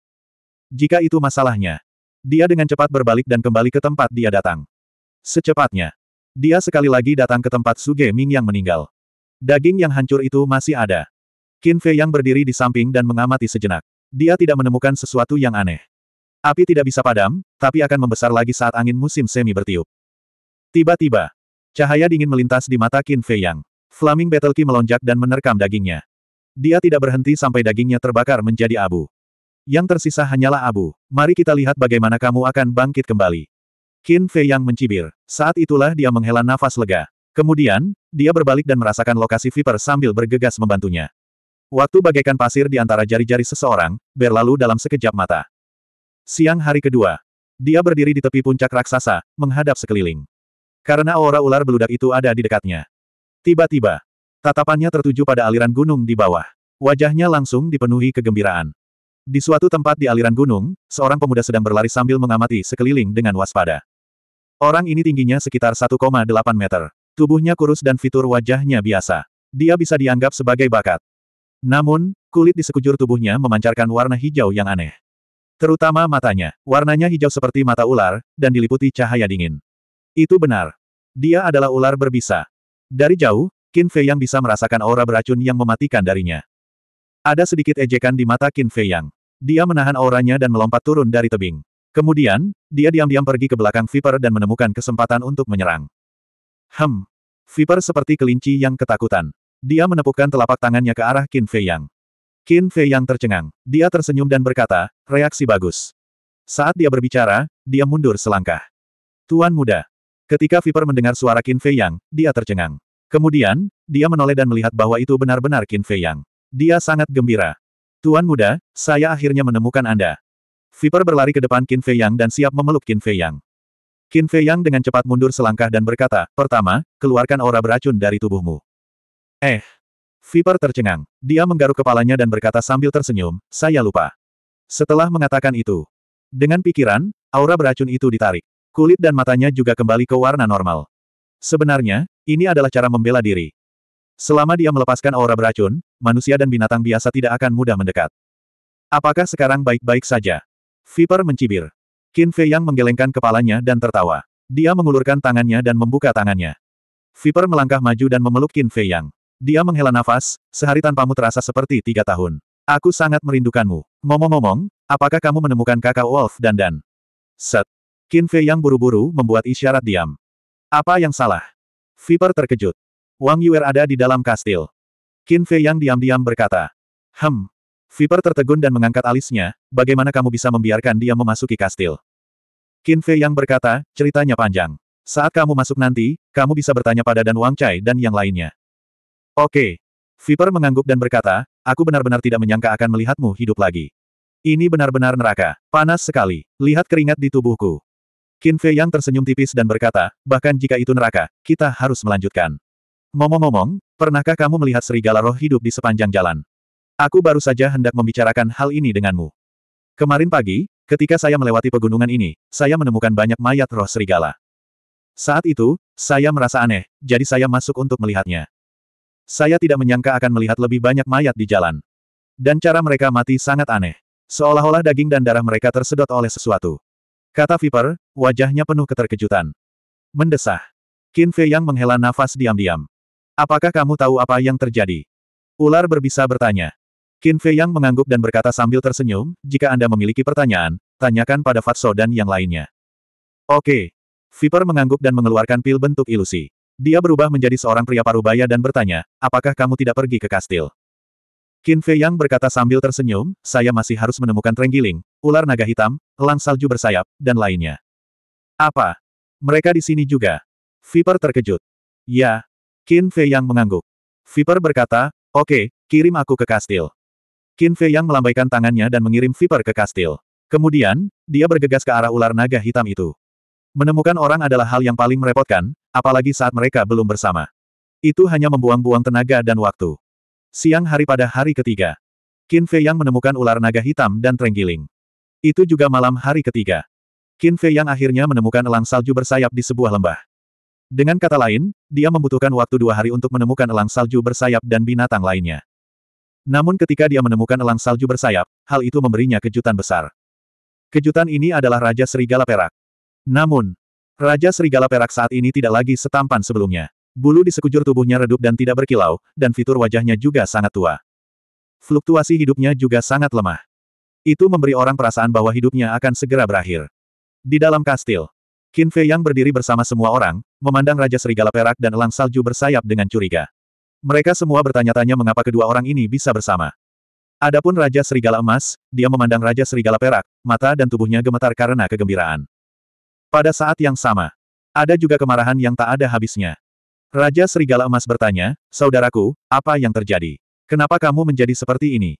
Jika itu masalahnya, dia dengan cepat berbalik dan kembali ke tempat dia datang. Secepatnya, dia sekali lagi datang ke tempat Suge Ming yang meninggal. Daging yang hancur itu masih ada. Qin Fei yang berdiri di samping dan mengamati sejenak. Dia tidak menemukan sesuatu yang aneh. Api tidak bisa padam, tapi akan membesar lagi saat angin musim semi bertiup. Tiba-tiba, cahaya dingin melintas di mata Qin Fei Yang. Flaming Battle Key melonjak dan menerkam dagingnya. Dia tidak berhenti sampai dagingnya terbakar menjadi abu. Yang tersisa hanyalah abu. Mari kita lihat bagaimana kamu akan bangkit kembali. Qin Fei Yang mencibir. Saat itulah dia menghela nafas lega. Kemudian, dia berbalik dan merasakan lokasi Viper sambil bergegas membantunya. Waktu bagaikan pasir di antara jari-jari seseorang, berlalu dalam sekejap mata. Siang hari kedua. Dia berdiri di tepi puncak raksasa, menghadap sekeliling. Karena aura ular beludak itu ada di dekatnya. Tiba-tiba, tatapannya tertuju pada aliran gunung di bawah. Wajahnya langsung dipenuhi kegembiraan. Di suatu tempat di aliran gunung, seorang pemuda sedang berlari sambil mengamati sekeliling dengan waspada. Orang ini tingginya sekitar 1,8 meter. Tubuhnya kurus dan fitur wajahnya biasa. Dia bisa dianggap sebagai bakat. Namun, kulit di sekujur tubuhnya memancarkan warna hijau yang aneh. Terutama matanya, warnanya hijau seperti mata ular, dan diliputi cahaya dingin. Itu benar. Dia adalah ular berbisa. Dari jauh, Qin Fei Yang bisa merasakan aura beracun yang mematikan darinya. Ada sedikit ejekan di mata Qin Fei Yang. Dia menahan auranya dan melompat turun dari tebing. Kemudian, dia diam-diam pergi ke belakang Viper dan menemukan kesempatan untuk menyerang. Hem. Viper seperti kelinci yang ketakutan. Dia menepukkan telapak tangannya ke arah Qin Fei Yang. Qin Fei Yang tercengang. Dia tersenyum dan berkata, reaksi bagus. Saat dia berbicara, dia mundur selangkah. Tuan muda. Ketika Viper mendengar suara Qin Fei Yang, dia tercengang. Kemudian, dia menoleh dan melihat bahwa itu benar-benar Qin Fei Yang. Dia sangat gembira. Tuan muda, saya akhirnya menemukan Anda. Viper berlari ke depan Qin Fei Yang dan siap memeluk Qin Fei Yang. Qin Fei Yang dengan cepat mundur selangkah dan berkata, Pertama, keluarkan aura beracun dari tubuhmu. Eh. Viper tercengang. Dia menggaruk kepalanya dan berkata sambil tersenyum, saya lupa. Setelah mengatakan itu, dengan pikiran, aura beracun itu ditarik. Kulit dan matanya juga kembali ke warna normal. Sebenarnya, ini adalah cara membela diri. Selama dia melepaskan aura beracun, manusia dan binatang biasa tidak akan mudah mendekat. Apakah sekarang baik-baik saja? Viper mencibir. Qin Fei Yang menggelengkan kepalanya dan tertawa. Dia mengulurkan tangannya dan membuka tangannya. Viper melangkah maju dan memeluk Qin Fei Yang. Dia menghela nafas, sehari tanpamu terasa seperti tiga tahun. Aku sangat merindukanmu. Ngomong-ngomong, apakah kamu menemukan kakak Wolf dan Dan? Set. Qin Fei yang buru-buru membuat isyarat diam. Apa yang salah? Viper terkejut. Wang Yuer ada di dalam kastil. Qin Fei yang diam-diam berkata. Hem. Viper tertegun dan mengangkat alisnya, bagaimana kamu bisa membiarkan dia memasuki kastil? Qin Fei yang berkata, ceritanya panjang. Saat kamu masuk nanti, kamu bisa bertanya pada Dan Wang Chai dan yang lainnya. Oke. Viper mengangguk dan berkata, aku benar-benar tidak menyangka akan melihatmu hidup lagi. Ini benar-benar neraka. Panas sekali. Lihat keringat di tubuhku. Qin Fei yang tersenyum tipis dan berkata, bahkan jika itu neraka, kita harus melanjutkan. Ngomong-ngomong, pernahkah kamu melihat serigala roh hidup di sepanjang jalan? Aku baru saja hendak membicarakan hal ini denganmu. Kemarin pagi, ketika saya melewati pegunungan ini, saya menemukan banyak mayat roh serigala. Saat itu, saya merasa aneh, jadi saya masuk untuk melihatnya. Saya tidak menyangka akan melihat lebih banyak mayat di jalan. Dan cara mereka mati sangat aneh. Seolah-olah daging dan darah mereka tersedot oleh sesuatu. Kata Viper, wajahnya penuh keterkejutan. Mendesah. Qin Fei yang menghela nafas diam-diam. Apakah kamu tahu apa yang terjadi? Ular berbisa bertanya. Qin Fei yang mengangguk dan berkata sambil tersenyum, jika Anda memiliki pertanyaan, tanyakan pada Fatso dan yang lainnya. Oke. Viper mengangguk dan mengeluarkan pil bentuk ilusi. Dia berubah menjadi seorang pria parubaya dan bertanya, apakah kamu tidak pergi ke kastil? Qin Fei Yang berkata sambil tersenyum, saya masih harus menemukan Trenggiling, ular naga hitam, elang salju bersayap, dan lainnya. Apa? Mereka di sini juga. Viper terkejut. Ya. Qin Fei Yang mengangguk. Viper berkata, oke, okay, kirim aku ke kastil. Qin Fei Yang melambaikan tangannya dan mengirim Viper ke kastil. Kemudian, dia bergegas ke arah ular naga hitam itu. Menemukan orang adalah hal yang paling merepotkan, apalagi saat mereka belum bersama. Itu hanya membuang-buang tenaga dan waktu. Siang hari pada hari ketiga. Qin Fei Yang menemukan ular naga hitam dan trenggiling. Itu juga malam hari ketiga. Qin Fei Yang akhirnya menemukan elang salju bersayap di sebuah lembah. Dengan kata lain, dia membutuhkan waktu dua hari untuk menemukan elang salju bersayap dan binatang lainnya. Namun ketika dia menemukan elang salju bersayap, hal itu memberinya kejutan besar. Kejutan ini adalah Raja Serigala Perak. Namun, Raja Serigala Perak saat ini tidak lagi setampan sebelumnya. Bulu di sekujur tubuhnya redup dan tidak berkilau, dan fitur wajahnya juga sangat tua. Fluktuasi hidupnya juga sangat lemah. Itu memberi orang perasaan bahwa hidupnya akan segera berakhir. Di dalam kastil, Qin Fei yang berdiri bersama semua orang, memandang Raja Serigala Perak dan Elang Salju bersayap dengan curiga. Mereka semua bertanya-tanya mengapa kedua orang ini bisa bersama. Adapun Raja Serigala Emas, dia memandang Raja Serigala Perak, mata dan tubuhnya gemetar karena kegembiraan. Pada saat yang sama, ada juga kemarahan yang tak ada habisnya. Raja Serigala Emas bertanya, Saudaraku, apa yang terjadi? Kenapa kamu menjadi seperti ini?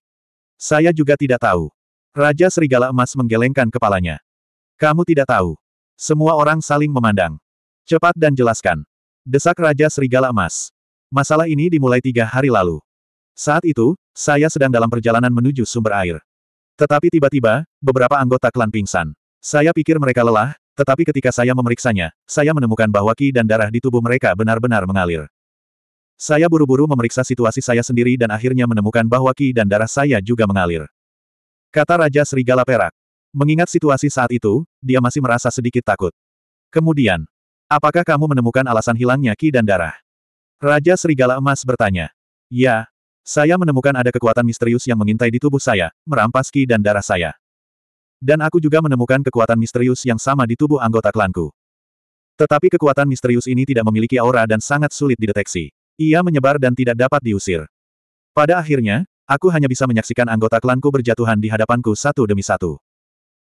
Saya juga tidak tahu. Raja Serigala Emas menggelengkan kepalanya. Kamu tidak tahu. Semua orang saling memandang. Cepat dan jelaskan. Desak Raja Serigala Emas. Masalah ini dimulai tiga hari lalu. Saat itu, saya sedang dalam perjalanan menuju sumber air. Tetapi tiba-tiba, beberapa anggota klan pingsan. Saya pikir mereka lelah, tetapi ketika saya memeriksanya, saya menemukan bahwa ki dan darah di tubuh mereka benar-benar mengalir. Saya buru-buru memeriksa situasi saya sendiri dan akhirnya menemukan bahwa ki dan darah saya juga mengalir. Kata Raja Serigala Perak. Mengingat situasi saat itu, dia masih merasa sedikit takut. Kemudian, apakah kamu menemukan alasan hilangnya ki dan darah? Raja Serigala Emas bertanya. Ya, saya menemukan ada kekuatan misterius yang mengintai di tubuh saya, merampas ki dan darah saya. Dan aku juga menemukan kekuatan misterius yang sama di tubuh anggota klanku. Tetapi kekuatan misterius ini tidak memiliki aura dan sangat sulit dideteksi. Ia menyebar dan tidak dapat diusir. Pada akhirnya, aku hanya bisa menyaksikan anggota klanku berjatuhan di hadapanku satu demi satu.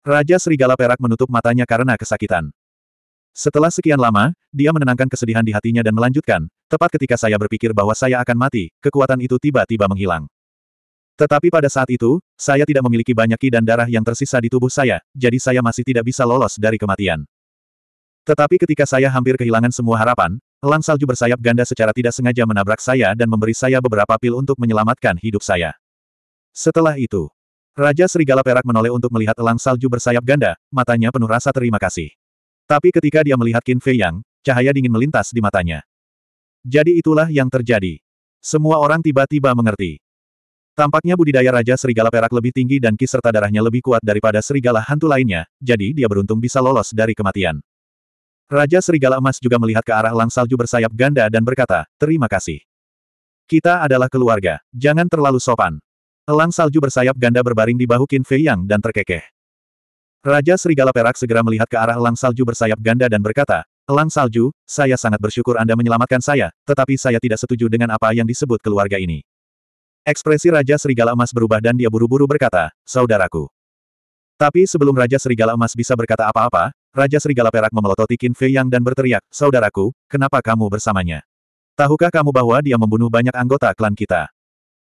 Raja Serigala Perak menutup matanya karena kesakitan. Setelah sekian lama, dia menenangkan kesedihan di hatinya dan melanjutkan, tepat ketika saya berpikir bahwa saya akan mati, kekuatan itu tiba-tiba menghilang. Tetapi pada saat itu, saya tidak memiliki banyak ki dan darah yang tersisa di tubuh saya, jadi saya masih tidak bisa lolos dari kematian. Tetapi ketika saya hampir kehilangan semua harapan, elang salju bersayap ganda secara tidak sengaja menabrak saya dan memberi saya beberapa pil untuk menyelamatkan hidup saya. Setelah itu, Raja Serigala Perak menoleh untuk melihat elang salju bersayap ganda, matanya penuh rasa terima kasih. Tapi ketika dia melihat Qin Fei Yang, cahaya dingin melintas di matanya. Jadi itulah yang terjadi. Semua orang tiba-tiba mengerti. Tampaknya budidaya Raja Serigala Perak lebih tinggi dan ki serta darahnya lebih kuat daripada serigala hantu lainnya, jadi dia beruntung bisa lolos dari kematian. Raja Serigala Emas juga melihat ke arah lang salju bersayap ganda dan berkata, terima kasih. Kita adalah keluarga, jangan terlalu sopan. Langsalju salju bersayap ganda berbaring di bahu Qin Fei Yang dan terkekeh. Raja Serigala Perak segera melihat ke arah Langsalju salju bersayap ganda dan berkata, "Langsalju, salju, saya sangat bersyukur Anda menyelamatkan saya, tetapi saya tidak setuju dengan apa yang disebut keluarga ini. Ekspresi Raja Serigala Emas berubah dan dia buru-buru berkata, Saudaraku. Tapi sebelum Raja Serigala Emas bisa berkata apa-apa, Raja Serigala Perak memelototi Qin Fei Yang dan berteriak, Saudaraku, kenapa kamu bersamanya? Tahukah kamu bahwa dia membunuh banyak anggota klan kita?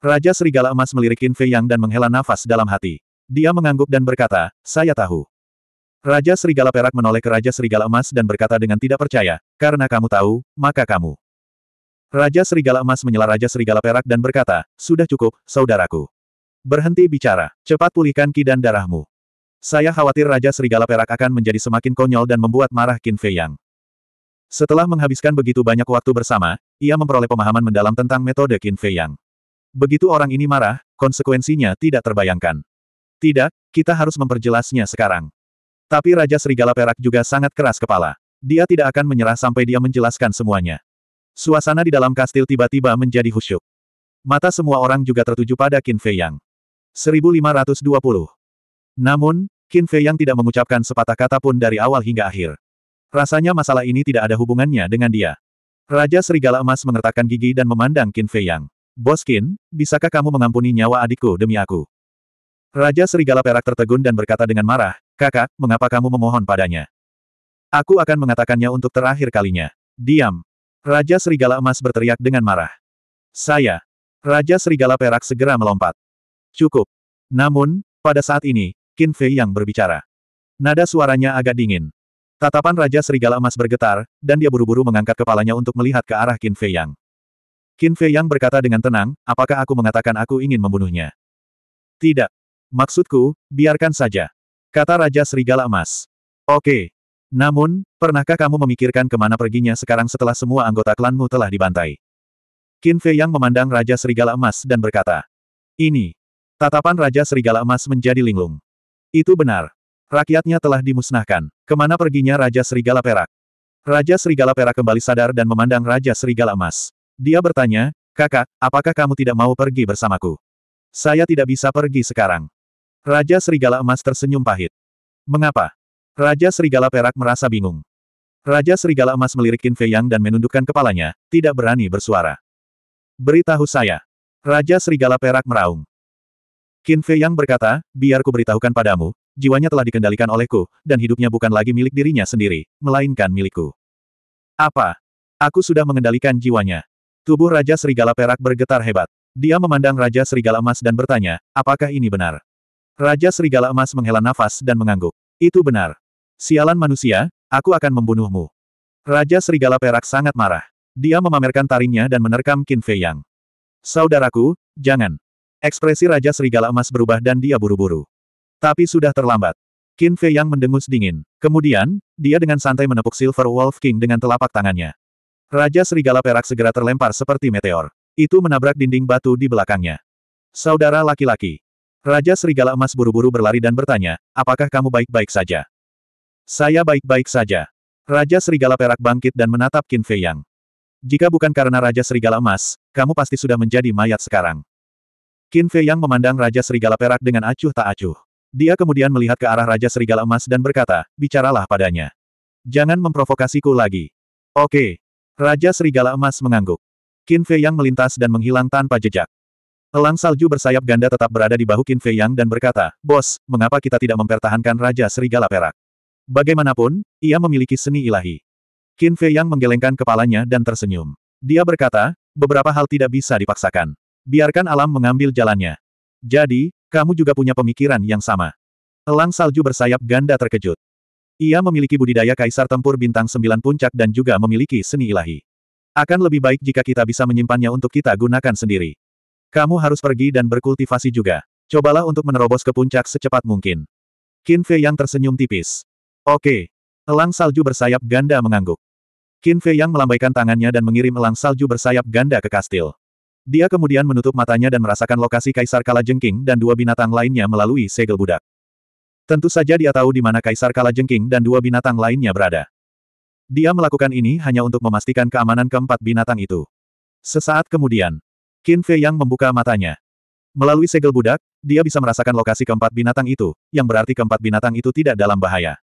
Raja Serigala Emas melirik Qin Fei Yang dan menghela nafas dalam hati. Dia mengangguk dan berkata, saya tahu. Raja Serigala Perak menoleh ke Raja Serigala Emas dan berkata dengan tidak percaya, karena kamu tahu, maka kamu. Raja Serigala Emas menyela Raja Serigala Perak dan berkata, Sudah cukup, saudaraku. Berhenti bicara. Cepat pulihkan ki dan darahmu. Saya khawatir Raja Serigala Perak akan menjadi semakin konyol dan membuat marah Qin Fei Yang. Setelah menghabiskan begitu banyak waktu bersama, ia memperoleh pemahaman mendalam tentang metode Qin Fei Yang. Begitu orang ini marah, konsekuensinya tidak terbayangkan. Tidak, kita harus memperjelasnya sekarang. Tapi Raja Serigala Perak juga sangat keras kepala. Dia tidak akan menyerah sampai dia menjelaskan semuanya. Suasana di dalam kastil tiba-tiba menjadi khusyuk. Mata semua orang juga tertuju pada Qin Fei Yang. 1520. Namun, Qin Fei Yang tidak mengucapkan sepatah kata pun dari awal hingga akhir. Rasanya masalah ini tidak ada hubungannya dengan dia. Raja Serigala Emas mengertakkan gigi dan memandang Qin Fei Yang. Bos Qin, bisakah kamu mengampuni nyawa adikku demi aku? Raja Serigala Perak tertegun dan berkata dengan marah, Kakak, mengapa kamu memohon padanya? Aku akan mengatakannya untuk terakhir kalinya. Diam. Raja Serigala Emas berteriak dengan marah. Saya. Raja Serigala Perak segera melompat. Cukup. Namun, pada saat ini, Qin Fei yang berbicara. Nada suaranya agak dingin. Tatapan Raja Serigala Emas bergetar, dan dia buru-buru mengangkat kepalanya untuk melihat ke arah Qin Fei Yang. Qin Fei Yang berkata dengan tenang, apakah aku mengatakan aku ingin membunuhnya? Tidak. Maksudku, biarkan saja. Kata Raja Serigala Emas. Oke. Namun, pernahkah kamu memikirkan kemana perginya sekarang setelah semua anggota klanmu telah dibantai? Qin Fei yang memandang Raja Serigala Emas dan berkata, Ini. Tatapan Raja Serigala Emas menjadi linglung. Itu benar. Rakyatnya telah dimusnahkan. Kemana perginya Raja Serigala Perak? Raja Serigala Perak kembali sadar dan memandang Raja Serigala Emas. Dia bertanya, Kakak, apakah kamu tidak mau pergi bersamaku? Saya tidak bisa pergi sekarang. Raja Serigala Emas tersenyum pahit. Mengapa? Raja Serigala Perak merasa bingung. Raja Serigala Emas melirik Qin Fei Yang dan menundukkan kepalanya, tidak berani bersuara. Beritahu saya. Raja Serigala Perak meraung. Qin Fei Yang berkata, biar ku beritahukan padamu, jiwanya telah dikendalikan olehku, dan hidupnya bukan lagi milik dirinya sendiri, melainkan milikku. Apa? Aku sudah mengendalikan jiwanya. Tubuh Raja Serigala Perak bergetar hebat. Dia memandang Raja Serigala Emas dan bertanya, apakah ini benar? Raja Serigala Emas menghela nafas dan mengangguk. Itu benar. Sialan manusia, aku akan membunuhmu. Raja Serigala Perak sangat marah. Dia memamerkan taringnya dan menerkam Qin Fei Yang. Saudaraku, jangan. Ekspresi Raja Serigala Emas berubah dan dia buru-buru. Tapi sudah terlambat. Qin Fei Yang mendengus dingin. Kemudian, dia dengan santai menepuk Silver Wolf King dengan telapak tangannya. Raja Serigala Perak segera terlempar seperti meteor. Itu menabrak dinding batu di belakangnya. Saudara laki-laki. Raja Serigala Emas buru-buru berlari dan bertanya, apakah kamu baik-baik saja? Saya baik-baik saja. Raja Serigala Perak bangkit dan menatap Qin Fei Yang. Jika bukan karena Raja Serigala Emas, kamu pasti sudah menjadi mayat sekarang. Qin Fei Yang memandang Raja Serigala Perak dengan acuh tak acuh. Dia kemudian melihat ke arah Raja Serigala Emas dan berkata, bicaralah padanya. Jangan memprovokasiku lagi. Oke. Raja Serigala Emas mengangguk. Qin Fei Yang melintas dan menghilang tanpa jejak. Elang salju bersayap ganda tetap berada di bahu Qin Fei Yang dan berkata, Bos, mengapa kita tidak mempertahankan Raja Serigala Perak? Bagaimanapun, ia memiliki seni ilahi. Qin Fei Yang menggelengkan kepalanya dan tersenyum. Dia berkata, beberapa hal tidak bisa dipaksakan. Biarkan alam mengambil jalannya. Jadi, kamu juga punya pemikiran yang sama. Elang salju bersayap ganda terkejut. Ia memiliki budidaya kaisar tempur bintang sembilan puncak dan juga memiliki seni ilahi. Akan lebih baik jika kita bisa menyimpannya untuk kita gunakan sendiri. Kamu harus pergi dan berkultivasi juga. Cobalah untuk menerobos ke puncak secepat mungkin. Qin Fei yang tersenyum tipis. Oke. Elang salju bersayap ganda mengangguk. Qin Fei Yang melambaikan tangannya dan mengirim elang salju bersayap ganda ke kastil. Dia kemudian menutup matanya dan merasakan lokasi Kaisar Kalajengking dan dua binatang lainnya melalui segel budak. Tentu saja dia tahu di mana Kaisar Kalajengking dan dua binatang lainnya berada. Dia melakukan ini hanya untuk memastikan keamanan keempat binatang itu. Sesaat kemudian, Qin Fei Yang membuka matanya. Melalui segel budak, dia bisa merasakan lokasi keempat binatang itu, yang berarti keempat binatang itu tidak dalam bahaya.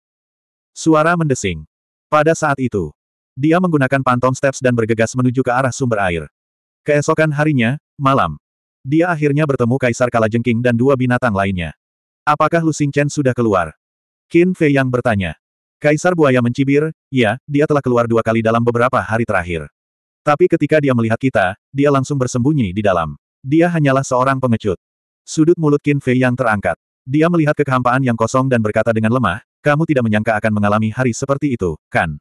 Suara mendesing. Pada saat itu, dia menggunakan pantom steps dan bergegas menuju ke arah sumber air. Keesokan harinya, malam, dia akhirnya bertemu Kaisar Kalajengking dan dua binatang lainnya. Apakah Lu Xingchen sudah keluar? Qin Fei yang bertanya. Kaisar Buaya mencibir, ya, dia telah keluar dua kali dalam beberapa hari terakhir. Tapi ketika dia melihat kita, dia langsung bersembunyi di dalam. Dia hanyalah seorang pengecut. Sudut mulut Qin Fei yang terangkat. Dia melihat kekehampaan yang kosong dan berkata dengan lemah, kamu tidak menyangka akan mengalami hari seperti itu, kan?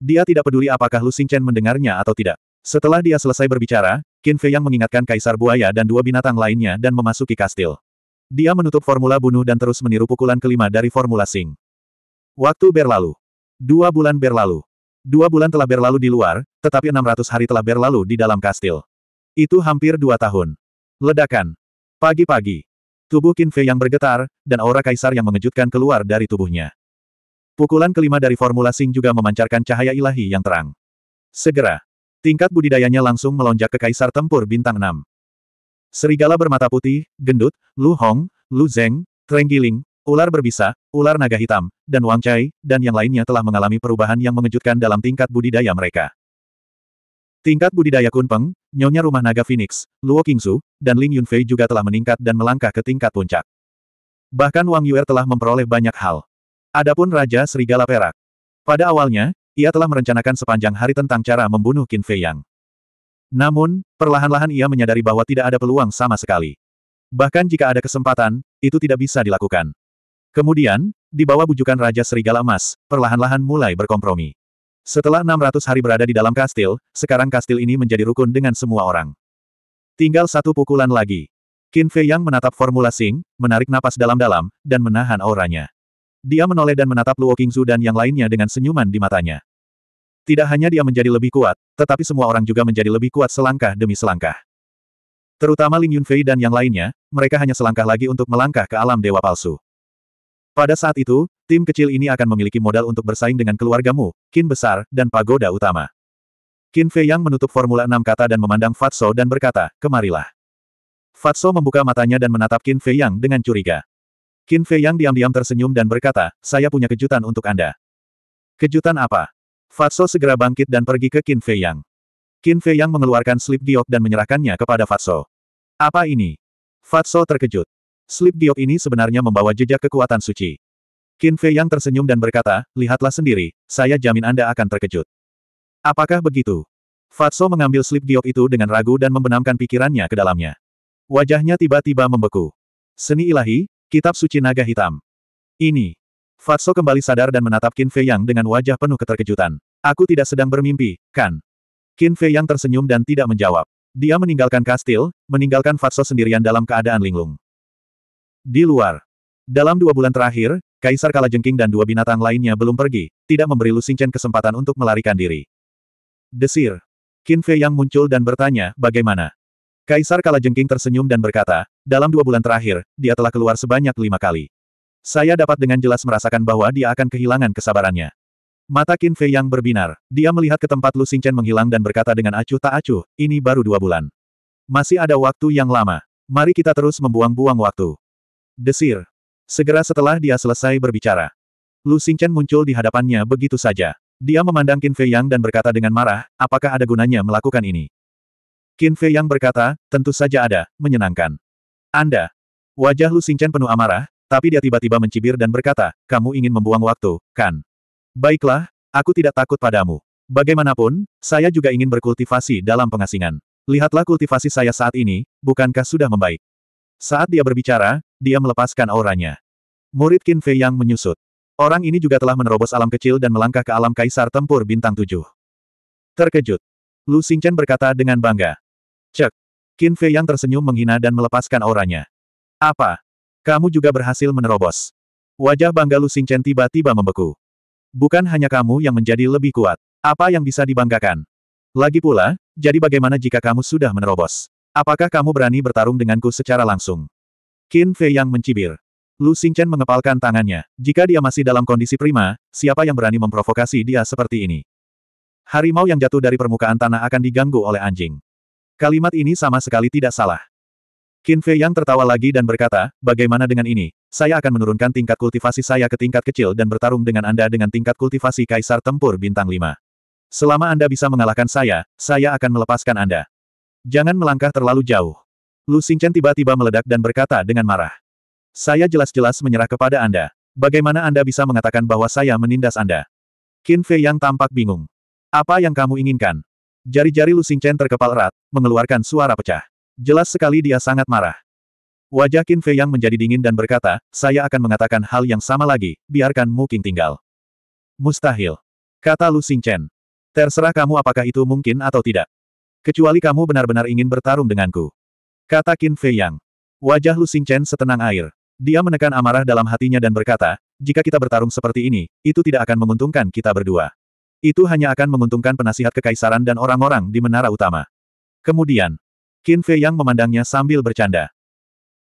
Dia tidak peduli apakah Lu Xingchen mendengarnya atau tidak. Setelah dia selesai berbicara, Qin Fei yang mengingatkan Kaisar Buaya dan dua binatang lainnya dan memasuki kastil. Dia menutup formula bunuh dan terus meniru pukulan kelima dari formula Sing. Waktu berlalu. Dua bulan berlalu. Dua bulan telah berlalu di luar, tetapi 600 hari telah berlalu di dalam kastil. Itu hampir dua tahun. Ledakan. Pagi-pagi. Tubuh Qin Fei yang bergetar, dan aura kaisar yang mengejutkan keluar dari tubuhnya. Pukulan kelima dari formula Sing juga memancarkan cahaya ilahi yang terang. Segera, tingkat budidayanya langsung melonjak ke kaisar tempur bintang 6. Serigala bermata putih, gendut, Lu Hong, Lu Zeng, Trenggiling, ular berbisa, ular naga hitam, dan Wang Chai, dan yang lainnya telah mengalami perubahan yang mengejutkan dalam tingkat budidaya mereka. Tingkat budidaya Kunpeng, Nyonya rumah naga Phoenix, Luo Qingzu, dan Ling Yunfei juga telah meningkat dan melangkah ke tingkat puncak. Bahkan Wang Yuer telah memperoleh banyak hal. Adapun Raja Serigala Perak. Pada awalnya, ia telah merencanakan sepanjang hari tentang cara membunuh Qin Fei Yang. Namun, perlahan-lahan ia menyadari bahwa tidak ada peluang sama sekali. Bahkan jika ada kesempatan, itu tidak bisa dilakukan. Kemudian, di bawah bujukan Raja Serigala Emas, perlahan-lahan mulai berkompromi. Setelah 600 hari berada di dalam kastil, sekarang kastil ini menjadi rukun dengan semua orang. Tinggal satu pukulan lagi. Qin Fei Yang menatap formula Sing, menarik napas dalam-dalam, dan menahan auranya. Dia menoleh dan menatap Luo Qingzu dan yang lainnya dengan senyuman di matanya. Tidak hanya dia menjadi lebih kuat, tetapi semua orang juga menjadi lebih kuat selangkah demi selangkah. Terutama Ling Yunfei dan yang lainnya, mereka hanya selangkah lagi untuk melangkah ke alam dewa palsu. Pada saat itu, tim kecil ini akan memiliki modal untuk bersaing dengan keluargamu, Kin Besar, dan Pagoda Utama. Kin Fei Yang menutup Formula enam kata dan memandang Fatso dan berkata, kemarilah. Fatso membuka matanya dan menatap Kin Fei Yang dengan curiga. Kin Fei Yang diam-diam tersenyum dan berkata, saya punya kejutan untuk Anda. Kejutan apa? Fatso segera bangkit dan pergi ke Kin Fei Yang. Qin Fei Yang mengeluarkan slip giok dan menyerahkannya kepada Fatso. Apa ini? Fatso terkejut. Slip giok ini sebenarnya membawa jejak kekuatan suci. Qin Fei yang tersenyum dan berkata, lihatlah sendiri, saya jamin Anda akan terkejut. Apakah begitu? Fatso mengambil slip giok itu dengan ragu dan membenamkan pikirannya ke dalamnya. Wajahnya tiba-tiba membeku. Seni ilahi, kitab suci naga hitam. Ini. Fatso kembali sadar dan menatap Qin Fei yang dengan wajah penuh keterkejutan. Aku tidak sedang bermimpi, kan? Qin Fei yang tersenyum dan tidak menjawab. Dia meninggalkan kastil, meninggalkan Fatso sendirian dalam keadaan linglung. Di luar. Dalam dua bulan terakhir, Kaisar Kalajengking dan dua binatang lainnya belum pergi, tidak memberi Lu Xingchen kesempatan untuk melarikan diri. Desir. Qin Fei yang muncul dan bertanya, bagaimana? Kaisar Kalajengking tersenyum dan berkata, dalam dua bulan terakhir, dia telah keluar sebanyak lima kali. Saya dapat dengan jelas merasakan bahwa dia akan kehilangan kesabarannya. Mata Qin Fei yang berbinar, dia melihat ke tempat Lu Xingchen menghilang dan berkata dengan acuh tak acuh, ini baru dua bulan. Masih ada waktu yang lama. Mari kita terus membuang-buang waktu. Desir. Segera setelah dia selesai berbicara. Lu Xingchen muncul di hadapannya begitu saja. Dia memandang Qin Fei Yang dan berkata dengan marah, apakah ada gunanya melakukan ini? Qin Fei Yang berkata, tentu saja ada, menyenangkan. Anda. Wajah Lu Xingchen penuh amarah, tapi dia tiba-tiba mencibir dan berkata, kamu ingin membuang waktu, kan? Baiklah, aku tidak takut padamu. Bagaimanapun, saya juga ingin berkultivasi dalam pengasingan. Lihatlah kultivasi saya saat ini, bukankah sudah membaik? Saat dia berbicara, dia melepaskan auranya. Murid Qin Fei yang menyusut. Orang ini juga telah menerobos alam kecil dan melangkah ke alam kaisar tempur bintang tujuh. Terkejut. Lu Xingchen berkata dengan bangga. Cek. Qin Fei yang tersenyum menghina dan melepaskan auranya. Apa? Kamu juga berhasil menerobos. Wajah bangga Lu Xingchen tiba-tiba membeku. Bukan hanya kamu yang menjadi lebih kuat. Apa yang bisa dibanggakan? Lagi pula, jadi bagaimana jika kamu sudah menerobos? Apakah kamu berani bertarung denganku secara langsung? Qin Fei yang mencibir. Lu Xingchen mengepalkan tangannya. Jika dia masih dalam kondisi prima, siapa yang berani memprovokasi dia seperti ini? Harimau yang jatuh dari permukaan tanah akan diganggu oleh anjing. Kalimat ini sama sekali tidak salah. Qin Fei yang tertawa lagi dan berkata, bagaimana dengan ini? Saya akan menurunkan tingkat kultivasi saya ke tingkat kecil dan bertarung dengan Anda dengan tingkat kultivasi Kaisar Tempur Bintang 5. Selama Anda bisa mengalahkan saya, saya akan melepaskan Anda. Jangan melangkah terlalu jauh. Lu Xingchen tiba-tiba meledak dan berkata dengan marah. Saya jelas-jelas menyerah kepada Anda. Bagaimana Anda bisa mengatakan bahwa saya menindas Anda? Qin Fei yang tampak bingung. Apa yang kamu inginkan? Jari-jari Lu Xingchen terkepal erat, mengeluarkan suara pecah. Jelas sekali dia sangat marah. Wajah Qin Fei yang menjadi dingin dan berkata, saya akan mengatakan hal yang sama lagi, biarkan Mu Qing tinggal. Mustahil. Kata Lu Xingchen. Terserah kamu apakah itu mungkin atau tidak. Kecuali kamu benar-benar ingin bertarung denganku. Kata Qin Fei Yang. Wajah Lu Xingchen setenang air. Dia menekan amarah dalam hatinya dan berkata, jika kita bertarung seperti ini, itu tidak akan menguntungkan kita berdua. Itu hanya akan menguntungkan penasihat kekaisaran dan orang-orang di menara utama. Kemudian, Qin Fei Yang memandangnya sambil bercanda.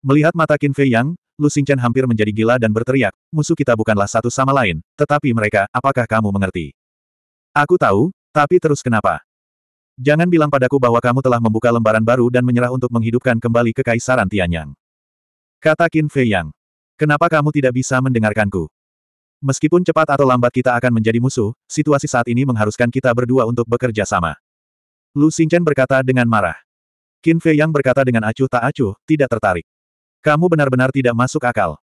Melihat mata Qin Fei Yang, Lu Xingchen hampir menjadi gila dan berteriak, musuh kita bukanlah satu sama lain, tetapi mereka, apakah kamu mengerti? Aku tahu, tapi terus kenapa? Jangan bilang padaku bahwa kamu telah membuka lembaran baru dan menyerah untuk menghidupkan kembali kekaisaran Tianyang. Kata Qin Fei Yang. Kenapa kamu tidak bisa mendengarkanku? Meskipun cepat atau lambat kita akan menjadi musuh, situasi saat ini mengharuskan kita berdua untuk bekerja sama. Lu Xingchen berkata dengan marah. Qin Fei Yang berkata dengan acuh tak acuh, tidak tertarik. Kamu benar-benar tidak masuk akal.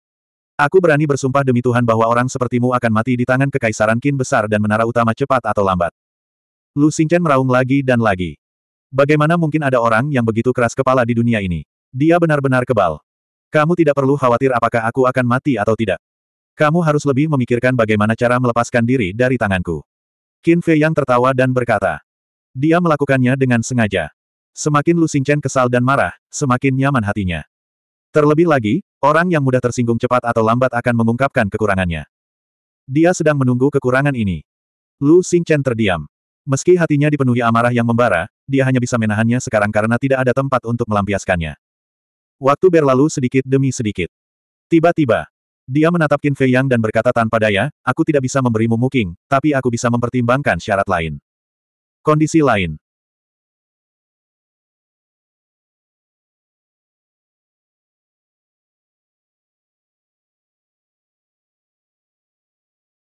Aku berani bersumpah demi Tuhan bahwa orang sepertimu akan mati di tangan kekaisaran Qin besar dan menara utama cepat atau lambat. Lu Xingchen meraung lagi dan lagi. Bagaimana mungkin ada orang yang begitu keras kepala di dunia ini? Dia benar-benar kebal. Kamu tidak perlu khawatir apakah aku akan mati atau tidak. Kamu harus lebih memikirkan bagaimana cara melepaskan diri dari tanganku. Qin Fei yang tertawa dan berkata. Dia melakukannya dengan sengaja. Semakin Lu Xingchen kesal dan marah, semakin nyaman hatinya. Terlebih lagi, orang yang mudah tersinggung cepat atau lambat akan mengungkapkan kekurangannya. Dia sedang menunggu kekurangan ini. Lu Xingchen terdiam. Meski hatinya dipenuhi amarah yang membara, dia hanya bisa menahannya sekarang karena tidak ada tempat untuk melampiaskannya. Waktu berlalu sedikit demi sedikit. Tiba-tiba, dia menatap Qin Fei Yang dan berkata tanpa daya, aku tidak bisa memberimu muking, tapi aku bisa mempertimbangkan syarat lain. Kondisi lain.